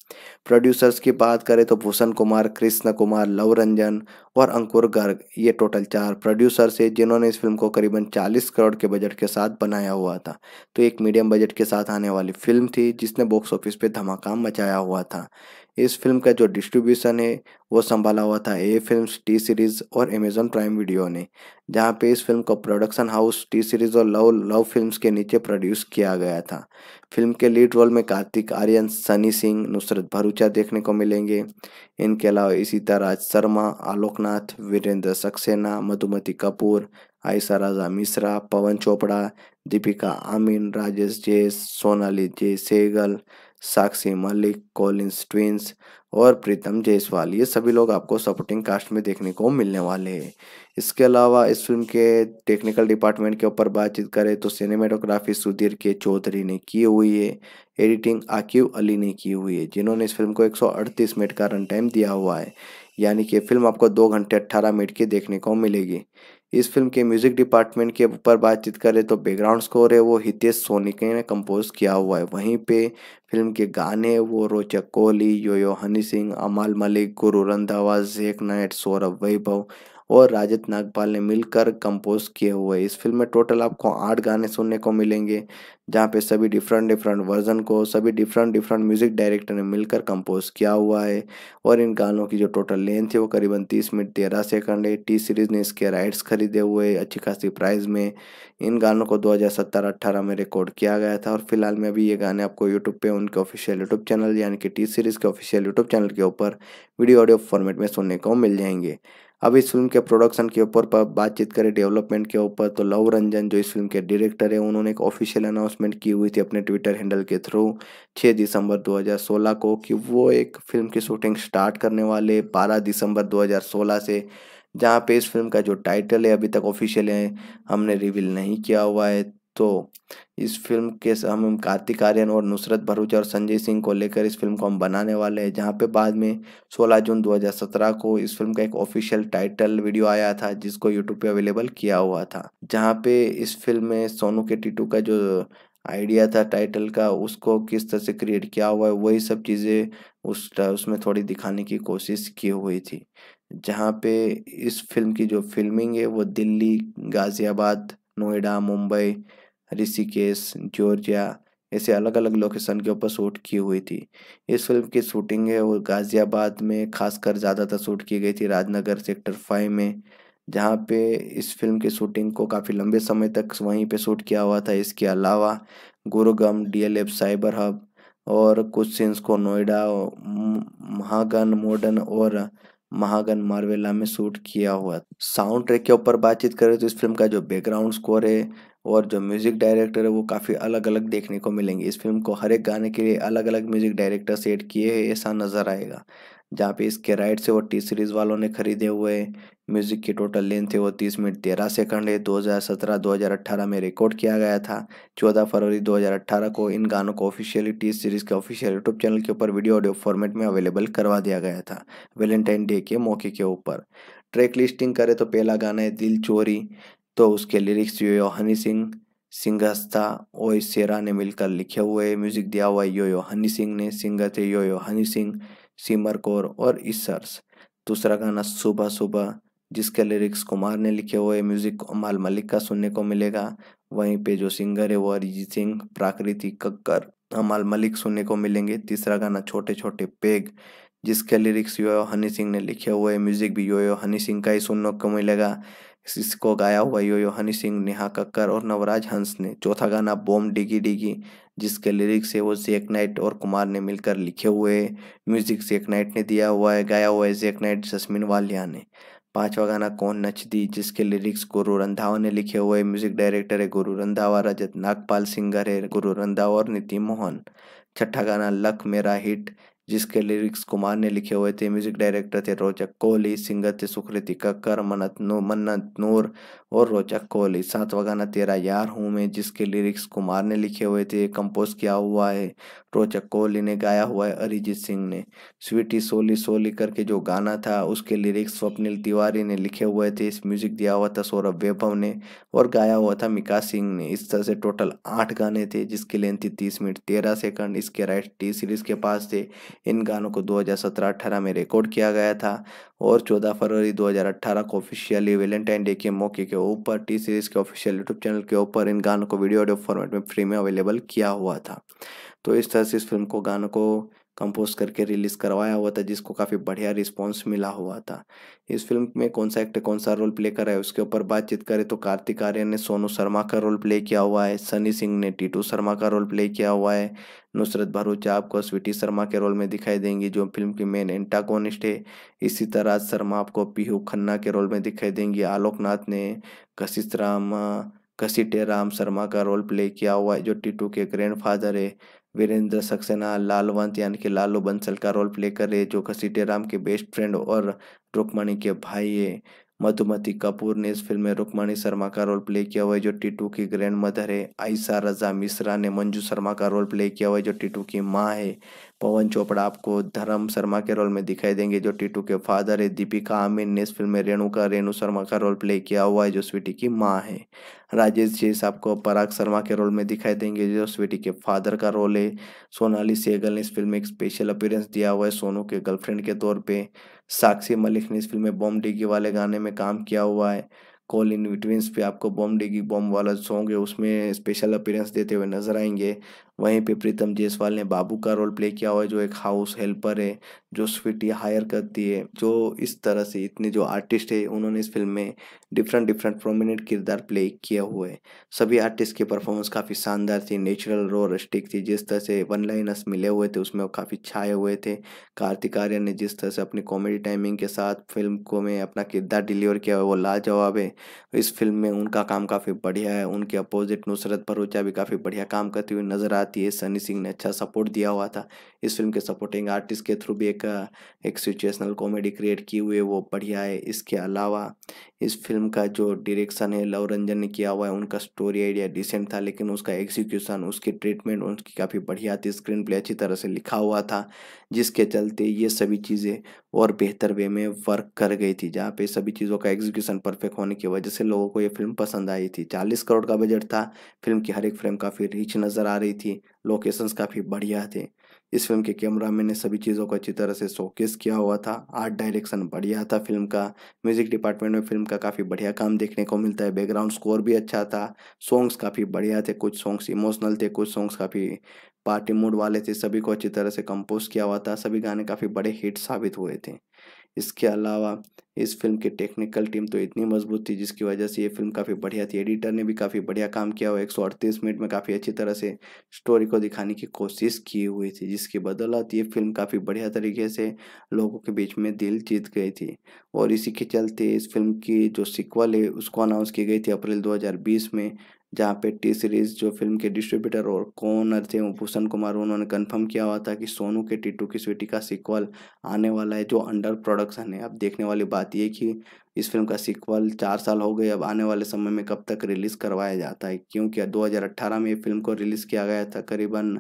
प्रोड्यूसर्स की बात करें तो भूषण कुमार कृष्ण कुमार लव रंजन और अंकुर गर्ग ये टोटल चार प्रोड्यूसर्स है जिन्होंने इस फिल्म को करीबन 40 करोड़ के बजट के साथ बनाया हुआ था तो एक मीडियम बजट के साथ आने वाली फिल्म थी जिसने बॉक्स ऑफिस पर धमाका मचाया हुआ था इस फिल्म का जो डिस्ट्रीब्यूशन है वो संभाला हुआ था ए फिल्म टी सीरीज़ और अमेजोन प्राइम वीडियो ने जहाँ पे इस फिल्म को प्रोडक्शन हाउस टी सीरीज़ और लव लव फिल्म्स के नीचे प्रोड्यूस किया गया था फिल्म के लीड रोल में कार्तिक आर्यन सनी सिंह नुसरत भरूचा देखने को मिलेंगे इनके अलावा तरह राज शर्मा आलोकनाथ वीरेंद्र सक्सेना मधुमती कपूर आयशा राजा मिश्रा पवन चोपड़ा दीपिका आमीन राजेश जे सोनाली जय सेगल साक्षी मलिक कॉलिंस ट्विंस और प्रीतम जायसवाल ये सभी लोग आपको सपोर्टिंग कास्ट में देखने को मिलने वाले हैं इसके अलावा इस फिल्म के टेक्निकल डिपार्टमेंट के ऊपर बातचीत करें तो सिनेमेटोग्राफी सुधीर के चौधरी ने की हुई है एडिटिंग आकिब अली ने की हुई है जिन्होंने इस फिल्म को 138 मिनट का रन टाइम दिया हुआ है यानी कि फिल्म आपको दो घंटे अट्ठारह मिनट की देखने को मिलेगी इस फिल्म के म्यूजिक डिपार्टमेंट के ऊपर बातचीत करें तो बैकग्राउंड स्कोर है वो हितेश सोनिके ने कंपोज किया हुआ है वहीं पे फिल्म के गाने वो रोचक कोहली योयो हनी सिंह अमाल मलिक गुरु रंधावा जेक नाइट सौरभ वैभव और राजत नागपाल ने मिलकर कंपोज किए हुए इस फिल्म में टोटल आपको आठ गाने सुनने को मिलेंगे जहाँ पे सभी डिफरेंट डिफरेंट वर्जन को सभी डिफरेंट डिफरेंट म्यूज़िक डायरेक्टर ने मिलकर कंपोज किया हुआ है और इन गानों की जो टोटल लेंथ है वो करीबन तीस मिनट तेरह सेकंड है टी सीरीज़ ने इसके राइट्स खरीदे हुए अच्छी खासी प्राइस में इन गानों को दो हज़ार में रिकॉर्ड किया गया था और फिलहाल में अभी ये गाने आपको यूट्यूब पर उनके ऑफिशियल यूट्यूब चैनल यानी कि टी सीरीज़ के ऑफिशियल यूट्यूब चैनल के ऊपर वीडियो ऑडियो फॉर्मेट में सुनने को मिल जाएंगे अब इस फिल्म के प्रोडक्शन के ऊपर बातचीत करें डेवलपमेंट के ऊपर तो लव रंजन जो इस फिल्म के डायरेक्टर है उन्होंने एक ऑफिशियल अनाउंसमेंट की हुई थी अपने ट्विटर हैंडल के थ्रू 6 दिसंबर 2016 को कि वो एक फिल्म की शूटिंग स्टार्ट करने वाले 12 दिसंबर 2016 से जहाँ पे इस फिल्म का जो टाइटल है अभी तक ऑफिशियल है हमने रिवील नहीं किया हुआ है तो इस फिल्म के हम कार्तिक आर्यन और नुसरत भरूचा और संजय सिंह को लेकर इस फिल्म को हम बनाने वाले हैं जहाँ पे बाद में 16 जून 2017 को इस फिल्म का एक ऑफिशियल टाइटल वीडियो आया था जिसको यूट्यूब पे अवेलेबल किया हुआ था जहाँ पे इस फिल्म में सोनू के टीटू का जो आइडिया था टाइटल का उसको किस तरह से क्रिएट किया हुआ है वही सब चीज़ें उस उसमें थोड़ी दिखाने की कोशिश की हुई थी जहाँ पे इस फिल्म की जो फिल्मिंग है वो दिल्ली गाज़ियाबाद नोएडा मुंबई ऋषिकेश जॉर्जिया ऐसे अलग अलग लोकेशन के ऊपर शूट की हुई थी इस फिल्म की शूटिंग है वो गाज़ियाबाद में खासकर ज़्यादातर शूट की गई थी राजनगर सेक्टर फाइव में जहाँ पे इस फिल्म की शूटिंग को काफ़ी लंबे समय तक वहीं पे शूट किया हुआ था इसके अलावा गुरुगम डीएलएफ साइबर हब और कुछ सीन्स को नोएडा महागन मॉडर्न और महागन मार्वेला में शूट किया हुआ साउंड ट्रैक के ऊपर बातचीत करें तो इस फिल्म का जो बैकग्राउंड स्कोर है और जो म्यूज़िक डायरेक्टर है वो काफ़ी अलग अलग देखने को मिलेंगे इस फिल्म को हर एक गाने के लिए अलग अलग म्यूज़िक डायरेक्टर सेट किए हैं ऐसा नज़र आएगा जहाँ पे इसके राइट्स है वो टी सीरीज़ वालों ने खरीदे हुए म्यूज़िक की टोटल लेंथ है वो तीस मिनट तेरह सेकंड है 2017 2018 में रिकॉर्ड किया गया था 14 फरवरी 2018 को इन गानों को ऑफिशियली टी सीरीज़ के ऑफिशियल यूट्यूब चैनल के ऊपर वीडियो ऑडियो फॉर्मेट में अवेलेबल करवा दिया गया था वेलेंटाइन डे के मौके के ऊपर ट्रैक लिस्टिंग करें तो पहला गाना है दिल चोरी तो उसके लिरिक्स यो यो हनी सिंह सिंगस्ता ओ सेरा ने मिलकर लिखे हुए म्यूजिक दिया हुआ यो यो हनी सिंह ने सिंगर थे यो यो हनी सिंह सिमर कौर और इसर्स दूसरा गाना सुबह सुबह जिसके लिरिक्स कुमार ने लिखे हुए म्यूजिक अमाल मलिक का सुनने को मिलेगा वहीं पे जो सिंगर है वो अरिजीत सिंह प्राकृति कक्कर अमाल मलिक सुनने को मिलेंगे तीसरा गाना छोटे छोटे पेग जिसके लिरिक्स यो हनी सिंह ने लिखे हुए म्यूजिक भी यो यो हनी सिंह का ही सुनने को मिलेगा इसको गाया हुआ यो हनी सिंह नेहा कक्कर और नवराज हंस ने चौथा गाना बॉम डिगी डिगी जिसके लिरिक्स है वो जेक नाइट और कुमार ने मिलकर लिखे हुए म्यूजिक जेक नाइट ने दिया हुआ है गाया हुआ है जेक नाइट जसमिन वालिया ने पांचवा गाना कौन नच दी जिसके लिरिक्स गुरु रंधावा ने लिखे हुए म्यूजिक डायरेक्टर है गुरु रंधावा रजत नागपाल सिंगर है गुरु रंधावा और नीति मोहन छठा गाना लक मेरा हिट जिसके लिरिक्स कुमार ने लिखे हुए थे म्यूजिक डायरेक्टर थे रोचक कोहली सिंगर थे सुकृति कक्कर मन्नत मन्नत नूर और रोचक कोहली सातवा गाना तेरा यार हूँ मैं जिसके लिरिक्स कुमार ने लिखे हुए थे कंपोज किया हुआ है रोचक कोहली ने गाया हुआ है अरिजीत सिंह ने स्वीटी सोली सोली करके जो गाना था उसके लिरिक्स स्वप्निल तिवारी ने लिखे हुए थे इस म्यूजिक दिया हुआ था सौरभ वैभव ने और गाया हुआ था मिका सिंह ने इस तरह से टोटल आठ गाने थे जिसकी लेंथ थी तीस मिनट तेरह सेकंड इसके राइट टी सीरीज के पास थे इन गानों को दो हजार में रिकॉर्ड किया गया था और चौदह फरवरी दो को ऑफिशियली वेलेंटाइन डे के मौके के ऊपर टी सीरीज़ के ऑफिशियल यूट्यूब चैनल के ऊपर इन गानों को वीडियो ऑडियो फॉर्मेट में फ्री में अवेलेबल किया हुआ था तो इस तरह से इस फिल्म को गानों को कंपोज करके रिलीज़ करवाया हुआ था जिसको काफ़ी बढ़िया रिस्पॉन्स मिला हुआ था इस फिल्म में कौन सा एक्टर कौन सा रोल प्ले कर रहा है उसके ऊपर बातचीत करें तो कार्तिक आर्यन ने सोनू शर्मा का रोल प्ले किया हुआ है सनी सिंह ने टीटू शर्मा का रोल प्ले किया हुआ है नुसरत भरूच आपको स्वीटी शर्मा के रोल में दिखाई देंगी जो फिल्म की मेन एंटागोनिस्ट है इसी तरह शर्मा आपको पीहू खन्ना के रोल में दिखाई देंगी आलोक नाथ ने कशित राम घसीटे राम शर्मा का रोल प्ले किया हुआ है जो टीटू के ग्रैंडफादर है वीरेंद्र सक्सेना लालवंत यानी कि लालू बंसल का रोल प्ले कर रहे जो घसीटे राम के बेस्ट फ्रेंड और रुक्मणी के भाई है मधुमती कपूर ने इस फिल्म में रुक्मणी शर्मा का रोल प्ले किया हुआ है जो टीटू की ग्रैंड मदर है आयशा रजा मिश्रा ने मंजू शर्मा का रोल प्ले किया हुआ है जो टीटू की माँ है पवन चोपड़ा आपको धर्म शर्मा के रोल में दिखाई देंगे जो टीटू के फादर है दीपिका आमिर ने इस फिल्म में रेणुका रेणु शर्मा का रोल प्ले किया हुआ है जो स्वीटी की माँ है राजेश जैस आपको पराग शर्मा के रोल में दिखाई देंगे जो स्वीटी के फादर का रोल है सोनाली सेगल ने इस फिल्म में एक स्पेशल अपीयरेंस दिया हुआ है सोनू के गर्लफ्रेंड के तौर पर साक्षी मलिक ने इस फिल्म में बॉम डिगी वाले गाने में काम किया हुआ है कॉल इन बिटवीन्स पे आपको बॉम डिगी बॉम वाला सॉन्ग है उसमें स्पेशल अपीयरेंस देते हुए नजर आएंगे वहीं पे प्रीतम जयसवाल ने बाबू का रोल प्ले किया हुआ है जो एक हाउस हेल्पर है जो स्वीटी हायर करती है जो इस तरह से इतने जो आर्टिस्ट है उन्होंने इस फिल्म में डिफरेंट डिफरेंट प्रोमिनेंट किरदार प्ले किए हुए सभी आर्टिस्ट की परफॉर्मेंस काफ़ी शानदार थी नेचुरल रो रस्टिक थी जिस तरह से वन लाइनर्स मिले हुए थे उसमें काफ़ी छाए हुए थे कार्तिक आर्यन ने जिस तरह से अपनी कॉमेडी टाइमिंग के साथ फिल्म को में अपना किरदार डिलीवर किया हुआ वो लाजवाब है इस फिल्म में उनका काम काफ़ी बढ़िया है उनके अपोजिट नुसरत भरूचा भी काफ़ी बढ़िया काम करती हुई नजर आ साथ ये सनी सिंह ने अच्छा सपोर्ट दिया हुआ था इस फिल्म के सपोर्टिंग आर्टिस्ट के थ्रू भी एक एक सिचुएशनल कॉमेडी क्रिएट की हुई है वो बढ़िया है इसके अलावा इस फिल्म का जो डायरेक्शन है लव रंजन ने किया हुआ है उनका स्टोरी आइडिया डिसेंट था लेकिन उसका एग्जीक्यूशन उसकी ट्रीटमेंट उनकी काफ़ी बढ़िया थी स्क्रीन प्ले अच्छी तरह से लिखा हुआ था जिसके चलते ये सभी चीज़ें और बेहतर वे में वर्क कर गई थी जहाँ पे सभी चीज़ों का एग्जीक्यूशन परफेक्ट होने की वजह से लोगों को ये फिल्म पसंद आई थी चालीस करोड़ का बजट था फिल्म की हर एक फ्रेम काफ़ी रिच नज़र आ रही थी लोकेशंस काफ़ी बढ़िया थे इस फिल्म के कैमरा मैन ने सभी चीज़ों को अच्छी तरह से शोकेस किया हुआ था आर्ट डायरेक्शन बढ़िया था फिल्म का म्यूजिक डिपार्टमेंट में फिल्म का काफ़ी बढ़िया काम देखने को मिलता है बैकग्राउंड स्कोर भी अच्छा था सॉन्ग्स काफ़ी बढ़िया थे कुछ सॉन्ग्स इमोशनल थे कुछ सॉन्ग्स काफ़ी पार्टी मूड वाले थे सभी को अच्छी तरह से कंपोज किया हुआ था सभी गाने काफ़ी बड़े हिट साबित हुए थे इसके अलावा इस फिल्म की टेक्निकल टीम तो इतनी मजबूत थी जिसकी वजह से ये फिल्म काफ़ी बढ़िया थी एडिटर ने भी काफ़ी बढ़िया काम किया हुआ एक सौ अड़तीस मिनट में काफ़ी अच्छी तरह से स्टोरी को दिखाने की कोशिश की हुई थी जिसकी बदौलत ये फिल्म काफ़ी बढ़िया तरीके से लोगों के बीच में दिल जीत गई थी और इसी के चलते इस फिल्म की जो सिक्वल है उसको अनाउंस की गई थी अप्रैल दो में जहाँ पे टी सीरीज जो फिल्म के डिस्ट्रीब्यूटर और कोनर थे भूषण कुमार उन्होंने कंफर्म किया हुआ था कि सोनू के टीटू की स्वीटी का सीक्वल आने वाला है जो अंडर प्रोडक्शन है अब देखने वाली बात ये कि इस फिल्म का सीक्वल चार साल हो गए अब आने वाले समय में कब तक रिलीज़ करवाया जाता है क्योंकि दो में ये फिल्म को रिलीज़ किया गया था करीबन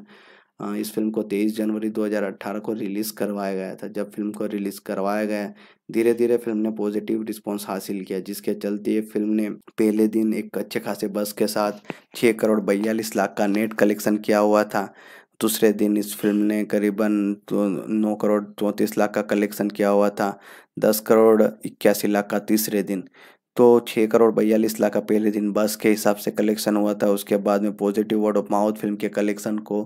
हाँ, इस फिल्म को 23 जनवरी 2018 को रिलीज़ करवाया गया था जब फिल्म को रिलीज़ करवाया गया धीरे धीरे फिल्म ने पॉजिटिव रिस्पांस हासिल किया जिसके चलते फिल्म ने पहले दिन एक अच्छे खासे बस के साथ छः करोड़ बयालीस लाख का नेट कलेक्शन किया हुआ था दूसरे दिन इस फिल्म ने करीबन नौ करोड़ चौंतीस लाख का कलेक्शन किया हुआ था दस करोड़ इक्यासी लाख का तीसरे दिन तो छः करोड़ बयालीस लाख का पहले दिन बस के हिसाब से कलेक्शन हुआ था उसके बाद में positive word of mouth film के कलेक्शन को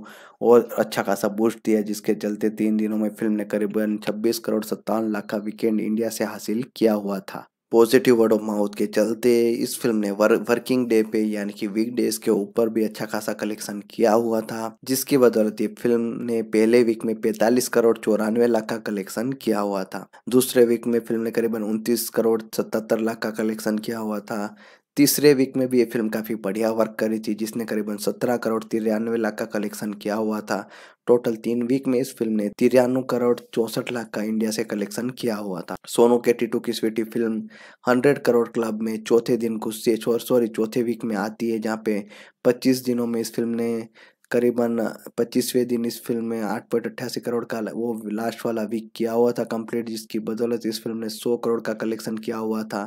और अच्छा खासा बूस्ट दिया जिसके चलते तीन दिनों में फिल्म ने करीबन छब्बीस करोड़ सत्तावन लाख का वीकेंड इंडिया से हासिल किया हुआ था पॉजिटिव वर्ड ऑफ माउथ के चलते इस फिल्म ने वर, वर्किंग डे पे यानी कि वीक डेज के ऊपर भी अच्छा खासा कलेक्शन किया हुआ था जिसकी बदौलत ये फिल्म ने पहले वीक में 45 करोड़ चौरानवे लाख का कलेक्शन किया हुआ था दूसरे वीक में फिल्म ने करीबन 29 करोड़ सतहत्तर लाख का कलेक्शन किया हुआ था तीसरे वीक में भी ये फिल्म काफ़ी बढ़िया वर्क करी थी जिसने करीबन सत्रह करोड़ तिरानवे लाख का कलेक्शन किया हुआ था टोटल तीन वीक में इस फिल्म ने तिरानवे करोड़ चौंसठ लाख का इंडिया से कलेक्शन किया हुआ था सोनू के टू की Sweety film hundred crore club में चौथे दिन कुछ से सॉरी चौथे वीक में आती है जहाँ पे पच्चीस दिनों में इस फिल्म ने करीबन पच्चीसवें दिन इस फिल्म में आठ पॉइंट अट्ठासी करोड़ का वो लास्ट वाला वीक किया हुआ था कंप्लीट जिसकी बदौलत इस फिल्म ने सौ करोड़ का कलेक्शन किया हुआ था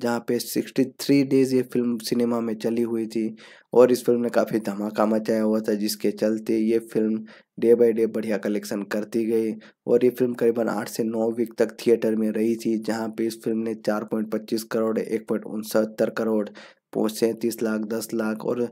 जहाँ पे 63 डेज ये फिल्म सिनेमा में चली हुई थी और इस फिल्म ने काफ़ी धमाका मचाया हुआ था जिसके चलते ये फिल्म डे बाय डे बढ़िया कलेक्शन करती गई और ये फिल्म करीबन आठ से नौ वीक तक थिएटर में रही थी जहाँ पे इस फिल्म ने चार पॉइंट पच्चीस करोड़ एक पॉइंट उनसत्तर करोड़ सैंतीस लाख दस लाख और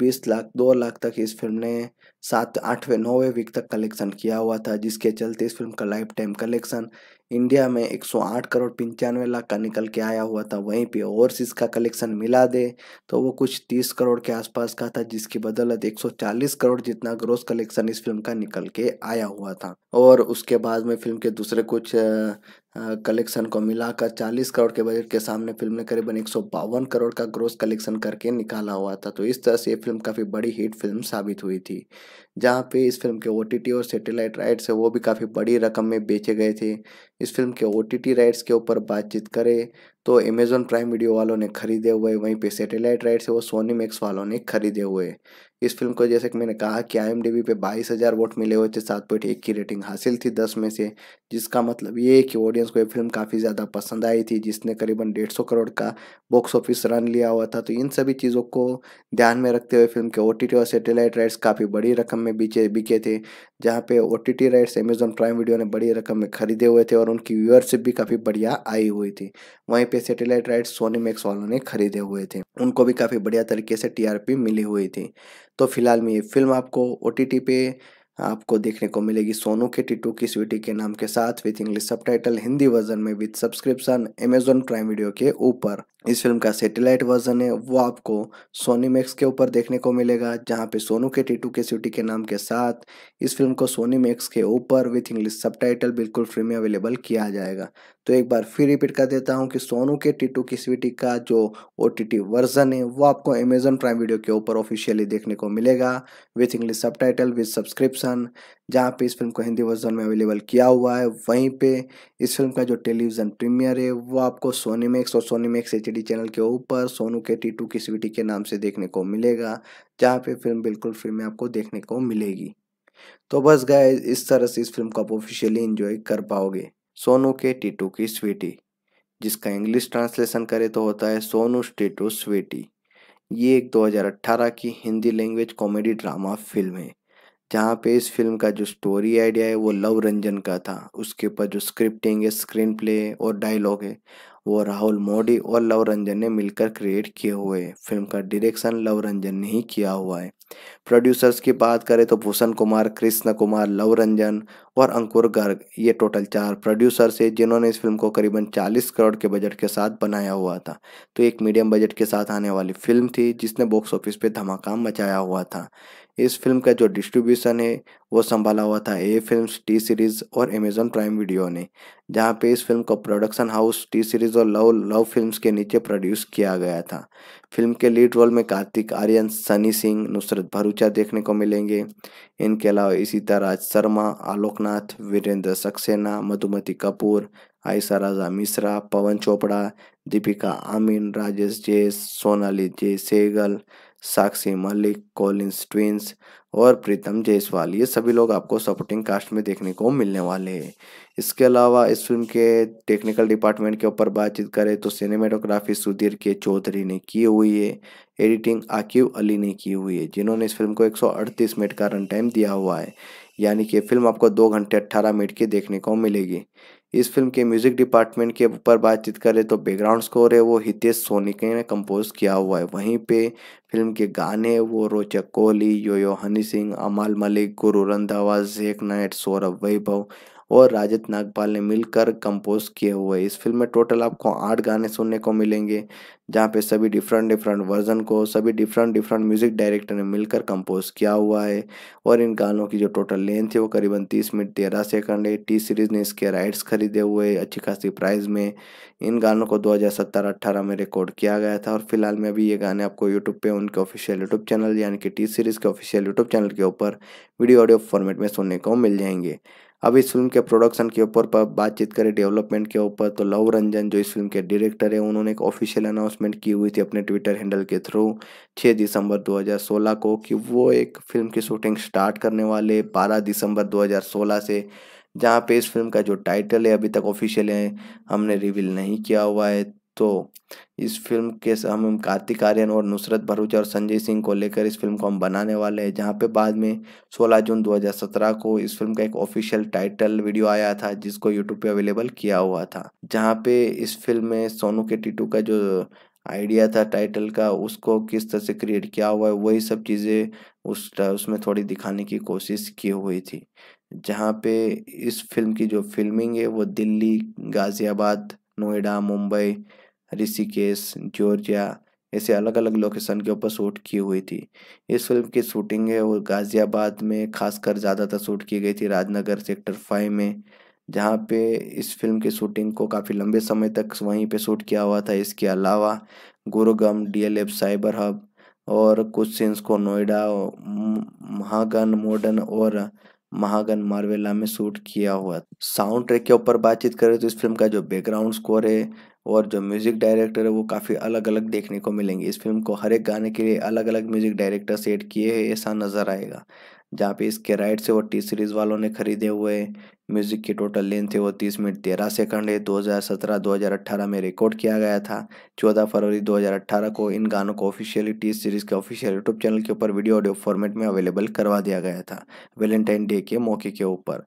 बीस लाख दो लाख तक इस फिल्म ने सात आठवें नौवें वीक तक कलेक्शन किया हुआ था जिसके चलते इस फिल्म का लाइफ टाइम कलेक्शन इंडिया में 108 करोड़ पंचानवे लाख का निकल के आया हुआ था वहीं पे ओवरसीज़ का कलेक्शन मिला दे तो वो कुछ 30 करोड़ के आसपास का था जिसकी बदौलत 140 करोड़ जितना ग्रोस कलेक्शन इस फिल्म का निकल के आया हुआ था और उसके बाद में फिल्म के दूसरे कुछ कलेक्शन को मिलाकर 40 करोड़ के बजट के सामने फिल्म ने करीबन एक करोड़ का ग्रोस कलेक्शन करके निकाला हुआ था तो इस तरह से ये फिल्म काफ़ी बड़ी हिट फिल्म साबित हुई थी जहाँ पे इस फिल्म के ओ और सैटेलाइट राइट्स है वो भी काफ़ी बड़ी रकम में बेचे गए थे इस फिल्म के ओ राइट्स के ऊपर बातचीत करें तो अमेजोन प्राइम वीडियो वालों ने खरीदे हुए वहीं पर सेटेलाइट राइट्स है वो सोनी मैक्स वालों ने खरीदे हुए इस फिल्म को जैसे कि मैंने कहा कि आई पे बाईस हज़ार वोट मिले हुए थे सात पॉइंट एक की रेटिंग हासिल थी दस में से जिसका मतलब ये है कि ऑडियंस को ये फिल्म काफ़ी ज़्यादा पसंद आई थी जिसने करीबन डेढ़ सौ करोड़ का बॉक्स ऑफिस रन लिया हुआ था तो इन सभी चीज़ों को ध्यान में रखते हुए फिल्म के ओ और सेटेलाइट राइट्स काफ़ी बड़ी रकम में बिके बिके थे जहाँ पे ओ राइट्स अमेजोन प्राइम वीडियो ने बड़ी रकम में खरीदे हुए थे और उनकी व्यूअरशिप भी काफ़ी बढ़िया आई हुई थी वहीं पर सेटेलाइट राइट्स सोनी मैक्स वालों ने खरीदे हुए थे उनको भी काफ़ी बढ़िया तरीके से टीआरपी मिली हुई थी तो फिलहाल में ये फिल्म आपको ओ पे आपको देखने को मिलेगी सोनू के टिटू की स्वीटी के नाम के साथ with English subtitle Hindi version में with subscription Amazon Prime Video के ऊपर इस फिल्म का सैटेलाइट वर्जन है वो आपको सोनी मैक्स के ऊपर देखने को मिलेगा जहाँ पे सोनू के टीटू के सिटी के नाम के साथ इस फिल्म को सोनी मैक्स के ऊपर विथ इंग्लिश सबटाइटल बिल्कुल फ्री में अवेलेबल किया जाएगा तो एक बार फिर रिपीट कर देता हूँ कि सोनू के टीटू की स्वीटी का जो ओ वर्जन है वो आपको अमेजन प्राइम वीडियो के ऊपर ऑफिशियली देखने को मिलेगा with English subtitle with subscription जहाँ पे इस फिल्म को हिंदी वर्जन में अवेलेबल किया हुआ है वहीं पे इस फिल्म का जो टेलीविज़न प्रीमियर है वो आपको सोनी मैक्स और सोनी मैक्स एच चैनल के ऊपर सोनू के टी टू की स्वीटी के नाम से देखने को मिलेगा जहाँ पे फिल्म बिल्कुल फ्री में आपको देखने को मिलेगी तो बस गए इस तरह से इस फिल्म को आप ऑफिशियली इंजॉय कर पाओगे सोनू के टीटू की स्वीटी जिसका इंग्लिश ट्रांसलेशन करे तो होता है सोनू टू स्वीटी ये एक 2018 की Hindi language comedy drama film है जहाँ पे इस फिल्म का जो स्टोरी आइडिया है वो लव रंजन का था उसके ऊपर जो स्क्रिप्टिंग है स्क्रीन प्ले और डायलॉग है वो राहुल मोडी और लव रंजन ने मिलकर क्रिएट किए हुए हैं फिल्म का डायरेक्शन लव रंजन ने ही किया हुआ है प्रोड्यूसर्स की बात करें तो भूषण कुमार कृष्ण कुमार लव रंजन और अंकुर गर्ग ये टोटल चार प्रोड्यूसर्स है जिन्होंने इस फिल्म को करीबन 40 करोड़ के बजट के साथ बनाया हुआ था तो एक मीडियम बजट के साथ आने वाली फिल्म थी जिसने बॉक्स ऑफिस पर धमाका मचाया हुआ था इस फिल्म का जो डिस्ट्रीब्यूशन है वो संभाला हुआ था ए फिल्म टी सीरीज़ और अमेजोन प्राइम वीडियो ने जहाँ पे इस फिल्म को प्रोडक्शन हाउस टी सीरीज़ और लव लव फिल्म्स के नीचे प्रोड्यूस किया गया था फिल्म के लीड रोल में कार्तिक आर्यन सनी सिंह नुसरत भरूचा देखने को मिलेंगे इनके अलावा इसी राज शर्मा आलोकनाथ वीरेंद्र सक्सेना मधुमती कपूर आयशा राजा मिश्रा पवन चोपड़ा दीपिका आमीन राजेश जे सोनाली जय सेगल साक्षी मलिक कॉलिंस ट्विंस और प्रीतम जायसवाल ये सभी लोग आपको सपोर्टिंग कास्ट में देखने को मिलने वाले हैं इसके अलावा इस फिल्म के टेक्निकल डिपार्टमेंट के ऊपर बातचीत करें तो सिनेमेटोग्राफी सुधीर के चौधरी ने की हुई है एडिटिंग आकिब अली ने की हुई है जिन्होंने इस फिल्म को 138 मिनट का रन टाइम दिया हुआ है यानी कि फिल्म आपको दो घंटे अट्ठारह मिनट की देखने को मिलेगी इस फिल्म के म्यूजिक डिपार्टमेंट के ऊपर बातचीत करें तो बैकग्राउंड स्कोर है वो हितेश सोनिके ने कंपोज किया हुआ है वहीं पे फिल्म के गाने वो रोचक कोहली योयो हनी सिंह अमाल मलिक गुरु रंधावा जेक नाइट सौरभ वैभव और राजत नागपाल ने मिलकर कंपोज किए हुए इस फिल्म में टोटल आपको आठ गाने सुनने को मिलेंगे जहाँ पे सभी डिफरेंट डिफरेंट वर्जन को सभी डिफरेंट डिफरेंट म्यूज़िक डायरेक्टर ने मिलकर कंपोज किया हुआ है और इन गानों की जो टोटल लेंथ है वो करीबन तीस मिनट तेरह सेकंड है टी सीरीज़ ने इसके राइट्स खरीदे हुए अच्छी खासी प्राइस में इन गानों को दो हज़ार में रिकॉर्ड किया गया था और फिलहाल में अभी ये गाने आपको यूट्यूब पे उनके ऑफिशियल यूट्यूब चैनल यानी कि टी सीरीज़ के ऑफिशियल यूट्यूब चैनल के ऊपर वीडियो ऑडियो फॉर्मेट में सुनने को मिल जाएंगे अब इस फिल्म के प्रोडक्शन के ऊपर पर बातचीत करें डेवलपमेंट के ऊपर तो लव रंजन जो इस फिल्म के डायरेक्टर है उन्होंने एक ऑफिशियल अनाउंसमेंट की हुई थी अपने ट्विटर हैंडल के थ्रू 6 दिसंबर 2016 को कि वो एक फिल्म की शूटिंग स्टार्ट करने वाले 12 दिसंबर 2016 से जहाँ पे इस फिल्म का जो टाइटल है अभी तक ऑफिशियल है हमने रिवील नहीं किया हुआ है तो इस फिल्म के हम कार्तिक आर्यन और नुसरत भरूच और संजय सिंह को लेकर इस फिल्म को हम बनाने वाले हैं जहाँ पे बाद में 16 जून 2017 को इस फिल्म का एक ऑफिशियल टाइटल वीडियो आया था जिसको यूट्यूब पे अवेलेबल किया हुआ था जहाँ पे इस फिल्म में सोनू के टीटू का जो आइडिया था टाइटल का उसको किस तरह से क्रिएट किया हुआ है वही सब चीज़ें उस उसमें थोड़ी दिखाने की कोशिश की हुई थी जहाँ पे इस फिल्म की जो फिल्मिंग है वो दिल्ली गाज़ियाबाद नोएडा मुंबई ऋषिकेश जॉर्जिया ऐसे अलग अलग लोकेशन के ऊपर शूट की हुई थी इस फिल्म की शूटिंग है वो गाज़ियाबाद में खासकर ज़्यादातर शूट की गई थी राजनगर सेक्टर फाइव में जहाँ पे इस फिल्म की शूटिंग को काफ़ी लंबे समय तक वहीं पे शूट किया हुआ था इसके अलावा गुरुगम डी साइबर हब और कुछ सीन्स को नोएडा महागन मॉडर्न और महागन मार्वेला में शूट किया हुआ साउंड ट्रैक के ऊपर बातचीत करें तो इस फिल्म का जो बैकग्राउंड स्कोर है और जो म्यूज़िक डायरेक्टर है वो काफ़ी अलग अलग देखने को मिलेंगे इस फिल्म को हर एक गाने के लिए अलग अलग म्यूज़िक डायरेक्टर सेट किए हैं ऐसा नज़र आएगा जहाँ पे इसके राइट्स है वो टी सीरीज़ वालों ने खरीदे हुए म्यूज़िक की टोटल लेंथ है वो तीस मिनट तेरह सेकंड है दो दो हज़ार सत्रह हज़ार अट्ठारह में रिकॉर्ड किया गया था चौदह फरवरी दो हज़ार अट्ठारह को इन गानों को ऑफिशियली टी सीरीज़ के ऑफिशियल यूट्यूब चैनल के ऊपर वीडियो ऑडियो फॉर्मेट में अवेलेबल करवा दिया गया था वेलेंटाइन डे के मौके के ऊपर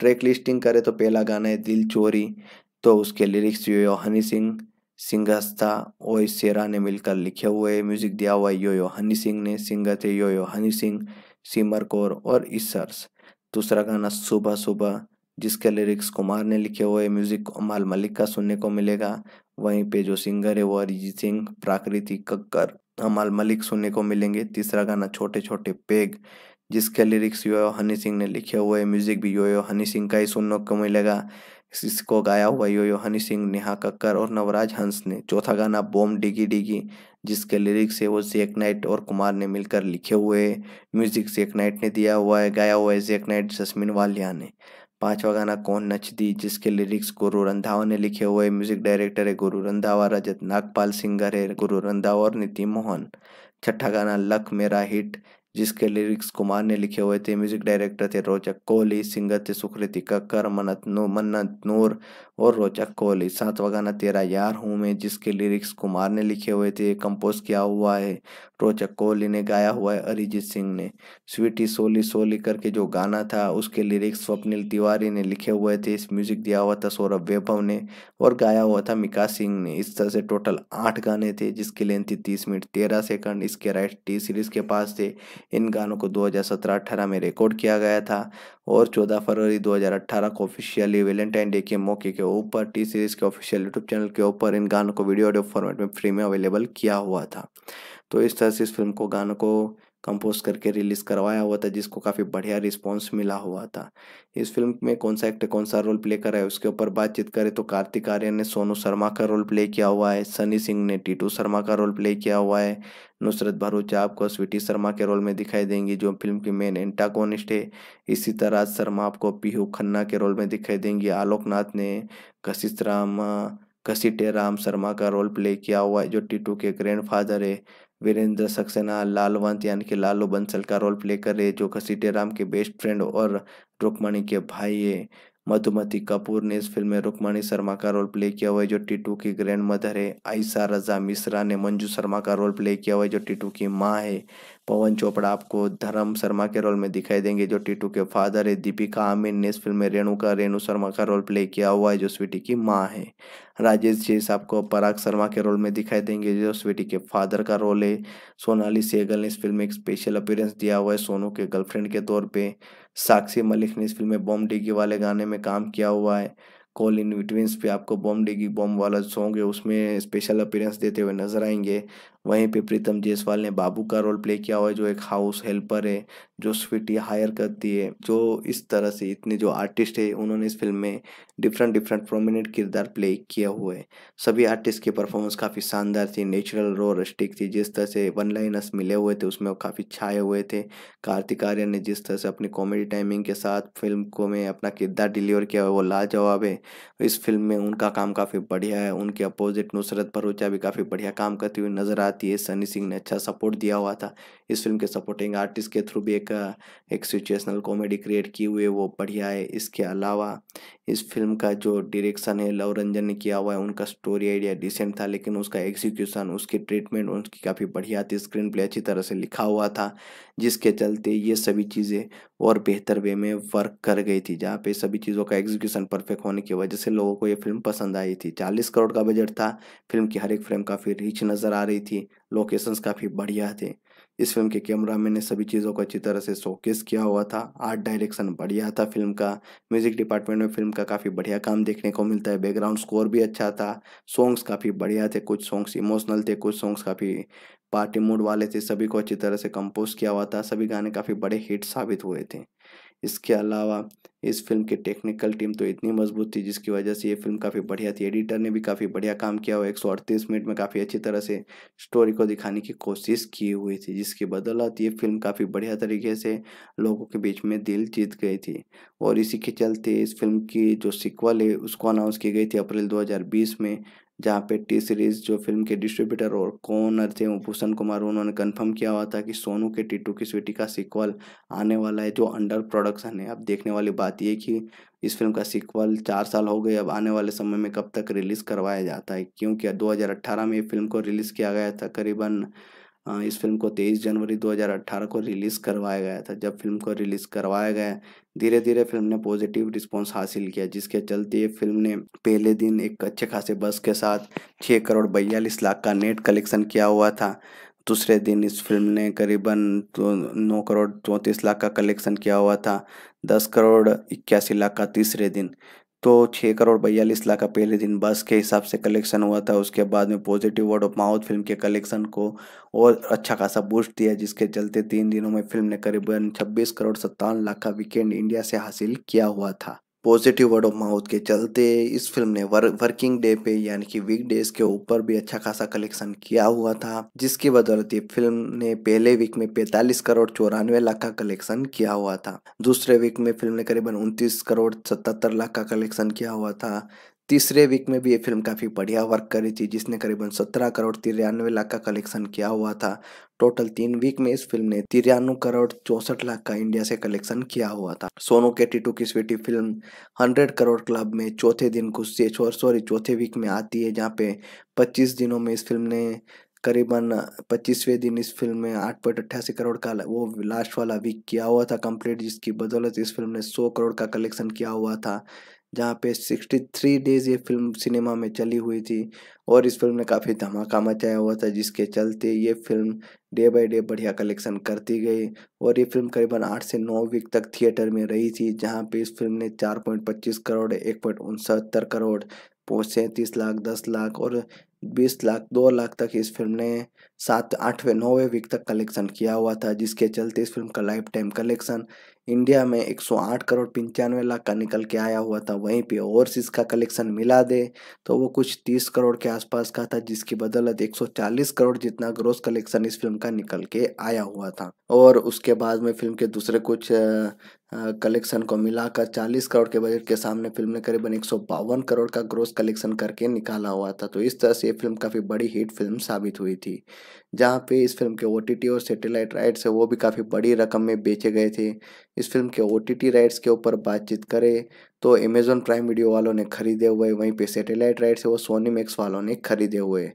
ट्रैक लिस्टिंग करें तो पहला गाना है दिल चोरी तो उसके लिरिक्स यो यो हनी सिंह सिंगस्ता ओ शेरा ने मिलकर लिखे हुए म्यूजिक दिया हुआ यो यो हनी सिंह ने सिंगर थे यो यो हनी सिंह सिमर कौर और इसर्स दूसरा गाना सुबह सुबह जिसके लिरिक्स कुमार ने लिखे हुए म्यूजिक अमाल मलिक का सुनने को मिलेगा वहीं पे जो सिंगर है वो अरिजीत सिंह प्राकृति कक्कर अमाल मलिक सुनने को मिलेंगे तीसरा गाना छोटे छोटे पेग जिसके लिरिक्स यो हनी सिंह ने लिखे हुए म्यूजिक भी यो यो हनी सिंह का ही सुनने को मिलेगा इसको गाया हुआ यो हनी सिंह नेहा कक्कर और नवराज हंस ने चौथा गाना बॉम डिगी डिगी जिसके लिरिक्स है वो जेक नाइट और कुमार ने मिलकर लिखे हुए म्यूजिक जेक नाइट ने दिया हुआ है गाया हुआ है जेक नाइट जसमिन वालिया ने पांचवा गाना कौन नच दी जिसके लिरिक्स गुरु रंधावा ने लिखे हुए म्यूजिक डायरेक्टर है गुरु रंधावा रजत नागपाल सिंगर है गुरु रंधावा और नीति मोहन छठा गाना लक मेरा हिट जिसके लिरिक्स कुमार ने लिखे हुए थे म्यूजिक डायरेक्टर थे रोचक कोहली सिंगर थे सुकृति कक्कर मन्नत नू मन्नत नूर और रोचक कोहली सातवा गाना तेरा यार हूँ मैं जिसके लिरिक्स कुमार ने लिखे हुए थे कंपोज किया हुआ है रोचक कोहली ने गाया हुआ है अरिजीत सिंह ने स्वीटी सोली सोली करके जो गाना था उसके लिरिक्स स्वप्निल तिवारी ने लिखे हुए थे इस म्यूजिक दिया हुआ था सौरभ वैभव ने और गाया हुआ था मिका सिंह ने इस तरह से टोटल आठ गाने थे जिसकी लेंथ थी तीस मिनट तेरह सेकंड इसके राइट टी सीरीज़ के पास थे इन गानों को दो हजार में रिकॉर्ड किया गया था और चौदह फरवरी दो को ऑफिशियली वैलेंटाइन डे के मौके के ऊपर टी सीरीज़ के ऑफिशियल यूट्यूब चैनल के ऊपर इन गानों को वीडियो ऑडियो फॉर्मेट में फ्री में अवेलेबल किया हुआ था तो इस तरह से इस फिल्म को गानों को कंपोज करके रिलीज़ करवाया हुआ था जिसको काफ़ी बढ़िया रिस्पॉन्स मिला हुआ था इस फिल्म में कौन सा एक्टर कौन सा रोल प्ले करा है उसके ऊपर बातचीत करें तो कार्तिक आर्यन ने सोनू शर्मा का रोल प्ले किया हुआ है सनी सिंह ने टीटू शर्मा का रोल प्ले किया हुआ है नुसरत भरूचा आपको स्वीटी शर्मा के रोल में दिखाई देंगी जो फिल्म की मेन एंटागोनिस्ट है इसी तरह शर्मा आपको पीहू खन्ना के रोल में दिखाई देंगी आलोकनाथ ने कशित राम घसीटे राम शर्मा का रोल प्ले किया हुआ है जो टीटू के ग्रैंडफादर है वीरेंद्र सक्सेना लालवंत यानी कि लालू बंसल का रोल प्ले कर रहे जो घसीटे राम के बेस्ट फ्रेंड और रुक्मणी के भाई है मधुमती कपूर ने इस फिल्म में रुक्मणी शर्मा का रोल प्ले किया हुआ है जो टीटू की ग्रैंड मदर है आयशा रजा मिश्रा ने मंजू शर्मा का रोल प्ले किया हुआ है जो टीटू की माँ है पवन चोपड़ा आपको धर्म शर्मा के रोल में दिखाई देंगे जो टीटू के फादर है दीपिका आमिर ने इस फिल्म में रेणु का रेणु शर्मा का रोल प्ले किया हुआ है जो स्वीटी की माँ है राजेश शेष आपको पराग शर्मा के रोल में दिखाई देंगे जो स्वीटी के फादर का रोल है सोनाली सेगल ने इस फिल्म में एक स्पेशल अपीयरेंस दिया हुआ है सोनू के गर्लफ्रेंड के तौर पर साक्षी मलिक ने इस फिल्म में बॉम डिगी वाले गाने में काम किया हुआ है कॉल इन विटविंस पे आपको बॉम डिगी बॉम वाला सॉन्ग है उसमें स्पेशल अपीयरेंस देते हुए नजर आएंगे वहीं पे प्रीतम जयसवाल ने बाबू का रोल प्ले किया हुआ है जो एक हाउस हेल्पर है जो स्वीटी हायर करती है जो इस तरह से इतने जो आर्टिस्ट है उन्होंने इस फिल्म में डिफरेंट डिफरेंट प्रोमिनेंट किरदार प्ले किया हुआ है सभी आर्टिस्ट की परफॉर्मेंस काफ़ी शानदार थी नेचुरल रो रस्टिक थी जिस तरह से वन लाइनर्स मिले हुए थे उसमें काफ़ी छाए हुए थे कार्तिक आर्यन ने जिस तरह से अपनी कॉमेडी टाइमिंग के साथ फिल्म को में अपना किरदार डिलीवर किया हुआ वो लाजवाब है इस फिल्म में उनका काम काफ़ी बढ़िया है उनके अपोजिट नुसरत भरोचा भी काफ़ी बढ़िया काम करती हुई नज़र आती आती है सनी सिंह ने अच्छा सपोर्ट दिया हुआ था इस फिल्म के सपोर्टिंग आर्टिस्ट के थ्रू भी एक एक सिचुएशनल कॉमेडी क्रिएट की हुई है वो बढ़िया है इसके अलावा इस फिल्म का जो डायरेक्शन है लव रंजन ने किया हुआ है उनका स्टोरी आइडिया डिसेंट था लेकिन उसका एग्जीक्यूशन उसकी ट्रीटमेंट उसकी काफ़ी बढ़िया थी स्क्रीन प्ले अच्छी तरह से लिखा हुआ था जिसके चलते ये सभी चीज़ें और बेहतर वे में वर्क कर गई थी जहाँ पे सभी चीज़ों का एग्जीक्यूशन परफेक्ट होने की वजह से लोगों को ये फिल्म पसंद आई थी चालीस करोड़ का बजट था फिल्म की हर एक फ्रेम काफ़ी रिच नज़र आ रही थी लोकेशंस काफ़ी बढ़िया थे इस फिल्म के कैमरा मैन ने सभी चीज़ों को अच्छी तरह से शोकेस किया हुआ था आर्ट डायरेक्शन बढ़िया था फिल्म का म्यूजिक डिपार्टमेंट में फिल्म का काफ़ी बढ़िया काम देखने को मिलता है बैकग्राउंड स्कोर भी अच्छा था सॉन्ग्स काफ़ी बढ़िया थे कुछ सॉन्ग्स इमोशनल थे कुछ सॉन्ग्स काफ़ी पार्टी मूड वाले थे सभी को अच्छी तरह से कंपोज किया हुआ था सभी गाने काफ़ी बड़े हिट साबित हुए थे इसके अलावा इस फिल्म की टेक्निकल टीम तो इतनी मजबूत थी जिसकी वजह से ये फिल्म काफ़ी बढ़िया थी एडिटर ने भी काफ़ी बढ़िया काम किया और एक सौ अड़तीस मिनट में काफ़ी अच्छी तरह से स्टोरी को दिखाने की कोशिश की हुई थी जिसकी बदौलत ये फिल्म काफ़ी बढ़िया तरीके से लोगों के बीच में दिल जीत गई थी और इसी के चलते इस फिल्म की जो सिक्वल है उसको अनाउंस की गई थी अप्रैल दो में जहाँ पे टी सीरीज़ जो फिल्म के डिस्ट्रीब्यूटर और कोनर थे भूषण कुमार उन्होंने कंफर्म किया हुआ था कि सोनू के टीटू की स्वीटी का सीक्वल आने वाला है जो अंडर प्रोडक्शन है अब देखने वाली बात ये कि इस फिल्म का सीक्वल चार साल हो गए अब आने वाले समय में कब तक रिलीज़ करवाया जाता है क्योंकि दो में ये फिल्म को रिलीज़ किया गया था करीबन इस फिल्म को 23 जनवरी 2018 को रिलीज़ करवाया गया था जब फिल्म को रिलीज़ करवाया गया धीरे धीरे फिल्म ने पॉजिटिव रिस्पांस हासिल किया जिसके चलते फिल्म ने पहले दिन एक अच्छे खासे बस के साथ छः करोड़ बयालीस लाख का नेट कलेक्शन किया हुआ था दूसरे दिन इस फिल्म ने करीबन तो नौ करोड़ चौंतीस लाख का कलेक्शन किया हुआ था दस करोड़ इक्यासी लाख का तीसरे दिन तो छः करोड़ बयालीस लाख का पहले दिन बस के हिसाब से कलेक्शन हुआ था उसके बाद में positive word of mouth film के कलेक्शन को और अच्छा खासा बूस्ट दिया जिसके चलते तीन दिनों में फिल्म ने करीबन छब्बीस करोड़ सत्तावन लाख का वीकेंड इंडिया से हासिल किया हुआ था पॉजिटिव वर्ड ऑफ माउथ के चलते इस फिल्म ने वर, वर्किंग डे पे यानी कि वीक डेज के ऊपर भी अच्छा खासा कलेक्शन किया हुआ था जिसकी बदौलत ये फिल्म ने पहले वीक में 45 करोड़ चौरानवे लाख का कलेक्शन किया हुआ था दूसरे वीक में फिल्म ने करीबन 29 करोड़ सतहत्तर लाख का कलेक्शन किया हुआ था तीसरे वीक में भी ये फिल्म काफ़ी बढ़िया वर्क करी थी जिसने करीबन सत्रह करोड़ तिरानवे लाख का कलेक्शन किया हुआ था टोटल तीन वीक में इस फिल्म ने तिरानवे करोड़ चौंसठ लाख का इंडिया से कलेक्शन किया हुआ था सोनू के टू की Sweety film hundred crore club में चौथे दिन गुस्से सॉरी चौथे वीक में आती है जहाँ पे पच्चीस दिनों में इस फिल्म ने करीबन पच्चीसवें दिन इस फिल्म में आठ पॉइंट अट्ठासी करोड़ का वो लास्ट वाला वीक किया हुआ था कंप्लीट जिसकी बदौलत इस फिल्म ने सौ करोड़ का कलेक्शन किया हुआ था जहाँ पे 63 डेज ये फिल्म सिनेमा में चली हुई थी और इस फिल्म ने काफ़ी धमाका मचाया हुआ था जिसके चलते ये फिल्म डे बाय डे बढ़िया कलेक्शन करती गई और ये फिल्म करीबन आठ से नौ वीक तक थिएटर में रही थी जहाँ पे इस फिल्म ने चार पॉइंट पच्चीस करोड़ एक पॉइंट करोड़ सैंतीस लाख दस लाख और बीस लाख दो लाख तक इस फिल्म ने सात आठवें नौवें वीक तक कलेक्शन किया हुआ था जिसके चलते इस फिल्म का लाइफ टाइम कलेक्शन इंडिया में 108 करोड़ पंचानवे लाख का निकल के आया हुआ था वहीं पे ओवरसीज़ का कलेक्शन मिला दे तो वो कुछ 30 करोड़ के आसपास का था जिसकी बदौलत 140 करोड़ जितना ग्रोस कलेक्शन इस फिल्म का निकल के आया हुआ था और उसके बाद में फिल्म के दूसरे कुछ कलेक्शन हाँ, को मिलाकर 40 करोड़ के बजट के सामने फिल्म ने करीबन एक करोड़ का ग्रोस कलेक्शन करके निकाला हुआ था तो इस तरह से ये फिल्म काफ़ी बड़ी हिट फिल्म साबित हुई थी जहाँ पे इस फिल्म के ओ और सैटेलाइट राइट्स है वो भी काफ़ी बड़ी रकम में बेचे गए थे इस फिल्म के ओ राइट्स के ऊपर बातचीत करें तो अमेज़ोन प्राइम वीडियो वालों ने खरीदे हुए वहीं पे सैटेलाइट राइट्स है वो सोनी मैक्स वालों ने खरीदे हुए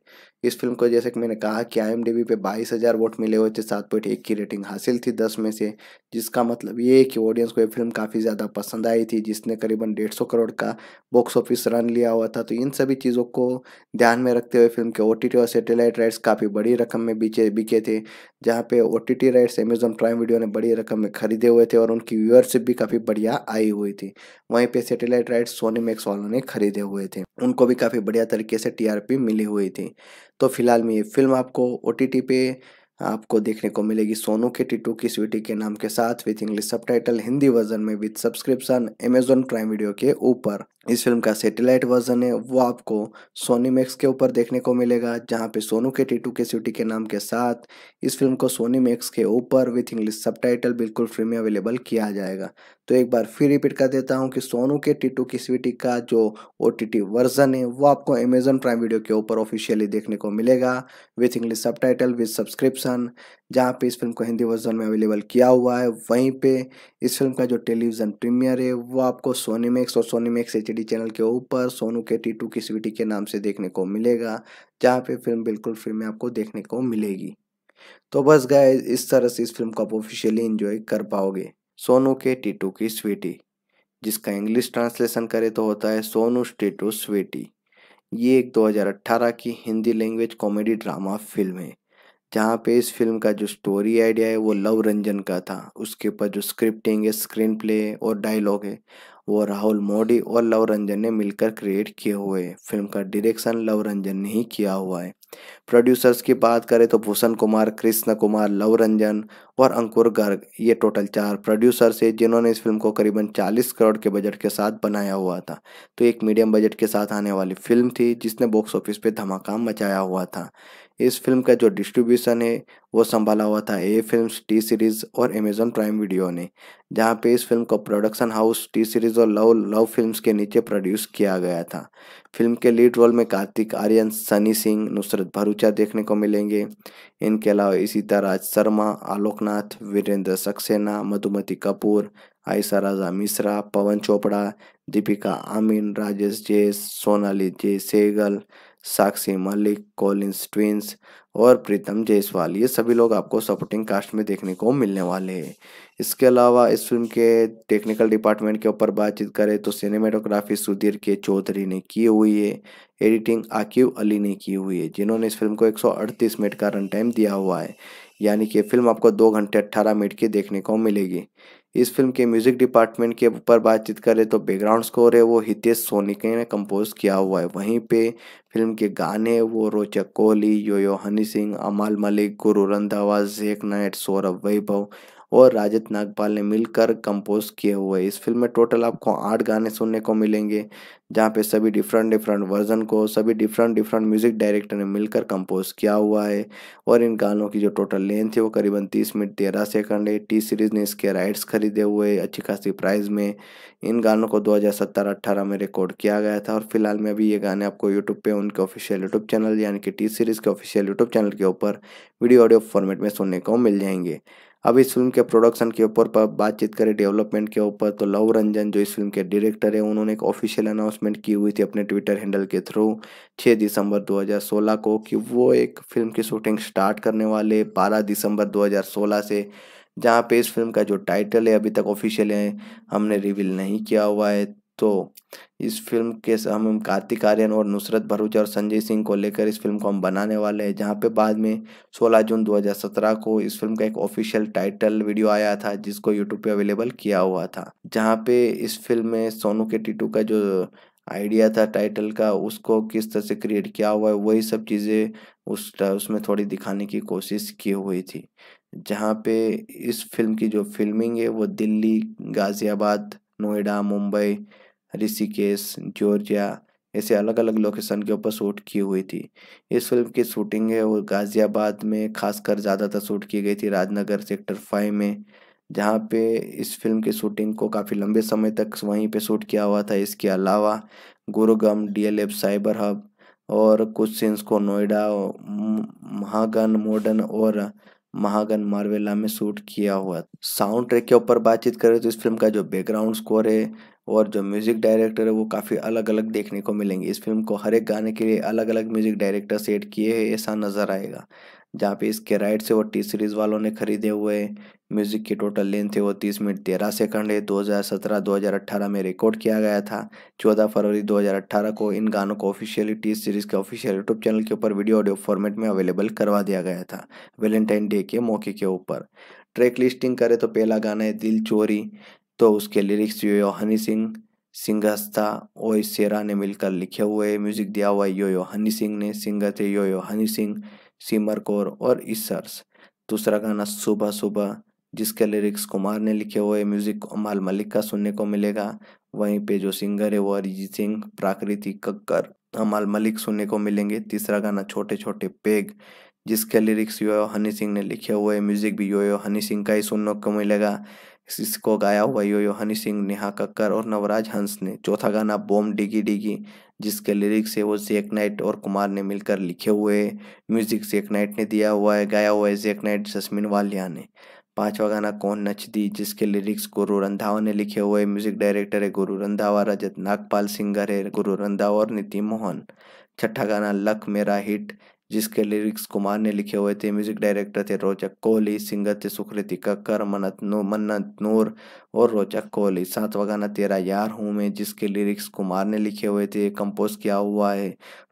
इस फिल्म को जैसे कि मैंने कहा कि आई पे बाईस हज़ार वोट मिले हुए थे सात पॉइंट एक की रेटिंग हासिल थी दस में से जिसका मतलब ये है कि ऑडियंस को ये फिल्म काफ़ी ज़्यादा पसंद आई थी जिसने करीबन डेढ़ सौ करोड़ का बॉक्स ऑफिस रन लिया हुआ था तो इन सभी चीज़ों को ध्यान में रखते हुए फिल्म के ओ और सैटेलाइट राइट्स काफ़ी बड़ी रकम में बिके बिके थे जहाँ पे ओ राइट्स अमेजोन प्राइम वीडियो ने बड़ी रकम में खरीदे हुए थे और उनकी व्यूअरशिप भी काफ़ी बढ़िया आई हुई थी वहीं पे सैटेलाइट सोनी मैक्स वालों ने खरीदे हुए थे उनको भी काफ़ी बढ़िया तरीके से टीआरपी मिली हुई थी तो फिलहाल में ये फिल्म आपको ओ पे आपको देखने को मिलेगी सोनू के टिटू की स्वीटी के नाम के साथ with English subtitle Hindi version में with subscription Amazon Prime Video के ऊपर इस फिल्म का सैटेलाइट वर्जन है वो आपको सोनी मैक्स के ऊपर देखने को मिलेगा जहाँ पे सोनू के टीटू के सिटी के नाम के साथ इस फिल्म को सोनी मैक्स के ऊपर विथ इंग्लिश सबटाइटल बिल्कुल फ्री में अवेलेबल किया जाएगा तो एक बार फिर रिपीट कर देता हूँ कि सोनू के टीटू की स्वीटी का जो ओ वर्जन है वो आपको अमेजोन प्राइम वीडियो के ऊपर ऑफिशियली देखने को मिलेगा with English subtitle with subscription जहाँ पे इस फिल्म को हिंदी वर्जन में अवेलेबल किया हुआ है वहीं पे इस फिल्म का जो टेलीविज़न प्रीमियर है वो आपको सोनी मैक्स और Sony Max H D channel के ऊपर सोनू के टी टू की स्वीटी के नाम से देखने को मिलेगा जहाँ पे फिल्म बिल्कुल फिल्म में आपको देखने को मिलेगी तो बस गए इस तरह से इस फिल्म को आप ऑफिशियली इंजॉय कर पाओगे सोनू के टी टू की स्वीटी जिसका इंग्लिश ट्रांसलेशन करे तो होता है सोनू टी टू स्वीटी ये एक 2018 की Hindi language comedy drama film है जहाँ पे इस फिल्म का जो स्टोरी आइडिया है वो लव रंजन का था उसके ऊपर जो स्क्रिप्टिंग है स्क्रीन प्ले और डायलॉग है वो राहुल मोडी और लव रंजन ने मिलकर क्रिएट किए हुए फिल्म का डायरेक्शन लव रंजन ने ही किया हुआ है प्रोड्यूसर्स की बात करें तो भूषण कुमार कृष्ण कुमार लव रंजन और अंकुर गर्ग ये टोटल चार प्रोड्यूसर्स हैं जिन्होंने इस फिल्म को करीबन 40 करोड़ के बजट के साथ बनाया हुआ था तो एक मीडियम बजट के साथ आने वाली फिल्म थी जिसने बॉक्स ऑफिस पर धमाका मचाया हुआ था इस फिल्म का जो डिस्ट्रीब्यूशन है वो संभाला हुआ था ए फिल्म टी सीरीज़ और अमेजोन प्राइम वीडियो ने जहाँ पे इस फिल्म को प्रोडक्शन हाउस टी सीरीज़ और लव लव फिल्म्स के नीचे प्रोड्यूस किया गया था फिल्म के लीड रोल में कार्तिक आर्यन सनी सिंह नुसरत भरूचा देखने को मिलेंगे इनके अलावा इसी राज शर्मा आलोकनाथ वीरेंद्र सक्सेना मधुमती कपूर आयशा राजा मिश्रा पवन चोपड़ा दीपिका आमीन राजेश जे सोनाली जय सेगल साक्षी मलिक कॉलिंस ट्विंस और प्रीतम जायसवाल ये सभी लोग आपको सपोर्टिंग कास्ट में देखने को मिलने वाले हैं इसके अलावा इस फिल्म के टेक्निकल डिपार्टमेंट के ऊपर बातचीत करें तो सिनेमेटोग्राफी सुधीर के चौधरी ने की हुई है एडिटिंग आकिब अली ने की हुई है जिन्होंने इस फिल्म को 138 मिनट का रन टाइम दिया हुआ है यानी कि फिल्म आपको दो घंटे अट्ठारह मिनट की देखने को मिलेगी इस फिल्म के म्यूजिक डिपार्टमेंट के ऊपर बातचीत करें तो बैकग्राउंड स्कोर है वो हितेश सोनिके ने कंपोज किया हुआ है वहीं पे फिल्म के गाने वो रोचक कोहली यो यो हनी सिंह अमाल मलिक गुरु रंधावा जेक नाइट सौरभ वैभव और राजत नागपाल ने मिलकर कंपोज किए हुए इस फिल्म में टोटल आपको आठ गाने सुनने को मिलेंगे जहाँ पे सभी डिफरेंट डिफरेंट वर्जन को सभी डिफरेंट डिफरेंट म्यूज़िक डायरेक्टर ने मिलकर कंपोज किया हुआ है और इन गानों की जो टोटल लेंथ है वो करीबन तीस मिनट तेरह सेकंड है टी सीरीज़ ने इसके राइट्स खरीदे हुए अच्छी खासी प्राइस में इन गानों को दो हजार में रिकॉर्ड किया गया था और फिलहाल में अभी ये गाने आपको यूट्यूब पे उनके ऑफिशियल यूट्यूब चैनल यानी कि टी सीरीज़ के ऑफिशियल यूट्यूब चैनल के ऊपर वीडियो ऑडियो फॉर्मेट में सुनने को मिल जाएंगे अब इस फिल्म के प्रोडक्शन के ऊपर बातचीत करें डेवलपमेंट के ऊपर तो लव रंजन जो इस फिल्म के डायरेक्टर है उन्होंने एक ऑफिशियल अनाउंसमेंट की हुई थी अपने ट्विटर हैंडल के थ्रू 6 दिसंबर 2016 को कि वो एक फिल्म की शूटिंग स्टार्ट करने वाले 12 दिसंबर 2016 से जहाँ पे इस फिल्म का जो टाइटल है अभी तक ऑफिशियल है हमने रिवील नहीं किया हुआ है तो इस फिल्म के हम कार्तिक आर्यन और नुसरत भरूच और संजय सिंह को लेकर इस फिल्म को हम बनाने वाले हैं जहाँ पे बाद में 16 जून 2017 को इस फिल्म का एक ऑफिशियल टाइटल वीडियो आया था जिसको यूट्यूब पे अवेलेबल किया हुआ था जहाँ पे इस फिल्म में सोनू के टीटू का जो आइडिया था टाइटल का उसको किस तरह से क्रिएट किया हुआ है वही सब चीज़ें उस उसमें थोड़ी दिखाने की कोशिश की हुई थी जहाँ पे इस फिल्म की जो फिल्मिंग है वो दिल्ली गाज़ियाबाद नोएडा मुंबई ऋषिकेश जॉर्जिया ऐसे अलग अलग लोकेशन के ऊपर शूट की हुई थी इस फिल्म की शूटिंग है वो गाज़ियाबाद में खासकर ज़्यादातर शूट की गई थी राजनगर सेक्टर फाइव में जहाँ पे इस फिल्म की शूटिंग को काफ़ी लंबे समय तक वहीं पे शूट किया हुआ था इसके अलावा गुरुगम डीएलएफ साइबर हब और कुछ सीन्स को नोएडा महागन मॉडर्न और महागन मार्वेला में शूट किया हुआ साउंड ट्रैक के ऊपर बातचीत करें तो इस फिल्म का जो बैकग्राउंड स्कोर है और जो म्यूज़िक डायरेक्टर है वो काफ़ी अलग अलग देखने को मिलेंगे इस फिल्म को हर एक गाने के लिए अलग अलग म्यूज़िक डायरेक्टर सेट किए हैं ऐसा नज़र आएगा जहाँ पे इसके राइट्स है वो टी सीरीज़ वालों ने खरीदे हुए म्यूज़िक की टोटल लेंथ है वो तीस मिनट तेरह सेकंड है दो दो हज़ार सत्रह हज़ार अट्ठारह में रिकॉर्ड किया गया था चौदह फरवरी दो हज़ार अट्ठारह को इन गानों को ऑफिशियली टी सीरीज़ के ऑफिशियल यूट्यूब चैनल के ऊपर वीडियो ऑडियो फॉर्मेट में अवेलेबल करवा दिया गया था वेलेंटाइन डे के मौके के ऊपर ट्रैक लिस्टिंग करें तो पहला गाना है दिल चोरी तो उसके लिरिक्स यो यो हनी सिंह सिंगस्ता ओ सेरा ने मिलकर लिखे हुए म्यूजिक दिया हुआ यो यो हनी सिंह ने सिंगर थे यो यो हनी सिंह सिमर कौर और इसर्स दूसरा गाना सुबह सुबह जिसके लिरिक्स कुमार ने लिखे हुए म्यूजिक अमाल मलिक का सुनने को मिलेगा वहीं पे जो सिंगर है वो अरिजीत सिंह प्राकृतिक कक्कर अमाल मलिक सुनने को मिलेंगे तीसरा गाना छोटे छोटे पेग जिसके लिरिक्स यो हनी सिंह ने लिखे हुए म्यूजिक भी यो यो हनी सिंह का ही सुनने को मिलेगा इसको गाया हुआ यो यो हनी सिंह नेहा कक्कर और नवराज हंस ने चौथा गाना बॉम डिगी डिगी जिसके लिरिक्स है वो जेक नाइट और कुमार ने मिलकर लिखे हुए म्यूजिक जेक नाइट ने दिया हुआ है गाया हुआ है जेक नाइट जसमिन वालिया ने पांचवा गाना कौन नच दी जिसके लिरिक्स गुरु रंधावा ने लिखे हुए म्यूजिक डायरेक्टर है गुरु रंधावा रजत नागपाल सिंगर है गुरु रंधावा और नीति मोहन छठा गाना लक मेरा हिट जिसके लिरिक्स कुमार ने लिखे हुए थे म्यूजिक डायरेक्टर थे रोचक कोहली सिंगर थे सुकृति कक्कर मन्नत मन्नत नूर और रोचक कोहली सातवा गाना तेरा यार हूँ मैं जिसके लिरिक्स कुमार ने लिखे हुए थे कंपोज किया हुआ है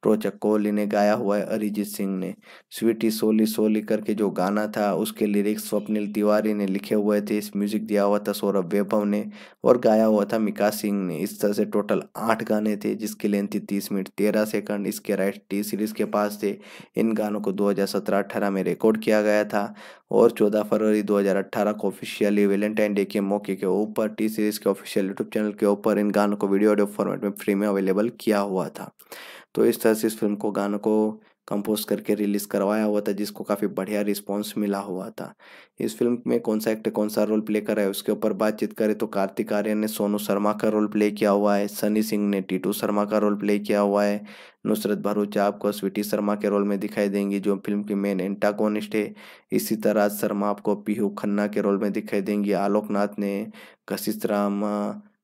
रोचक कोहली ने गाया हुआ है अरिजीत सिंह ने स्वीटी सोली सोली करके जो गाना था उसके लिरिक्स स्वप्निल तिवारी ने लिखे हुए थे इस म्यूजिक दिया हुआ था सौरभ वैभव ने और गाया हुआ था मिका सिंह ने इस तरह से टोटल आठ गाने थे जिसकी लेंथ थी तीस मिनट तेरह सेकंड इसके राइट टी सीरीज के पास थे इन गानों को दो हजार में रिकॉर्ड किया गया था और चौदह फरवरी दो को ऑफिशियली वेलेंटाइन डे के मौके के ऊपर टी सीरीज़ के ऑफिशियल यूट्यूब चैनल के ऊपर इन गानों को वीडियो ऑडियो फॉर्मेट में फ्री में अवेलेबल किया हुआ था तो इस तरह से इस फिल्म को गानों को कंपोज करके रिलीज़ करवाया हुआ था जिसको काफ़ी बढ़िया रिस्पॉन्स मिला हुआ था इस फिल्म में कौन सा एक्टर कौन सा रोल प्ले करा है उसके ऊपर बातचीत करें तो कार्तिक आर्यन ने सोनू शर्मा का रोल प्ले किया हुआ है सनी सिंह ने टीटू शर्मा का रोल प्ले किया हुआ है नुसरत भरूचा आपको स्वीटी शर्मा के रोल में दिखाई देंगी जो फिल्म की मेन एंटागोनिस्ट है इसी तरह शर्मा आपको पीहू खन्ना के रोल में दिखाई देंगी आलोकनाथ ने कशित राम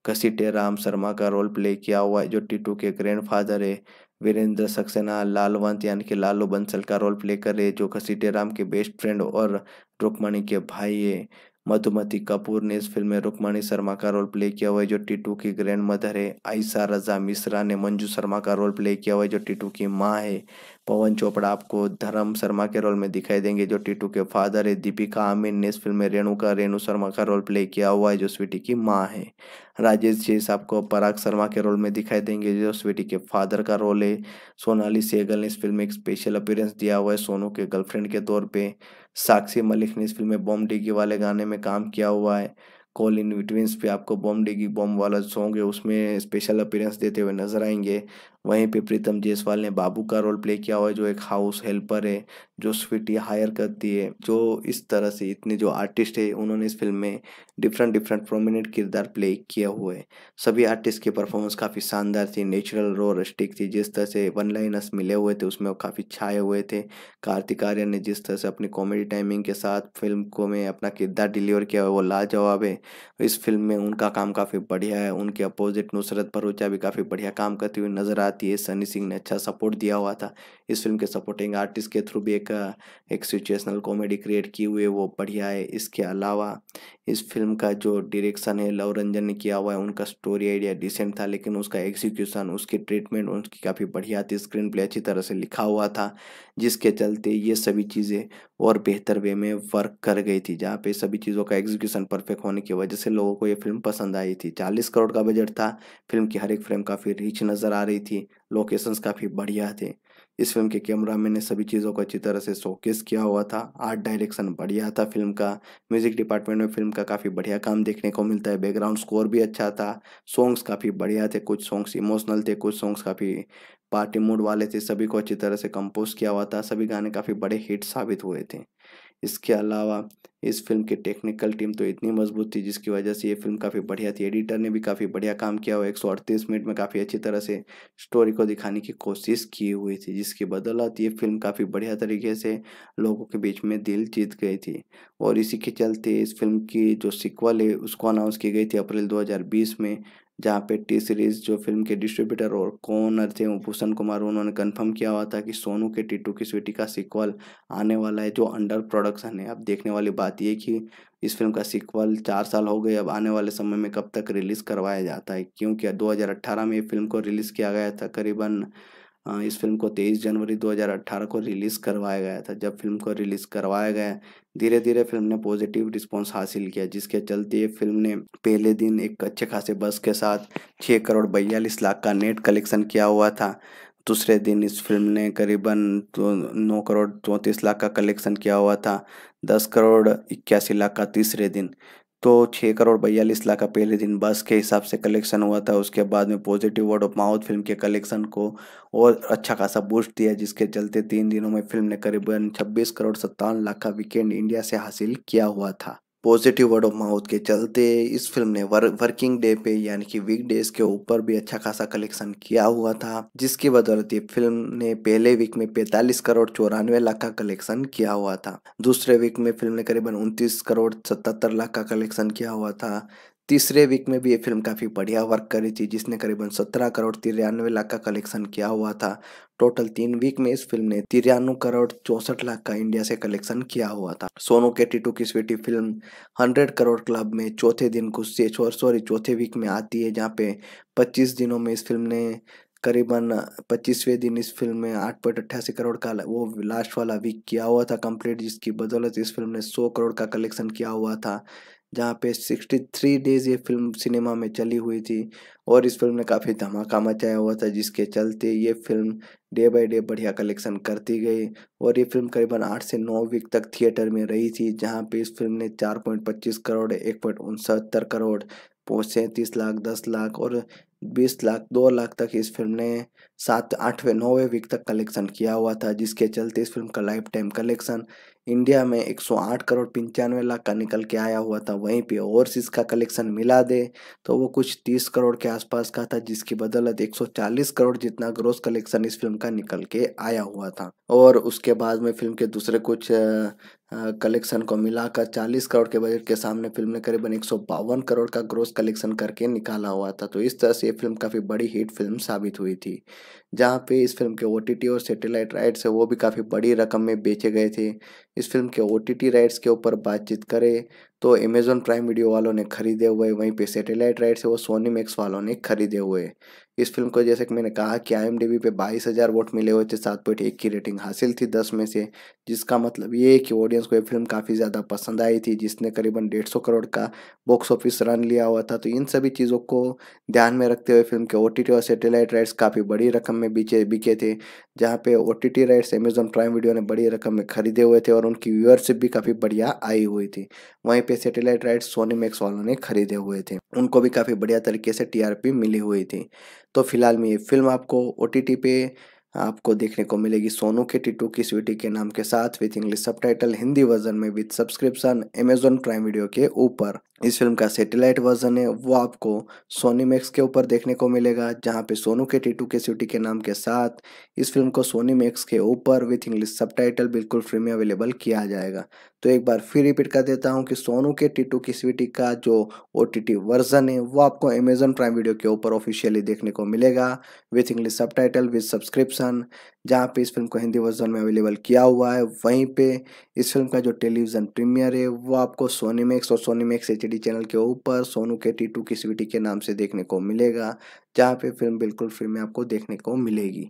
घसीटे राम शर्मा का रोल प्ले किया हुआ है जो टीटू के ग्रैंडफादर है वीरेंद्र सक्सेना लालवंत यानी कि लालू बंसल का रोल प्ले कर रहे जो घसीटे राम के बेस्ट फ्रेंड और रुक्मणी के भाई है मधुमती कपूर ने इस फिल्म में रुक्मणी शर्मा का रोल प्ले किया हुआ है जो टीटू की ग्रैंड मदर है आयशा रजा मिश्रा ने मंजू शर्मा का रोल प्ले किया हुआ है जो टीटू की माँ है पवन चोपड़ा आपको धर्म शर्मा के रोल में दिखाई देंगे जो टीटू के फादर है दीपिका आमिर ने इस फिल्म में रेणु का रेणु शर्मा का रोल प्ले किया हुआ है जो स्वीटी की माँ है राजेश शेष आपको पराग शर्मा के रोल में दिखाई देंगे जो स्वीटी के फादर का रोल है सोनाली सेगल ने इस फिल्म में एक स्पेशल अपीयरेंस दिया हुआ है सोनू के गर्लफ्रेंड के तौर पर साक्षी मलिक ने इस फिल्म में बॉम डिगी वाले गाने में काम किया हुआ है कॉल इन विटविंस पे आपको बॉम डिगी बॉम वाला सॉन्ग है उसमें स्पेशल अपीयरेंस देते हुए नजर आएंगे वहीं पे प्रीतम जयसवाल ने बाबू का रोल प्ले किया हुआ है जो एक हाउस हेल्पर है जो स्वीटी हायर करती है जो इस तरह से इतने जो आर्टिस्ट है उन्होंने इस फिल्म में डिफरेंट डिफरेंट प्रोमिनेंट किरदार प्ले किया हुआ है सभी आर्टिस्ट की परफॉर्मेंस काफ़ी शानदार थी नेचुरल रो रस्टिक थी जिस तरह से वन लाइनर्स मिले हुए थे उसमें काफ़ी छाए हुए थे कार्तिक आर्यन ने जिस तरह से अपनी कॉमेडी टाइमिंग के साथ फिल्म को में अपना किरदार डिलीवर किया हुआ वो लाजवाब है इस फिल्म में उनका काम काफ़ी बढ़िया है उनके अपोजिट नुसरत भरूचा भी काफ़ी बढ़िया काम करती हुई नज़र आती आती है सनी सिंह ने अच्छा सपोर्ट दिया हुआ था इस फिल्म के सपोर्टिंग आर्टिस्ट के थ्रू भी एक एक सिचुएशनल कॉमेडी क्रिएट की हुई है वो बढ़िया है इसके अलावा इस फिल्म का जो डायरेक्शन है लव रंजन ने किया हुआ है उनका स्टोरी आइडिया डिसेंट था लेकिन उसका एग्जीक्यूशन उसकी ट्रीटमेंट उनकी काफ़ी बढ़िया थी स्क्रीन प्ले अच्छी तरह से लिखा हुआ था जिसके चलते ये सभी चीज़ें और बेहतर वे में वर्क कर गई थी जहाँ पे सभी चीज़ों का एग्जीक्यूशन परफेक्ट होने की वजह से लोगों को ये फिल्म पसंद आई थी चालीस करोड़ का बजट था फिल्म की हर एक फ्रेम काफ़ी रिच नज़र आ रही थी लोकेशंस काफ़ी बढ़िया थे इस फिल्म के कैमरा मैन ने सभी चीज़ों को अच्छी तरह से शोकेस किया हुआ था आर्ट डायरेक्शन बढ़िया था फिल्म का म्यूजिक डिपार्टमेंट में फिल्म का काफ़ी बढ़िया काम देखने को मिलता है बैकग्राउंड स्कोर भी अच्छा था सॉन्ग्स काफ़ी बढ़िया थे कुछ सॉन्ग्स इमोशनल थे कुछ सॉन्ग्स काफ़ी पार्टी मूड वाले थे सभी को अच्छी तरह से कंपोज किया हुआ था सभी गाने काफ़ी बड़े हिट साबित हुए थे इसके अलावा इस फिल्म की टेक्निकल टीम तो इतनी मजबूत थी जिसकी वजह से ये फिल्म काफ़ी बढ़िया थी एडिटर ने भी काफ़ी बढ़िया काम किया हुआ एक सौ अड़तीस मिनट में काफ़ी अच्छी तरह से स्टोरी को दिखाने की कोशिश की हुई थी जिसकी बदौलत ये फिल्म काफ़ी बढ़िया तरीके से लोगों के बीच में दिल जीत गई थी और इसी के चलते इस फिल्म की जो सिक्वल है उसको अनाउंस की गई थी अप्रैल दो में जहाँ पे टी सीरीज जो फिल्म के डिस्ट्रीब्यूटर और कोनर थे भूषण कुमार उन्होंने कंफर्म किया हुआ था कि सोनू के टीटू की स्वीटी का सीक्वल आने वाला है जो अंडर प्रोडक्शन है अब देखने वाली बात ये कि इस फिल्म का सीक्वल चार साल हो गए अब आने वाले समय में कब तक रिलीज़ करवाया जाता है क्योंकि दो में ये फिल्म को रिलीज़ किया गया था करीबन इस फिल्म को 23 जनवरी 2018 को रिलीज़ करवाया गया था जब फिल्म को रिलीज़ करवाया गया धीरे धीरे फिल्म ने पॉजिटिव रिस्पांस हासिल किया जिसके चलते ये फिल्म ने पहले दिन एक अच्छे खासे बस के साथ छः करोड़ बयालीस लाख का नेट कलेक्शन किया हुआ था दूसरे दिन इस फिल्म ने करीबन तो नौ करोड़ चौंतीस लाख का कलेक्शन किया हुआ था दस करोड़ इक्यासी लाख का तीसरे दिन तो छः करोड़ बयालीस लाख का पहले दिन बस के हिसाब से कलेक्शन हुआ था उसके बाद में positive word of mouth film के कलेक्शन को और अच्छा खासा बूस्ट दिया जिसके चलते तीन दिनों में फिल्म ने करीबन छब्बीस करोड़ सत्तावन लाख का वीकेंड इंडिया से हासिल किया हुआ था पॉजिटिव वर्ड ऑफ माउथ के चलते इस फिल्म ने वर, वर्किंग डे पे यानी कि वीक डेज के ऊपर भी अच्छा खासा कलेक्शन किया हुआ था जिसकी बदौलत ये फिल्म ने पहले वीक में 45 करोड़ चौरानवे लाख का कलेक्शन किया हुआ था दूसरे वीक में फिल्म ने करीबन उनतीस करोड़ सतहत्तर लाख का कलेक्शन किया हुआ था तीसरे वीक में भी ये फिल्म काफ़ी बढ़िया वर्क करी थी जिसने करीबन सत्रह करोड़ तिरानवे लाख का कलेक्शन किया हुआ था टोटल तीन वीक में इस फिल्म ने तिरानवे करोड़ चौंसठ लाख का इंडिया से कलेक्शन किया हुआ था सोनू के टीटू की Sweety film hundred crore club में चौथे दिन कुछ सॉरी चौथे वीक में आती है जहाँ पे पच्चीस दिनों में इस फिल्म ने करीबन पच्चीसवें दिन इस फिल्म में आठ पॉइंट अट्ठासी करोड़ का वो लास्ट वाला वीक किया हुआ था कंप्लीट जिसकी बदौलत इस फिल्म ने सौ करोड़ का कलेक्शन किया हुआ था जहाँ पे 63 डेज ये फिल्म सिनेमा में चली हुई थी और इस फिल्म ने काफ़ी धमाका मचाया हुआ था जिसके चलते ये फिल्म डे बाय डे बढ़िया कलेक्शन करती गई और ये फिल्म करीबन आठ से नौ वीक तक थिएटर में रही थी जहाँ पे इस फिल्म ने चार पॉइंट पच्चीस करोड़ एक पॉइंट उनसत्तर करोड़ सैंतीस लाख दस लाख और बीस लाख दो लाख तक इस फिल्म ने सात आठवें नौवें वीक तक कलेक्शन किया हुआ था जिसके चलते इस फिल्म का लाइफ टाइम कलेक्शन इंडिया में 108 करोड़ पंचानवे लाख का निकल के आया हुआ था वहीं पे ओवरसीज़ का कलेक्शन मिला दे तो वो कुछ 30 करोड़ के आसपास का था जिसकी बदौलत 140 करोड़ जितना ग्रोस कलेक्शन इस फिल्म का निकल के आया हुआ था और उसके बाद में फिल्म के दूसरे कुछ कलेक्शन को मिलाकर 40 करोड़ के बजट के सामने फिल्म ने करीबन एक करोड़ का ग्रोस कलेक्शन करके निकाला हुआ था तो इस तरह से ये फिल्म काफ़ी बड़ी हिट फिल्म साबित हुई थी जहाँ पे इस फिल्म के ओ और सैटेलाइट राइट्स है वो भी काफ़ी बड़ी रकम में बेचे गए थे इस फिल्म के ओ राइट्स के ऊपर बातचीत करें तो अमेजोन प्राइम वीडियो वालों ने खरीदे हुए वहीं पे सैटेलाइट राइट्स है वो सोनी मैक्स वालों ने खरीदे हुए इस फिल्म को जैसे कि मैंने कहा कि आई पे बाईस हज़ार वोट मिले हुए थे सात पॉइंट एक की रेटिंग हासिल थी दस में से जिसका मतलब ये है कि ऑडियंस को ये फिल्म काफ़ी ज़्यादा पसंद आई थी जिसने करीबन डेढ़ सौ करोड़ का बॉक्स ऑफिस रन लिया हुआ था तो इन सभी चीज़ों को ध्यान में रखते हुए फिल्म के ओ और सेटेलाइट राइट्स काफ़ी बड़ी रकम में बिके बिके थे जहाँ पे O T T rights Amazon Prime Video ने बड़ी रकम में खरीदे हुए थे और उनकी व्यूअरशिप भी काफ़ी बढ़िया आई हुई थी वहीं पे सैटेलाइट राइट्स सोनी मैक्स वालों ने खरीदे हुए थे उनको भी काफ़ी बढ़िया तरीके से टीआरपी मिली हुई थी तो फिलहाल में ये फिल्म आपको ओ टी टी पे आपको देखने को मिलेगी सोनू के टिटू की स्वीटी के नाम के साथ with English sub Hindi version में with subscription Amazon Prime Video के ऊपर इस फिल्म का सेटेलाइट वर्जन है वो आपको सोनी मैक्स के ऊपर देखने को मिलेगा जहाँ पे सोनू के टीटू के स्वीटी के नाम के साथ इस फिल्म को सोनी मैक्स के ऊपर विथ इंग्लिश सब बिल्कुल फ्री में अवेलेबल किया जाएगा तो एक बार फिर रिपीट कर देता हूँ कि सोनू के टिटू की स्वीटी का जो ओ वर्जन है वो आपको अमेजन प्राइम वीडियो के ऊपर ऑफिशियली देखने को मिलेगा with English subtitle with subscription जहाँ पे इस फिल्म को हिंदी वर्जन में अवेलेबल किया हुआ है वहीं पे इस फिल्म का जो टेलीविज़न प्रीमियर है वो आपको सोनी मैक्स और सोनी मैक्स एच चैनल के ऊपर सोनू के टी की स्वीटी के नाम से देखने को मिलेगा जहाँ पे फिल्म बिल्कुल फ्री में आपको देखने को मिलेगी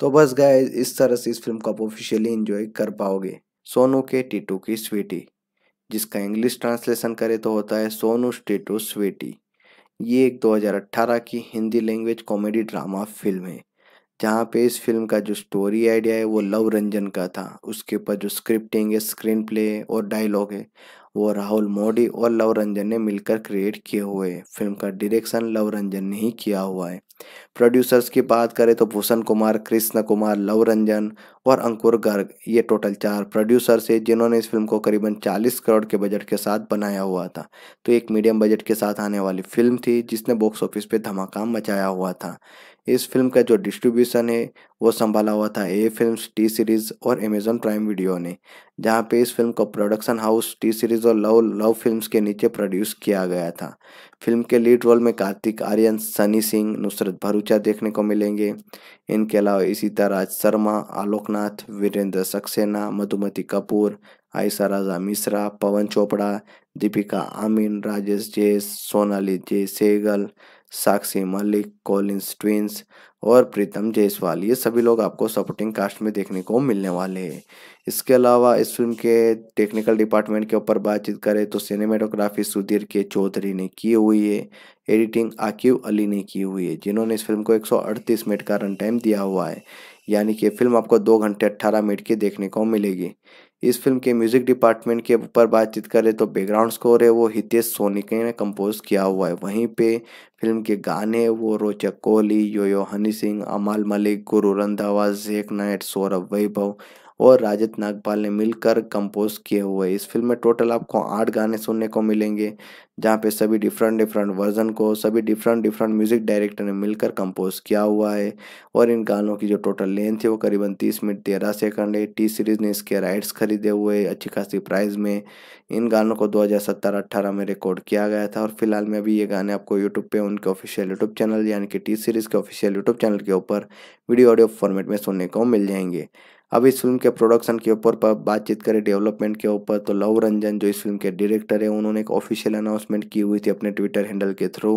तो बस गए इस तरह से इस फिल्म को आप ऑफिशियली इन्जॉय कर पाओगे सोनू के टीटू की स्वीटी जिसका इंग्लिश ट्रांसलेशन करें तो होता है सोनू टीटू स्वीटी ये एक 2018 की Hindi language comedy drama film है जहाँ पे इस फिल्म का जो स्टोरी आइडिया है वो लव रंजन का था उसके ऊपर जो स्क्रिप्टिंग है स्क्रीन प्ले और डायलॉग है वो राहुल मोडी और लव रंजन ने मिलकर क्रिएट किए हुए हैं फिल्म का डायरेक्शन लव रंजन ने ही किया हुआ है प्रोड्यूसर्स की बात करें तो भूषण कुमार कृष्ण कुमार लव रंजन और अंकुर गर्ग ये टोटल चार प्रोड्यूसर्स हैं जिन्होंने इस फिल्म को करीबन 40 करोड़ के बजट के साथ बनाया हुआ था तो एक मीडियम बजट के साथ आने वाली फिल्म थी जिसने बॉक्स ऑफिस पर धमाका मचाया हुआ था इस फिल्म का जो डिस्ट्रीब्यूशन है वो संभाला हुआ था ए फिल्म टी सीरीज़ और अमेजोन प्राइम वीडियो ने जहाँ पे इस फिल्म को प्रोडक्शन हाउस टी सीरीज़ और लव लव फिल्म्स के नीचे प्रोड्यूस किया गया था फिल्म के लीड रोल में कार्तिक आर्यन सनी सिंह नुसरत भरूचा देखने को मिलेंगे इनके अलावा इसी राज शर्मा आलोकनाथ वीरेंद्र सक्सेना मधुमती कपूर आयशा राजा मिश्रा पवन चोपड़ा दीपिका आमीन राजेश जे सोनाली जय सेगल साक्षी मलिक कॉलिंस ट्विंस और प्रीतम जायसवाल ये सभी लोग आपको सपोर्टिंग कास्ट में देखने को मिलने वाले हैं इसके अलावा इस फिल्म के टेक्निकल डिपार्टमेंट के ऊपर बातचीत करें तो सिनेमेटोग्राफी सुधीर के चौधरी ने की हुई है एडिटिंग आकिब अली ने की हुई है जिन्होंने इस फिल्म को 138 मिनट का रन टाइम दिया हुआ है यानी कि फिल्म आपको दो घंटे अट्ठारह मिनट की देखने को मिलेगी इस फिल्म के म्यूजिक डिपार्टमेंट के ऊपर बातचीत करें तो बैकग्राउंड स्कोर है वो हितेश सोनिके ने कंपोज किया हुआ है वहीं पे फिल्म के गाने वो रोचक कोहली यो यो हनी सिंह अमाल मलिक गुरु रंधावा जेक नाइट सौरभ वैभव और राजत नागपाल ने मिलकर कंपोज किए हुए इस फिल्म में टोटल आपको आठ गाने सुनने को मिलेंगे जहाँ पे सभी डिफरेंट डिफरेंट वर्जन को सभी डिफरेंट डिफरेंट म्यूज़िक डायरेक्टर ने मिलकर कंपोज किया हुआ है और इन गानों की जो टोटल लेंथ है वो करीबन तीस मिनट तेरह सेकंड है टी सीरीज़ ने इसके राइट्स खरीदे हुए अच्छी खासी प्राइस में इन गानों को दो हज़ार में रिकॉर्ड किया गया था और फिलहाल में अभी ये गाने आपको यूट्यूब पर उनके ऑफिशियल यूट्यूब चैनल यानी कि टी सीरीज़ के ऑफिशियल यूट्यूब चैनल के ऊपर वीडियो ऑडियो फॉर्मेट में सुनने को मिल जाएंगे अब इस फिल्म के प्रोडक्शन के ऊपर पर बातचीत करें डेवलपमेंट के ऊपर तो लव रंजन जो इस फिल्म के डायरेक्टर है उन्होंने एक ऑफिशियल अनाउंसमेंट की हुई थी अपने ट्विटर हैंडल के थ्रू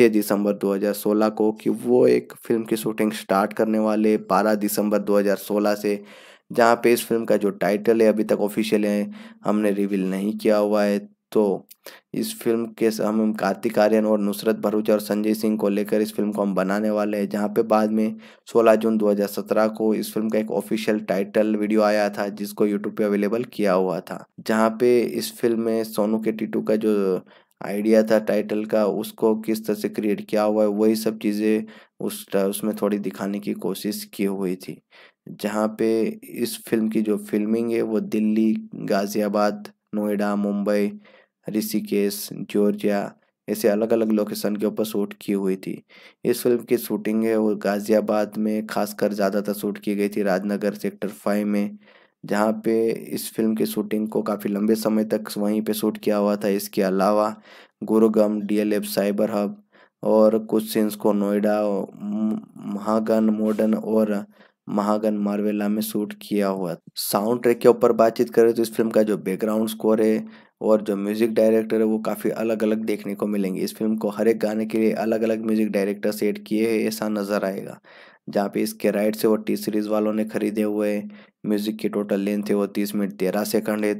6 दिसंबर 2016 को कि वो एक फिल्म की शूटिंग स्टार्ट करने वाले 12 दिसंबर 2016 से जहाँ पे इस फिल्म का जो टाइटल है अभी तक ऑफिशियल है हमने रिवील नहीं किया हुआ है तो इस फिल्म के हम कार्तिक आर्यन और नुसरत भरूच और संजय सिंह को लेकर इस फिल्म को हम बनाने वाले हैं जहाँ पे बाद में 16 जून 2017 को इस फिल्म का एक ऑफिशियल टाइटल वीडियो आया था जिसको यूट्यूब पे अवेलेबल किया हुआ था जहाँ पे इस फिल्म में सोनू के टीटू का जो आइडिया था टाइटल का उसको किस तरह से क्रिएट किया हुआ है वही सब चीज़ें उस उसमें थोड़ी दिखाने की कोशिश की हुई थी जहाँ पे इस फिल्म की जो फिल्मिंग है वो दिल्ली गाज़ियाबाद नोएडा मुंबई ऋषिकेश जॉर्जिया ऐसे अलग अलग लोकेशन के ऊपर शूट की हुई थी इस फिल्म की शूटिंग है वो गाज़ियाबाद में खासकर ज़्यादातर शूट की गई थी राजनगर सेक्टर फाइव में जहाँ पे इस फिल्म की शूटिंग को काफ़ी लंबे समय तक वहीं पे शूट किया हुआ था इसके अलावा गुरुगम डीएलएफ साइबर हब और कुछ सीन्स को नोएडा महागन मॉडर्न और महागन मार्वेला में शूट किया हुआ साउंड ट्रैक के ऊपर बातचीत करें तो इस फिल्म का जो बैकग्राउंड स्कोर है और जो म्यूज़िक डायरेक्टर है वो काफ़ी अलग अलग देखने को मिलेंगे इस फिल्म को हर एक गाने के लिए अलग अलग म्यूज़िक डायरेक्टर सेट किए हैं ऐसा नज़र आएगा जहाँ पे इसके राइट से वो टी सीरीज़ वालों ने खरीदे हुए म्यूज़िक की टोटल लेंथ है वो तीस मिनट तेरह सेकंड है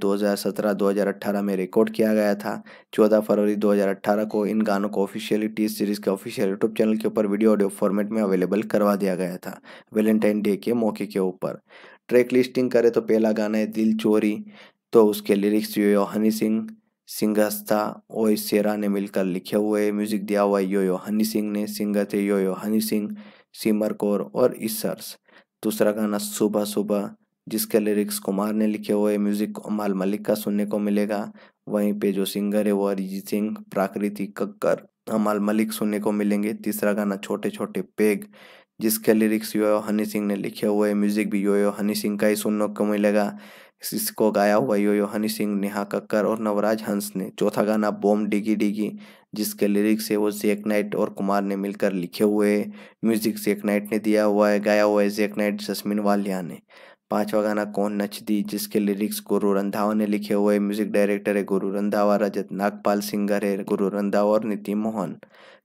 हज़ार अट्ठारह में रिकॉर्ड किया गया था चौदह फरवरी अट्ठारह को इन गानों को ऑफिशियली टी सीरीज़ के ऑफिशियल यूट्यूब चैनल के ऊपर वीडियो ऑडियो फॉर्मेट में अवेलेबल करवा दिया गया था वेलेंटाइन डे के मौके के ऊपर ट्रैक लिस्टिंग करें तो पहला गाना है दिल चोरी तो उसके लिरिक्स यो यो हनी सिंह सिंगस्ता ओ सेरा ने मिलकर लिखे हुए म्यूजिक दिया हुआ यो यो हनी सिंह ने सिंगत थे यो यो हनी सिंह सिमर कौर और इसर्स दूसरा गाना सुबह सुबह जिसके लिरिक्स कुमार ने लिखे हुए म्यूजिक अमाल मलिक का सुनने को मिलेगा वहीं पे जो सिंगर है वो अरिजीत सिंह प्राकृति कक्कर अमाल मलिक सुनने को मिलेंगे तीसरा गाना छोटे छोटे पेग जिसके लिरिक्स यो यो हनी सिंह ने लिखे हुए म्यूजिक भी यो यो हनी सिंह का ही सुनने को मिलेगा इसको गाया हुआ यो यो हनी सिंह नेहा कक्कर और नवराज हंस ने चौथा गाना बोम डिगी डिगी जिसके लिरिक्स है वो जेक नाइट और कुमार ने मिलकर लिखे हुए म्यूजिक जेक नाइट ने दिया हुआ है गाया हुआ है जेक नाइट जसमिन वालिया ने पांचवा गाना कौन नच दी जिसके लिरिक्स गुरु रंधावा ने लिखे हुए म्यूजिक डायरेक्टर है गुरु रंधावा रजत नागपाल सिंगर है गुरु रंधावा और नितिन मोहन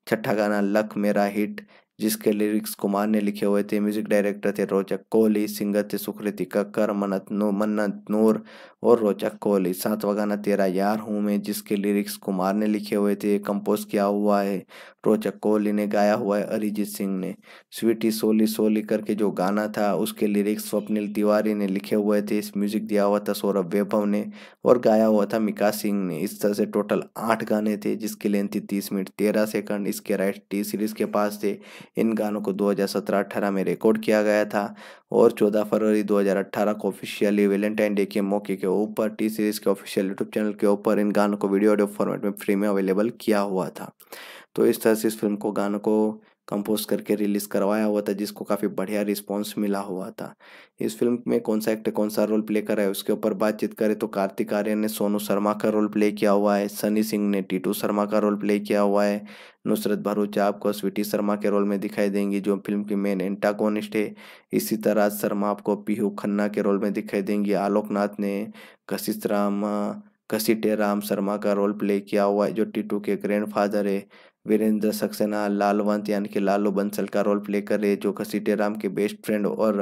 छठा गाना लक मेरा हिट जिसके लिरिक्स कुमार ने लिखे हुए थे म्यूजिक डायरेक्टर थे रोचक कोहली सिंगर थे सुकृति कक्कर मन्नत नो मन्नत नूर और रोचक कोहली सातवा गाना तेरा यार हूँ मैं जिसके लिरिक्स कुमार ने लिखे हुए थे कंपोज किया हुआ है रोचक कोहली ने गाया हुआ है अरिजीत सिंह ने स्वीटी सोली सोली करके जो गाना था उसके लिरिक्स स्वप्निल तिवारी ने लिखे हुए थे इस म्यूजिक दिया हुआ था सौरभ वैभव ने और गाया हुआ था मिका सिंह ने इस तरह से टोटल आठ गाने थे जिसकी लेंथ थी तीस मिनट तेरह सेकंड इसके राइट टी सीरीज के पास थे इन गानों को दो हजार में रिकॉर्ड किया गया था और चौदह फरवरी दो को ऑफिशियली वैलेंटाइन डे के मौके के ऊपर टी सीरीज के ऑफिशियल यूट्यूब चैनल के ऊपर इन गानों को वीडियो ऑडियो फॉर्मेट में फ्री में अवेलेबल किया हुआ था तो इस तरह से इस फिल्म को गानों को कंपोज करके रिलीज़ करवाया हुआ था जिसको काफ़ी बढ़िया रिस्पॉन्स मिला हुआ था इस फिल्म में कौन सा एक्टर कौन सा रोल प्ले करा है उसके ऊपर बातचीत करें तो कार्तिक आर्यन ने सोनू शर्मा का रोल प्ले किया हुआ है सनी सिंह ने टीटू शर्मा का रोल प्ले किया हुआ है नुसरत भरूच आपको स्वीटी शर्मा के रोल में दिखाई देंगी जो फिल्म की मेन एंटागोनिस्ट है इसी तरह शर्मा आपको पीहू खन्ना के रोल में दिखाई देंगी आलोक नाथ ने कशित राम कशिटे राम शर्मा का रोल प्ले किया हुआ है जो टीटू के ग्रैंड फादर है वीरेंद्र सक्सेना लालवंत यानी कि लालू बंसल का रोल प्ले कर रहे जो घसीटे राम के बेस्ट फ्रेंड और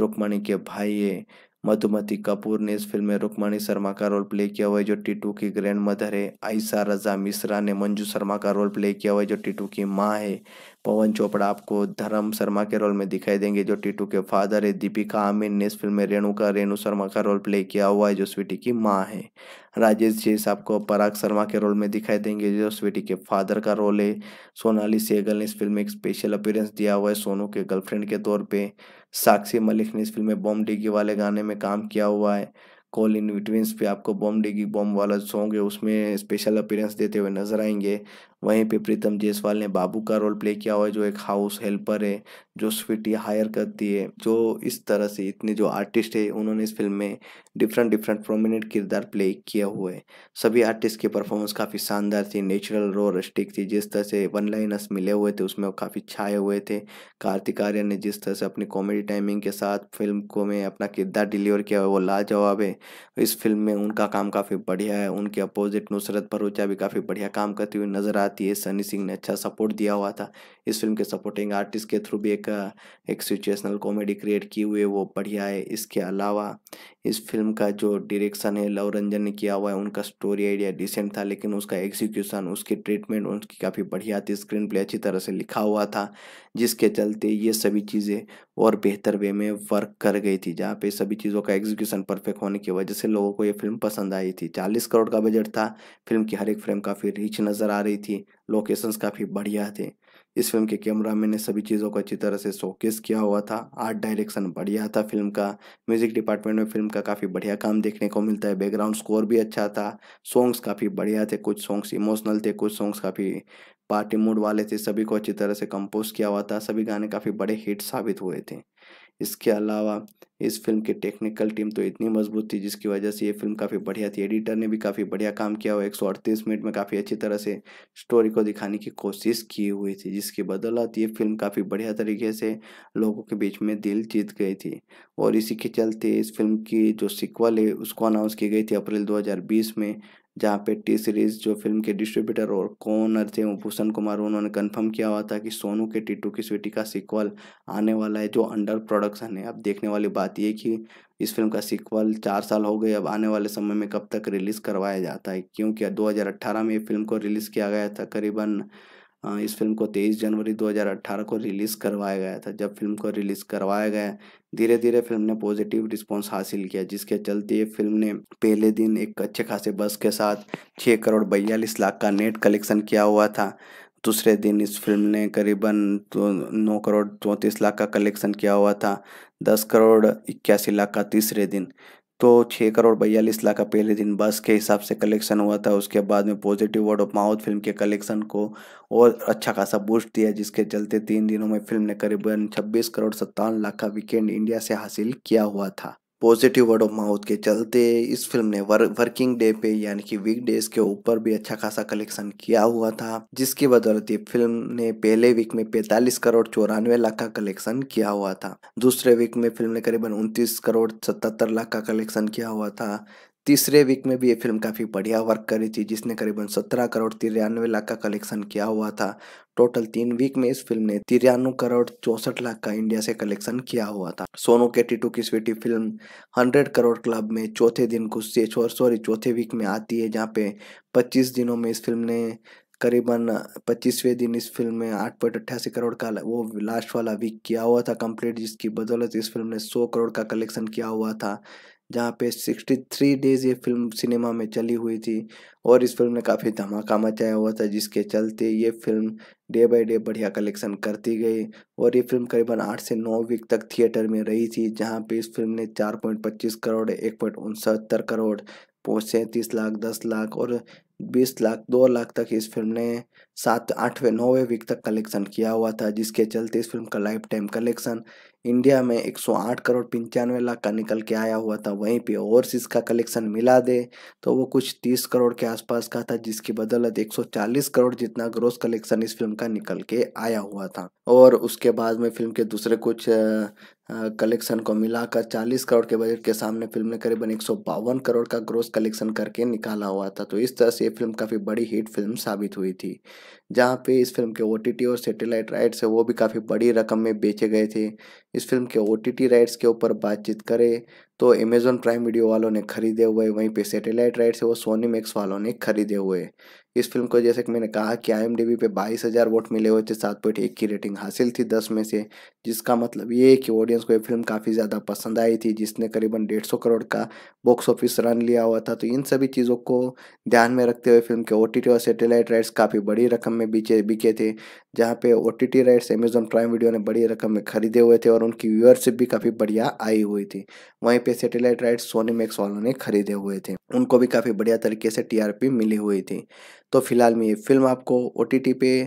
रुक्मणी के भाई है मधुमती कपूर ने इस फिल्म में रुक्मणी शर्मा का रोल प्ले किया हुआ है जो टीटू की ग्रैंड मदर है आयशा रजा मिश्रा ने मंजू शर्मा का रोल प्ले किया हुआ है जो टीटू की माँ है पवन चोपड़ा आपको धर्म शर्मा के रोल में दिखाई देंगे जो टीटू के फादर है दीपिका आमिर ने इस फिल्म में रेणु का रेणु शर्मा का रोल प्ले किया हुआ है जो स्वीटी की माँ है राजेश जेस आपको पराग शर्मा के रोल में दिखाई देंगे जो स्वीटी के फादर का रोल है सोनाली सेगल ने इस फिल्म में एक स्पेशल अपीयरेंस दिया हुआ है सोनू के गर्लफ्रेंड के तौर पर साक्षी मलिक ने इस फिल्म में बॉम डिगी वाले गाने में काम किया हुआ है कॉल इन विटविंस पे आपको बॉम डिगी बॉम वाला सॉन्ग है उसमें स्पेशल अपीयरेंस देते हुए नजर आएंगे वहीं पे प्रीतम जयसवाल ने बाबू का रोल प्ले किया हुआ है जो एक हाउस हेल्पर है जो स्वीटी हायर करती है जो इस तरह से इतने जो आर्टिस्ट है उन्होंने इस फिल्म में डिफरेंट डिफरेंट प्रोमिनेंट किरदार प्ले किया हुआ है सभी आर्टिस्ट की परफॉर्मेंस काफ़ी शानदार थी नेचुरल रो रस्टिक थी जिस तरह से वन लाइनर्स मिले हुए थे उसमें काफ़ी छाए हुए थे कार्तिक आर्यन ने जिस तरह से अपनी कॉमेडी टाइमिंग के साथ फिल्म को में अपना किरदार डिलीवर किया हुआ वो लाजवाब है इस फिल्म में उनका काम काफ़ी बढ़िया है उनके अपोजिट नुसरत भरूचा भी काफ़ी बढ़िया काम करती हुई नज़र आती आती है सनी सिंह ने अच्छा सपोर्ट दिया हुआ था इस फिल्म के सपोर्टिंग आर्टिस्ट के थ्रू भी एक एक सिचुएशनल कॉमेडी क्रिएट की हुई है वो बढ़िया है इसके अलावा इस फिल्म का जो डायरेक्शन है लव रंजन ने किया हुआ है उनका स्टोरी आइडिया डिसेंट था लेकिन उसका एग्जीक्यूशन उसकी ट्रीटमेंट उनकी काफ़ी बढ़िया थी स्क्रीन प्ले अच्छी तरह से लिखा हुआ था जिसके चलते ये सभी चीज़ें और बेहतर वे में वर्क कर गई थी जहाँ पे सभी चीज़ों का एग्जीक्यूशन परफेक्ट होने की वजह से लोगों को ये फिल्म पसंद आई थी चालीस करोड़ का बजट था फिल्म की हर एक फ्रेम काफ़ी रिच नज़र आ रही थी लोकेशंस काफ़ी बढ़िया थे इस फिल्म के कैमरा मैन ने सभी चीज़ों को अच्छी तरह से शोकेस किया हुआ था आर्ट डायरेक्शन बढ़िया था फिल्म का म्यूजिक डिपार्टमेंट में फिल्म का काफ़ी बढ़िया काम देखने को मिलता है बैकग्राउंड स्कोर भी अच्छा था सॉन्ग्स काफ़ी बढ़िया थे कुछ सॉन्ग्स इमोशनल थे कुछ सॉन्ग्स काफ़ी पार्टी मूड वाले थे सभी को अच्छी तरह से कंपोज किया हुआ था सभी गाने काफ़ी बड़े हिट साबित हुए थे इसके अलावा इस फिल्म की टेक्निकल टीम तो इतनी मजबूत थी जिसकी वजह से ये फिल्म काफ़ी बढ़िया थी एडिटर ने भी काफ़ी बढ़िया काम किया हुआ एक सौ अड़तीस मिनट में काफ़ी अच्छी तरह से स्टोरी को दिखाने की कोशिश की हुई थी जिसकी बदौलत ये फिल्म काफ़ी बढ़िया तरीके से लोगों के बीच में दिल जीत गई थी और इसी के चलते इस फिल्म की जो सिक्वल है उसको अनाउंस की गई थी अप्रैल दो में जहाँ पे टी सीरीज़ जो फिल्म के डिस्ट्रीब्यूटर और कोनर थे भूषण कुमार उन्होंने कंफर्म किया हुआ था कि सोनू के टीटू की स्वीटी का सीक्वल आने वाला है जो अंडर प्रोडक्शन है अब देखने वाली बात ये कि इस फिल्म का सीक्वल चार साल हो गए अब आने वाले समय में कब तक रिलीज़ करवाया जाता है क्योंकि दो में ये फिल्म को रिलीज़ किया गया था करीबन हाँ, इस फिल्म को 23 जनवरी 2018 को रिलीज़ करवाया गया था जब फिल्म को रिलीज़ करवाया गया धीरे धीरे फिल्म ने पॉजिटिव रिस्पांस हासिल किया जिसके चलते ये फिल्म ने पहले दिन एक अच्छे खासे बस के साथ छः करोड़ बयालीस लाख का नेट कलेक्शन किया हुआ था दूसरे दिन इस फिल्म ने करीबन नौ करोड़ चौंतीस लाख का कलेक्शन किया हुआ था दस करोड़ इक्यासी लाख का तीसरे दिन तो छः करोड़ बयालीस लाख का पहले दिन बस के हिसाब से कलेक्शन हुआ था उसके बाद में positive word of mouth film के कलेक्शन को और अच्छा खासा बूस्ट दिया जिसके चलते तीन दिनों में फिल्म ने करीबन छब्बीस करोड़ सत्तावन लाख का वीकेंड इंडिया से हासिल किया हुआ था पॉजिटिव वर्ड ऑफ माउथ के चलते इस फिल्म ने वर, वर्किंग डे पे यानी कि वीक डेज के ऊपर भी अच्छा खासा कलेक्शन किया हुआ था जिसकी बदौलत ये फिल्म ने पहले वीक में 45 करोड़ चौरानवे लाख का कलेक्शन किया हुआ था दूसरे वीक में फिल्म ने करीबन 29 करोड़ सतहत्तर लाख का कलेक्शन किया हुआ था तीसरे वीक में भी ये फिल्म काफ़ी बढ़िया वर्क करी थी जिसने करीबन सत्रह करोड़ तिरानवे लाख का कलेक्शन किया हुआ था टोटल तीन वीक में इस फिल्म ने तिरानवे करोड़ चौंसठ लाख का इंडिया से कलेक्शन किया हुआ था सोनू के टी की Sweety film hundred crore club में चौथे दिन कुछ सॉरी चौथे वीक में आती है जहाँ पे पच्चीस दिनों में इस फिल्म ने करीबन पच्चीसवें दिन इस फिल्म में आठ पॉइंट अट्ठासी करोड़ का वो लास्ट वाला वीक किया हुआ था कंप्लीट जिसकी बदौलत इस फिल्म ने सौ करोड़ का कलेक्शन किया हुआ था जहाँ पे 63 डेज ये फिल्म सिनेमा में चली हुई थी और इस फिल्म ने काफ़ी धमाका मचाया हुआ था जिसके चलते ये फिल्म डे बाय डे बढ़िया कलेक्शन करती गई और ये फिल्म करीबन आठ से नौ वीक तक थिएटर में रही थी जहाँ पे इस फिल्म ने चार पॉइंट पच्चीस करोड़ एक पॉइंट उनसत्तर करोड़ पाँच सैंतीस लाख दस लाख और बीस लाख दो लाख तक इस फिल्म ने सात आठवें नौवें वीक तक कलेक्शन किया हुआ था जिसके चलते इस फिल्म का लाइफ टाइम कलेक्शन इंडिया में 108 करोड़ पंचानवे लाख का निकल के आया हुआ था वहीं पे ओवरसीज़ का कलेक्शन मिला दे तो वो कुछ 30 करोड़ के आसपास का था जिसकी बदौलत 140 करोड़ जितना ग्रोस कलेक्शन इस फिल्म का निकल के आया हुआ था और उसके बाद में फिल्म के दूसरे कुछ कलेक्शन को मिलाकर 40 करोड़ के बजट के सामने फिल्म ने करीबन एक करोड़ का ग्रोस कलेक्शन करके निकाला हुआ था तो इस तरह से ये फिल्म काफ़ी बड़ी हिट फिल्म साबित हुई थी जहाँ पे इस फिल्म के ओ और सैटेलाइट राइट्स है वो भी काफ़ी बड़ी रकम में बेचे गए थे इस फिल्म के ओ राइट्स के ऊपर बातचीत करें तो अमेजोन प्राइम वीडियो वालों ने खरीदे हुए वहीं पर सेटेलाइट राइट्स है वो सोनी मैक्स वालों ने खरीदे हुए इस फिल्म को जैसे कि मैंने कहा कि आई पे बाईस हज़ार वोट मिले हुए थे सात पॉइंट एक की रेटिंग हासिल थी दस में से जिसका मतलब ये है कि ऑडियंस को ये फिल्म काफ़ी ज़्यादा पसंद आई थी जिसने करीबन डेढ़ सौ करोड़ का बॉक्स ऑफिस रन लिया हुआ था तो इन सभी चीज़ों को ध्यान में रखते हुए फिल्म के ओ और सेटेलाइट राइट्स काफ़ी बड़ी रकम में बिके बिके थे जहाँ पे ओ राइट्स अमेजोन प्राइम वीडियो ने बड़ी रकम में खरीदे हुए थे और उनकी व्यूअरशिप भी काफ़ी बढ़िया आई हुई थी वहीं पर सेटेलाइट राइट्स सोनी मैक्स वालों ने खरीदे हुए थे उनको भी काफ़ी बढ़िया तरीके से पी मिली हुई थी तो फिलहाल में ये फिल्म आपको ओ पे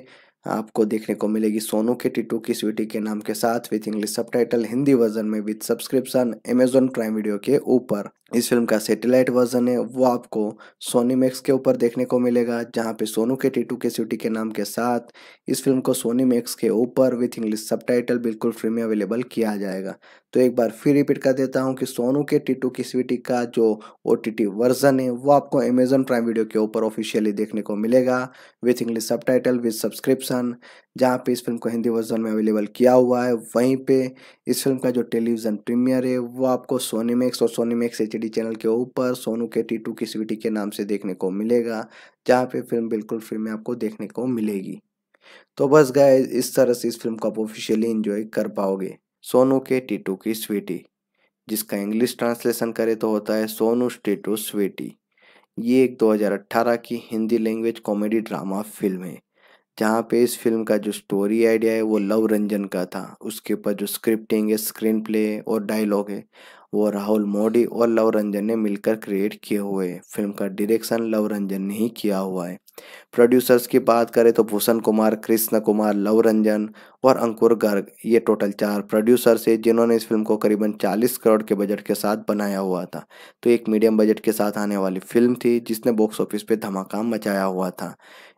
आपको देखने को मिलेगी सोनू के टिटू की स्वीटी के नाम के साथ with English subtitle Hindi version में with subscription Amazon Prime Video के ऊपर इस फिल्म का सैटेलाइट वर्जन है वो आपको सोनी मैक्स के ऊपर देखने को मिलेगा जहां पे सोनू के टिटू के स्वीटी के नाम के साथ इस फिल्म को सोनी मैक्स के ऊपर विथ इंग्लिश सब बिल्कुल फ्री में अवेलेबल किया जाएगा तो एक बार फिर रिपीट कर देता हूँ कि सोनू के टिटू की स्वीटी का जो ओ वर्जन है वो आपको अमेजन प्राइम वीडियो के ऊपर ऑफिशियली देखने को मिलेगा with English subtitle with subscription जहाँ पे इस फिल्म को हिंदी वर्जन में अवेलेबल किया हुआ है वहीं पे इस फिल्म का जो टेलीविज़न प्रीमियर है वो आपको सोनी मैक्स और सोनी मैक्स एच चैनल के ऊपर सोनू के टीटू की स्वीटी के नाम से देखने को मिलेगा जहाँ पे फिल्म बिल्कुल फ्री में आपको देखने को मिलेगी तो बस गए इस तरह से इस फिल्म को आप ऑफिशियली इन्जॉय कर पाओगे सोनू के टीटू की स्वीटी जिसका इंग्लिश ट्रांसलेशन करे तो होता है सोनू टीटू स्वीटी ये एक 2018 की Hindi language comedy drama film है जहाँ पे इस फिल्म का जो स्टोरी आइडिया है वो लव रंजन का था उसके ऊपर जो स्क्रिप्टिंग है स्क्रीन प्ले और डायलॉग है वो राहुल मोडी और लव रंजन ने मिलकर क्रिएट किए हुए हैं फिल्म का डायरेक्शन लव रंजन ने ही किया हुआ है प्रोड्यूसर्स की बात करें तो भूषण कुमार कृष्ण कुमार लव रंजन और अंकुर गर्ग ये टोटल चार प्रोड्यूसर्स हैं जिन्होंने इस फिल्म को करीबन 40 करोड़ के बजट के साथ बनाया हुआ था तो एक मीडियम बजट के साथ आने वाली फिल्म थी जिसने बॉक्स ऑफिस पे धमाका मचाया हुआ था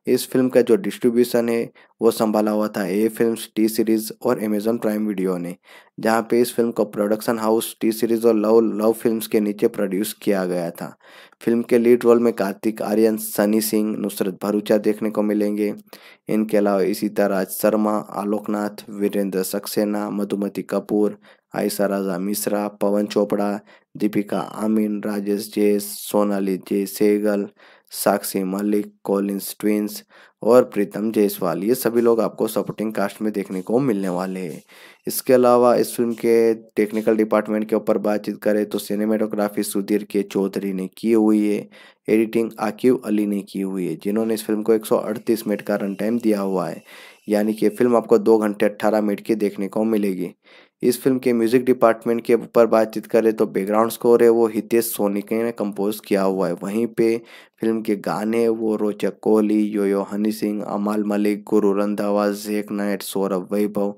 इस फिल्म का जो डिस्ट्रीब्यूशन है वो संभाला हुआ था ए फिल्म टी सीरीज़ और अमेजोन प्राइम वीडियो ने जहाँ पे इस फिल्म को प्रोडक्शन हाउस टी सीरीज़ और लव लव फिल्म के नीचे प्रोड्यूस किया गया था फिल्म के लीड रोल में कार्तिक आर्यन सनी सिंह नुसरत भरूचा देखने को मिलेंगे इनके अलावा इसी तरह राज शर्मा आलोकनाथ वीरेंद्र सक्सेना मधुमती कपूर आयशा राजा मिश्रा पवन चोपड़ा दीपिका आमीन राजेश जैस सोनाली जय सेगल साक्षी मलिक कोलिन ट्विंस और प्रीतम जायसवाल ये सभी लोग आपको सपोर्टिंग कास्ट में देखने को मिलने वाले हैं इसके अलावा इस फिल्म के टेक्निकल डिपार्टमेंट के ऊपर बातचीत करें तो सिनेमेटोग्राफी सुधीर के चौधरी ने की हुई है एडिटिंग आकिब अली ने की हुई है जिन्होंने इस फिल्म को 138 मिनट का रन टाइम दिया हुआ है यानी कि फिल्म आपको दो घंटे अट्ठारह मिनट की देखने को मिलेगी इस फिल्म के म्यूजिक डिपार्टमेंट के ऊपर बातचीत करें तो बैकग्राउंड स्कोर है वो हितेश सोनिके ने कंपोज किया हुआ है वहीं पे फिल्म के गाने वो रोचक कोहली यो यो हनी सिंह अमाल मलिक गुरु रंधावा जेक नाइट सौरभ वैभव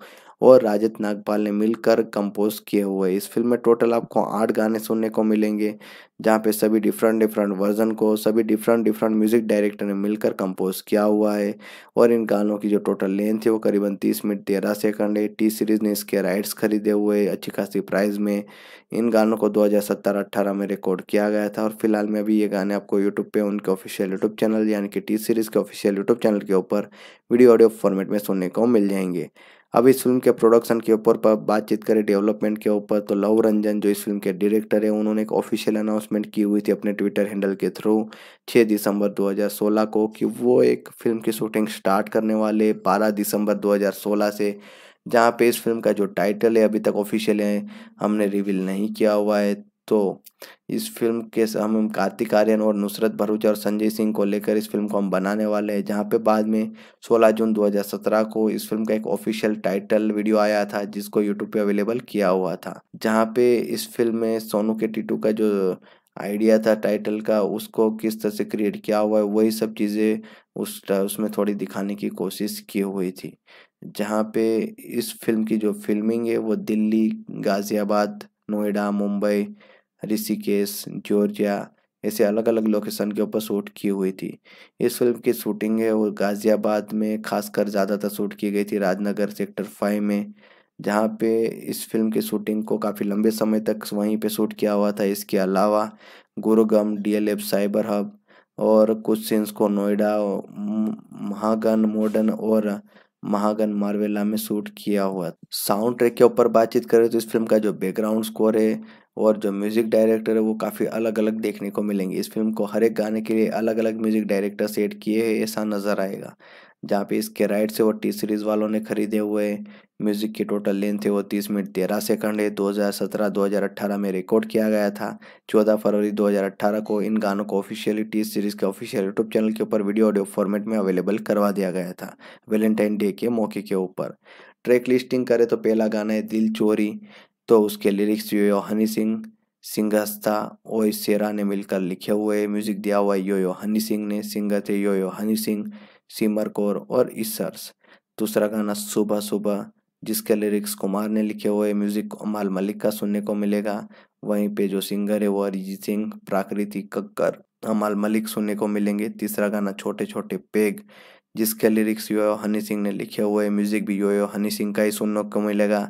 और राजत नागपाल ने मिलकर कंपोज किए हुए इस फिल्म में टोटल आपको आठ गाने सुनने को मिलेंगे जहाँ पे सभी डिफरेंट डिफरेंट वर्जन को सभी डिफरेंट डिफरेंट म्यूज़िक डायरेक्टर ने मिलकर कंपोज किया हुआ है और इन गानों की जो टोटल लेंथ है वो करीबन तीस मिनट तेरह सेकंड है टी सीरीज़ ने इसके राइट्स खरीदे हुए अच्छी खासी प्राइस में इन गानों को दो हज़ार में रिकॉर्ड किया गया था और फिलहाल में अभी ये गाने आपको यूट्यूब पर उनके ऑफिशियल यूट्यूब चैनल यानी कि टी सीरीज़ के ऑफिशियल यूट्यूब चैनल के ऊपर वीडियो ऑडियो फॉर्मेट में सुनने को मिल जाएंगे अब इस फिल्म के प्रोडक्शन के ऊपर पर बातचीत करें डेवलपमेंट के ऊपर तो लव रंजन जो इस फिल्म के डायरेक्टर है उन्होंने एक ऑफिशियल अनाउंसमेंट की हुई थी अपने ट्विटर हैंडल के थ्रू 6 दिसंबर 2016 को कि वो एक फिल्म की शूटिंग स्टार्ट करने वाले 12 दिसंबर 2016 से जहाँ पे इस फिल्म का जो टाइटल है अभी तक ऑफिशियल है हमने रिवील नहीं किया हुआ है दोस्तों इस फिल्म के हम, कार्तिक आर्यन और नुसरत भरूच और संजय सिंह को लेकर इस फिल्म को हम बनाने वाले हैं जहाँ पे बाद में 16 जून 2017 को इस फिल्म का एक ऑफिशियल टाइटल वीडियो आया था जिसको यूट्यूब पे अवेलेबल किया हुआ था जहाँ पे इस फिल्म में सोनू के टीटू का जो आइडिया था टाइटल का उसको किस तरह से क्रिएट किया हुआ है वही सब चीज़ें उस उसमें थोड़ी दिखाने की कोशिश की हुई थी जहाँ पे इस फिल्म की जो फिल्मिंग है वो दिल्ली गाज़ियाबाद नोएडा मुंबई ऋषिकेश जॉर्जिया ऐसे अलग अलग लोकेशन के ऊपर शूट की हुई थी इस फिल्म की शूटिंग है वो गाज़ियाबाद में खासकर ज़्यादातर शूट की गई थी राजनगर सेक्टर फाइव में जहाँ पे इस फिल्म की शूटिंग को काफ़ी लंबे समय तक वहीं पे शूट किया हुआ था इसके अलावा गुरुगम डीएलएफ साइबर हब और कुछ सीन्स को नोएडा महागन मॉडर्न और महागन मार्वेला में शूट किया हुआ साउंड ट्रैक के ऊपर बातचीत करें तो इस फिल्म का जो बैकग्राउंड स्कोर है और जो म्यूज़िक डायरेक्टर है वो काफ़ी अलग अलग देखने को मिलेंगे इस फिल्म को हर एक गाने के लिए अलग अलग म्यूज़िक डायरेक्टर सेट किए हैं ऐसा नज़र आएगा जहाँ पे इसके राइट से वो टी सीरीज़ वालों ने खरीदे हुए म्यूज़िक की टोटल लेंथ है वो तीस मिनट तेरह सेकंड है हज़ार अट्ठारह में रिकॉर्ड किया गया था चौदह फरवरी अट्ठारह को इन गानों को ऑफिशियली टी सीरीज़ के ऑफिशियल यूट्यूब चैनल के ऊपर वीडियो ऑडियो फॉर्मेट में अवेलेबल करवा दिया गया था वेलेंटाइन डे के मौके के ऊपर ट्रैक लिस्टिंग करें तो पहला गाना है दिल चोरी तो उसके लिरिक्स यो यो हनी सिंह सिंगस्ता ओ सेरा ने मिलकर लिखे हुए म्यूजिक दिया हुआ यो यो हनी सिंह ने सिंगर थे यो यो हनी सिंह सिमर कौर और इसर्स दूसरा गाना सुबह सुबह जिसके लिरिक्स कुमार ने लिखे हुए म्यूजिक अमाल मलिक का सुनने को मिलेगा वहीं पे जो सिंगर है वो अरिजीत सिंह प्राकृतिक कक्कर अमाल मलिक सुनने को मिलेंगे तीसरा गाना छोटे छोटे पेग जिसके लिरिक्स यो हनी सिंह ने लिखे हुए म्यूजिक भी यो यो हनी सिंह का ही सुनने को मिलेगा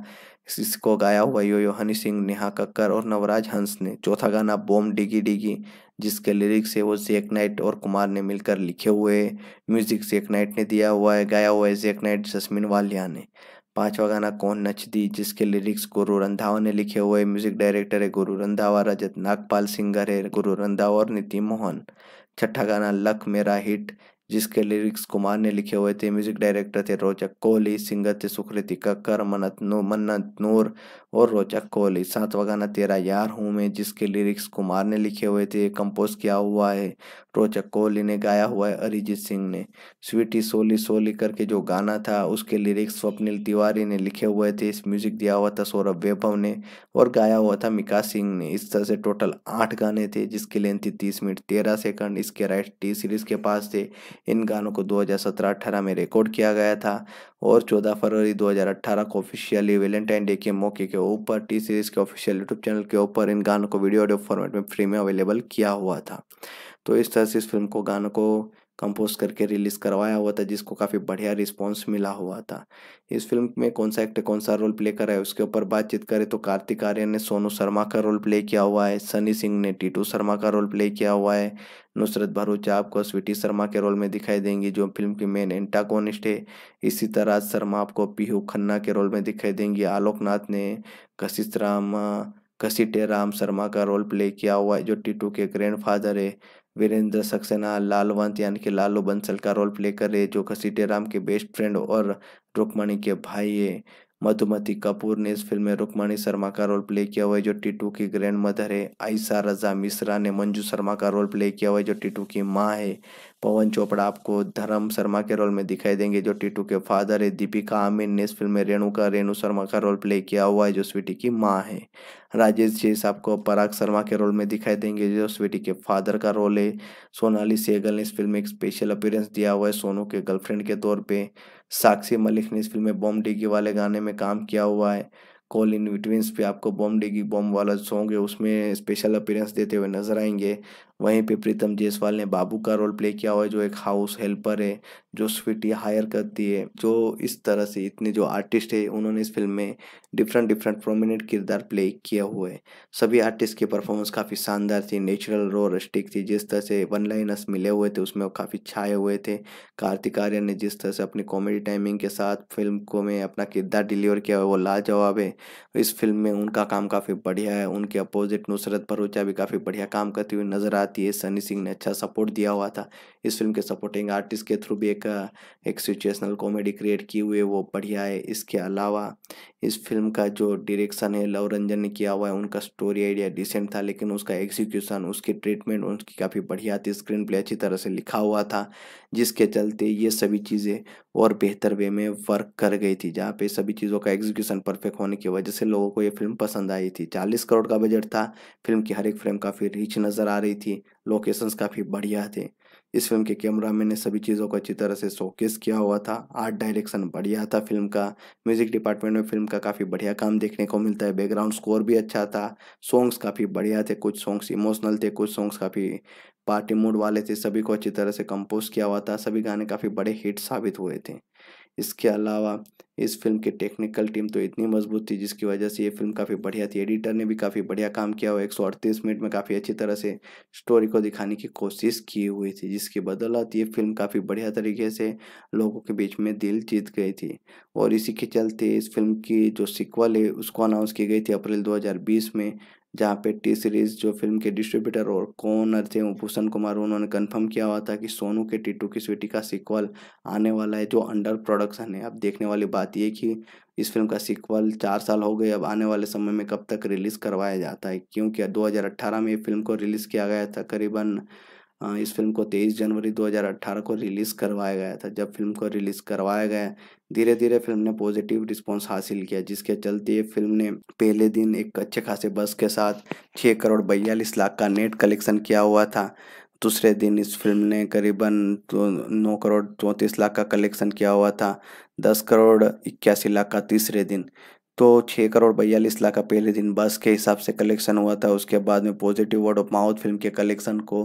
इसको गाया हुआ यो हनी सिंह नेहा कक्कर और नवराज हंस ने चौथा गाना बोम डिगी डिगी जिसके लिरिक्स है वो जेक नाइट और कुमार ने मिलकर लिखे हुए म्यूजिक जेक नाइट ने दिया हुआ है गाया हुआ है जेक नाइट जसमिन वालिया ने पांचवा गाना कौन नच दी जिसके लिरिक्स गुरु रंधावा ने लिखे हुए म्यूजिक डायरेक्टर है गुरु रंधावा रजत नागपाल सिंगर है गुरु रंधावा और नीति मोहन छठा गाना लक मेरा हिट जिसके लिरिक्स कुमार ने लिखे हुए थे म्यूजिक डायरेक्टर थे रोचक कोहली सिंगर थे सुकृति कक्कर मन्नत नो मन्नत नूर और रोचक कोहली सातवा गाना तेरा यार हूँ मैं जिसके लिरिक्स कुमार ने लिखे हुए थे कंपोज किया हुआ है रोचक कोहली ने गाया हुआ है अरिजीत सिंह ने स्वीटी सोली सोली करके जो गाना था उसके लिरिक्स स्वप्निल तिवारी ने लिखे हुए थे इस म्यूजिक दिया हुआ था सौरभ वैभव ने और गाया हुआ था मिका सिंह ने इस तरह से टोटल आठ गाने थे जिसकी लेंथ थी तीस मिनट तेरह सेकंड इसके राइट टी सीरीज के पास थे इन गानों को 2017-18 में रिकॉर्ड किया गया था और 14 फरवरी 2018 को ऑफिशियली वेलेंटाइन डे के मौके के ऊपर टी सीरीज के ऑफिशियल यूट्यूब चैनल के ऊपर इन गानों को वीडियो ऑडियो फॉर्मेट में फ्री में अवेलेबल किया हुआ था तो इस तरह से इस फिल्म को गानों को कंपोज करके रिलीज़ करवाया हुआ था जिसको काफ़ी बढ़िया रिस्पॉन्स मिला हुआ था इस फिल्म में कौन सा एक्टर कौन सा रोल प्ले करा है उसके ऊपर बातचीत करें तो कार्तिक आर्यन ने सोनू शर्मा का रोल प्ले किया हुआ है सनी सिंह ने टीटू शर्मा का रोल प्ले किया हुआ है नुसरत भरूचा आपको स्वीटी शर्मा के रोल में दिखाई देंगी जो फिल्म की मेन एंटागोनिस्ट है इसी तरह शर्मा आपको पीहू खन्ना के रोल में दिखाई देंगी आलोकनाथ ने कशित राम घसीटे राम शर्मा का रोल प्ले किया हुआ है जो टीटू के फादर है वीरेंद्र सक्सेना लालवंत यानी कि लालू बंसल का रोल प्ले कर रहे जो राम के बेस्ट फ्रेंड और रुकमणी के भाई है मधुमती कपूर ने इस फिल्म में रुक्मणी शर्मा का रोल प्ले किया हुआ है जो टीटू की ग्रैंड मदर है आयशा रजा मिश्रा ने मंजू शर्मा का रोल प्ले किया हुआ है जो टीटू की माँ है पवन चोपड़ा आपको धर्म शर्मा के रोल में दिखाई देंगे जो टीटू के फादर है दीपिका आमिर ने इस फिल्म में रेणुका रेणु शर्मा का रोल प्ले किया हुआ है जो स्वीटी की माँ है राजेश शेष आपको पराग शर्मा के रोल में दिखाई देंगे जो स्वीटी के फादर का रोल है सोनाली सेगल ने इस फिल्म में एक स्पेशल अपीयरेंस दिया हुआ है सोनू के गर्लफ्रेंड के तौर पर साक्षी मलिक ने इस फिल्म में बॉम डिगी वाले गाने में काम किया हुआ है कॉल इन बिटवीन्स पे आपको बॉम डिगी बॉम वाला सॉन्ग है उसमें स्पेशल अपीरेंस देते हुए नजर आएंगे वहीं पे प्रीतम जयसवाल ने बाबू का रोल प्ले किया हुआ है जो एक हाउस हेल्पर है जो स्वीटी हायर करती है जो इस तरह से इतने जो आर्टिस्ट है उन्होंने इस फिल्म में डिफरेंट डिफरेंट प्रोमिनेंट किरदार प्ले किया हुए सभी आर्टिस्ट की परफॉर्मेंस काफ़ी शानदार थी नेचुरल रो रस्टिक थी जिस तरह से वन लाइनर्स मिले हुए थे उसमें काफ़ी छाए हुए थे कार्तिक आर्यन ने जिस तरह से अपनी कॉमेडी टाइमिंग के साथ फिल्म को में अपना किरदार डिलीवर किया हुआ वो लाजवाब है इस फिल्म में उनका काम काफ़ी बढ़िया है उनके अपोजिट नुसरत भरोचा भी काफ़ी बढ़िया काम करती हुई नजर आती आती है सनी सिंह ने अच्छा सपोर्ट दिया हुआ था इस फिल्म के सपोर्टिंग आर्टिस्ट के थ्रू भी एक एक सिचुएशनल कॉमेडी क्रिएट की हुई है वो बढ़िया है इसके अलावा इस फिल्म का जो डायरेक्शन है लव रंजन ने किया हुआ है उनका स्टोरी आइडिया डिसेंट था लेकिन उसका एग्जीक्यूशन उसकी ट्रीटमेंट उनकी काफ़ी बढ़िया थी स्क्रीन प्ले अच्छी तरह से लिखा हुआ था जिसके चलते ये सभी चीज़ें और बेहतर वे में वर्क कर गई थी जहाँ पे सभी चीज़ों का एग्जीक्यूशन परफेक्ट होने की वजह से लोगों को ये फिल्म पसंद आई थी 40 करोड़ का बजट था फिल्म की हर एक फ्रेम काफ़ी रिच नज़र आ रही थी लोकेशंस काफ़ी बढ़िया थे इस फिल्म के कैमरा मैन ने सभी चीज़ों को अच्छी तरह से शोकेस किया हुआ था आर्ट डायरेक्शन बढ़िया था फिल्म का म्यूजिक डिपार्टमेंट में फिल्म का काफ़ी बढ़िया काम देखने को मिलता है बैकग्राउंड स्कोर भी अच्छा था सॉन्ग्स काफ़ी बढ़िया थे कुछ सॉन्ग्स इमोशनल थे कुछ सॉन्ग्स काफ़ी पार्टी मूड वाले थे सभी को अच्छी तरह से कंपोज किया हुआ था सभी गाने काफ़ी बड़े हिट साबित हुए थे इसके अलावा इस फिल्म की टेक्निकल टीम तो इतनी मजबूत थी जिसकी वजह से ये फिल्म काफ़ी बढ़िया थी एडिटर ने भी काफ़ी बढ़िया काम किया हुआ एक सौ अड़तीस मिनट में काफ़ी अच्छी तरह से स्टोरी को दिखाने की कोशिश की हुई थी जिसकी बदौलत ये फिल्म काफ़ी बढ़िया तरीके से लोगों के बीच में दिल जीत गई थी और इसी के चलते इस फिल्म की जो सिक्वल है उसको अनाउंस की गई थी अप्रैल दो में जहाँ पे टी सीरीज जो फिल्म के डिस्ट्रीब्यूटर और कोनर थे भूषण कुमार उन्होंने कंफर्म किया हुआ था कि सोनू के टीटू की स्वीटी का सीक्वल आने वाला है जो अंडर प्रोडक्शन है अब देखने वाली बात ये कि इस फिल्म का सीक्वल चार साल हो गए अब आने वाले समय में कब तक रिलीज़ करवाया जाता है क्योंकि दो में ये फिल्म को रिलीज़ किया गया था करीबन हाँ, इस फिल्म को 23 जनवरी 2018 को रिलीज़ करवाया गया था जब फिल्म को रिलीज़ करवाया गया धीरे धीरे फिल्म ने पॉजिटिव रिस्पांस हासिल किया जिसके चलते ये फिल्म ने पहले दिन एक अच्छे खासे बस के साथ छः करोड़ बयालीस लाख का नेट कलेक्शन किया हुआ था दूसरे दिन इस फिल्म ने करीबन नौ करोड़ चौंतीस लाख का कलेक्शन किया हुआ था दस करोड़ इक्यासी लाख का तीसरे दिन तो छः करोड़ बयालीस लाख का पहले दिन बस के हिसाब से कलेक्शन हुआ था उसके बाद में positive word of mouth film के कलेक्शन को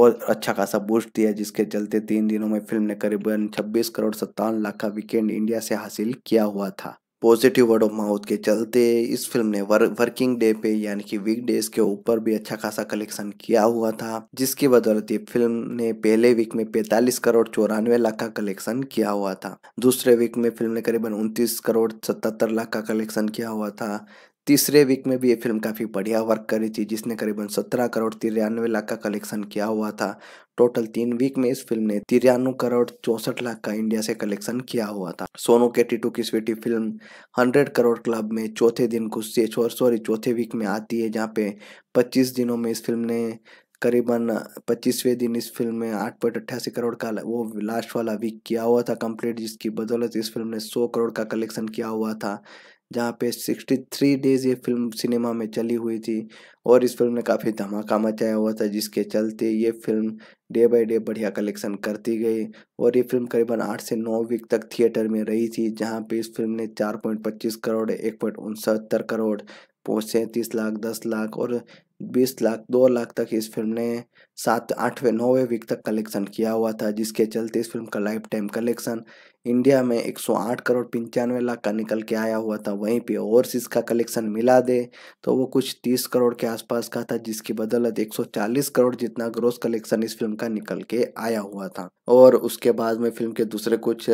और अच्छा खासा बूस्ट दिया जिसके चलते तीन दिनों में फिल्म ने करीबन छब्बीस करोड़ सत्तावन लाख का वीकेंड इंडिया से हासिल किया हुआ था पॉजिटिव वर्ड ऑफ माउथ के चलते इस फिल्म ने वर, वर्किंग डे पे यानी कि वीक डेज के ऊपर भी अच्छा खासा कलेक्शन किया हुआ था जिसकी बदौलत ये फिल्म ने पहले वीक में 45 करोड़ चौरानवे लाख का कलेक्शन किया हुआ था दूसरे वीक में फिल्म ने करीबन उनतीस करोड़ सतहत्तर लाख का कलेक्शन किया हुआ था तीसरे वीक में भी ये फिल्म काफ़ी बढ़िया वर्क करी थी जिसने करीबन सत्रह करोड़ तिरानवे लाख का कलेक्शन किया हुआ था टोटल तीन वीक में इस फिल्म ने तिरानवे करोड़ चौसठ लाख का इंडिया से कलेक्शन किया हुआ था सोनू के टू की Sweety film hundred crore club में चौथे दिन कुछ सॉरी चौथे वीक में आती है जहाँ पे पच्चीस दिनों में इस फिल्म ने करीबन पच्चीसवें दिन इस फिल्म में आठ पॉइंट अट्ठासी करोड़ का वो लास्ट वाला वीक किया हुआ था कंप्लीट जिसकी बदौलत इस फिल्म ने सौ करोड़ का कलेक्शन किया हुआ था जहाँ पे 63 डेज ये फिल्म सिनेमा में चली हुई थी और इस फिल्म ने काफ़ी धमाका मचाया हुआ था जिसके चलते ये फिल्म डे बाय डे बढ़िया कलेक्शन करती गई और ये फिल्म करीबन आठ से नौ वीक तक थिएटर में रही थी जहाँ पे इस फिल्म ने चार पॉइंट पच्चीस करोड़ एक पॉइंट उनसत्तर करोड़ सैंतीस लाख दस लाख और बीस लाख दो लाख तक इस फिल्म ने सात आठवें नौवें वीक तक कलेक्शन किया हुआ था जिसके चलते इस फिल्म का लाइफ टाइम कलेक्शन इंडिया में 108 करोड़ पंचानवे लाख का निकल के आया हुआ था वहीं पे ओवरसीज़ का कलेक्शन मिला दे तो वो कुछ 30 करोड़ के आसपास का था जिसकी बदौलत 140 करोड़ जितना ग्रोस कलेक्शन इस फिल्म का निकल के आया हुआ था और उसके बाद में फिल्म के दूसरे कुछ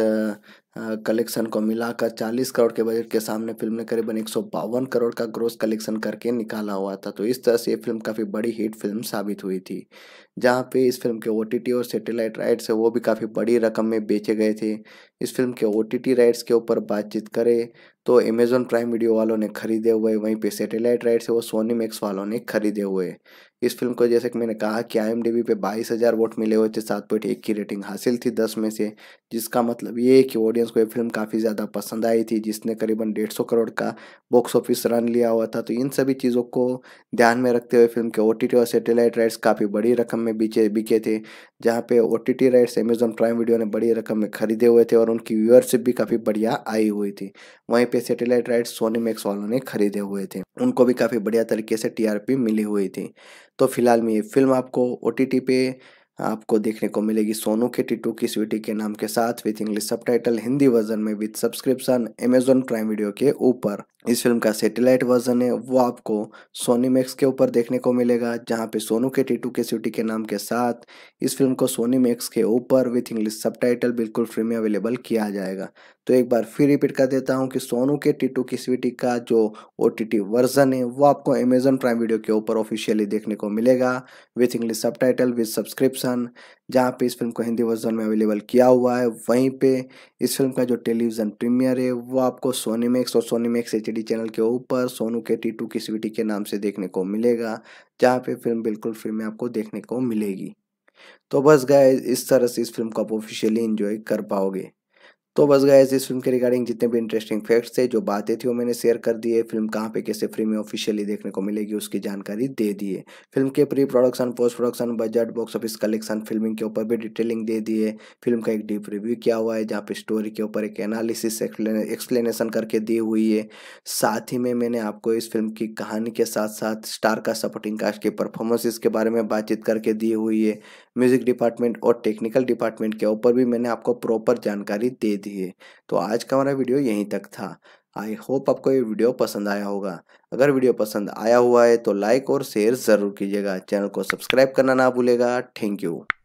कलेक्शन को मिलाकर 40 करोड़ के बजट के सामने फिल्म ने करीबन एक करोड़ का ग्रोस कलेक्शन करके निकाला हुआ था तो इस तरह से ये फिल्म काफ़ी बड़ी हिट फिल्म साबित हुई थी जहाँ पे इस फिल्म के ओ और सैटेलाइट राइट्स है वो भी काफ़ी बड़ी रकम में बेचे गए थे इस फिल्म के ओ राइट्स के ऊपर बातचीत करें तो अमेजोन प्राइम वीडियो वालों ने खरीदे हुए वहीं पे सैटेलाइट राइट्स है वो सोनी मैक्स वालों ने खरीदे हुए इस फिल्म को जैसे कि मैंने कहा कि आई पे बाईस हज़ार वोट मिले हुए थे सात पॉइंट एक की रेटिंग हासिल थी दस में से जिसका मतलब ये है कि ऑडियंस को ये फिल्म काफ़ी ज़्यादा पसंद आई थी जिसने करीबन डेढ़ सौ करोड़ का बॉक्स ऑफिस रन लिया हुआ था तो इन सभी चीज़ों को ध्यान में रखते हुए फिल्म के ओ और सेटेलाइट राइट्स काफ़ी बड़ी रकम में बिके बिके थे जहाँ पे ओ राइट्स अमेजोन प्राइम वीडियो ने बड़ी रकम में खरीदे हुए थे और उनकी व्यूअरशिप भी काफ़ी बढ़िया आई हुई थी वहीं पर सेटेलाइट राइट्स सोनी मैक्स वालों ने खरीदे हुए थे उनको भी काफ़ी बढ़िया तरीके से टी मिली हुई थी तो फिलहाल में ये फिल्म आपको ओ पे आपको देखने को मिलेगी सोनू के टिटू की स्वीटी के नाम के साथ with English subtitle Hindi version में with subscription Amazon Prime Video के ऊपर इस फिल्म का सैटेलाइट वर्जन है वो आपको सोनी मैक्स के ऊपर देखने को मिलेगा जहाँ पे सोनू के टीटू के सिटी के नाम के साथ इस फिल्म को सोनी मैक्स के ऊपर विथ इंग्लिश सबटाइटल बिल्कुल फ्री में अवेलेबल किया जाएगा तो एक बार फिर रिपीट कर देता हूँ कि सोनू के टीटू की स्वीटी का जो ओ वर्जन है वो आपको अमेजन प्राइम वीडियो के ऊपर ऑफिशियली देखने को मिलेगा with English subtitle with subscription जहाँ पे इस फिल्म को हिंदी वर्जन में अवेलेबल किया हुआ है वहीं पे इस फिल्म का जो टेलीविज़न प्रीमियर है वो आपको सोनी मैक्स और सोनी मैक्स एच चैनल के ऊपर सोनू के टी टू की के नाम से देखने को मिलेगा जहाँ पे फिल्म बिल्कुल फ्री में आपको देखने को मिलेगी तो बस गए इस तरह से इस फिल्म को आप ऑफिशियली इन्जॉय कर पाओगे तो बस गए इस फिल्म के रिगार्डिंग जितने भी इंटरेस्टिंग फैक्ट्स थे जो बातें थी वो मैंने शेयर कर दिए फिल्म कहाँ पे कैसे फ्री में ऑफिशियली देखने को मिलेगी उसकी जानकारी दे दिए फिल्म के pre production post production budget box office collection filming के ऊपर भी डिटेलिंग दे दिए फिल्म का एक डीप रिव्यू किया हुआ है जहाँ पे स्टोरी के ऊपर एक एनालिसिस एक्सप्लेनेशन करके दी हुई है साथ ही में मैंने आपको इस फिल्म की कहानी के साथ साथ स्टार का सपोर्टिंग कास्ट के परफॉर्मेंसेज के बारे में बातचीत करके दी हुई है म्यूजिक डिपार्टमेंट और टेक्निकल डिपार्टमेंट के ऊपर भी मैंने आपको प्रॉपर जानकारी दे दिए तो आज का हमारा वीडियो यहीं तक था आई होप आपको ये वीडियो पसंद आया होगा अगर वीडियो पसंद आया हुआ है तो लाइक और शेयर ज़रूर कीजिएगा चैनल को सब्सक्राइब करना ना भूलेगा थैंक यू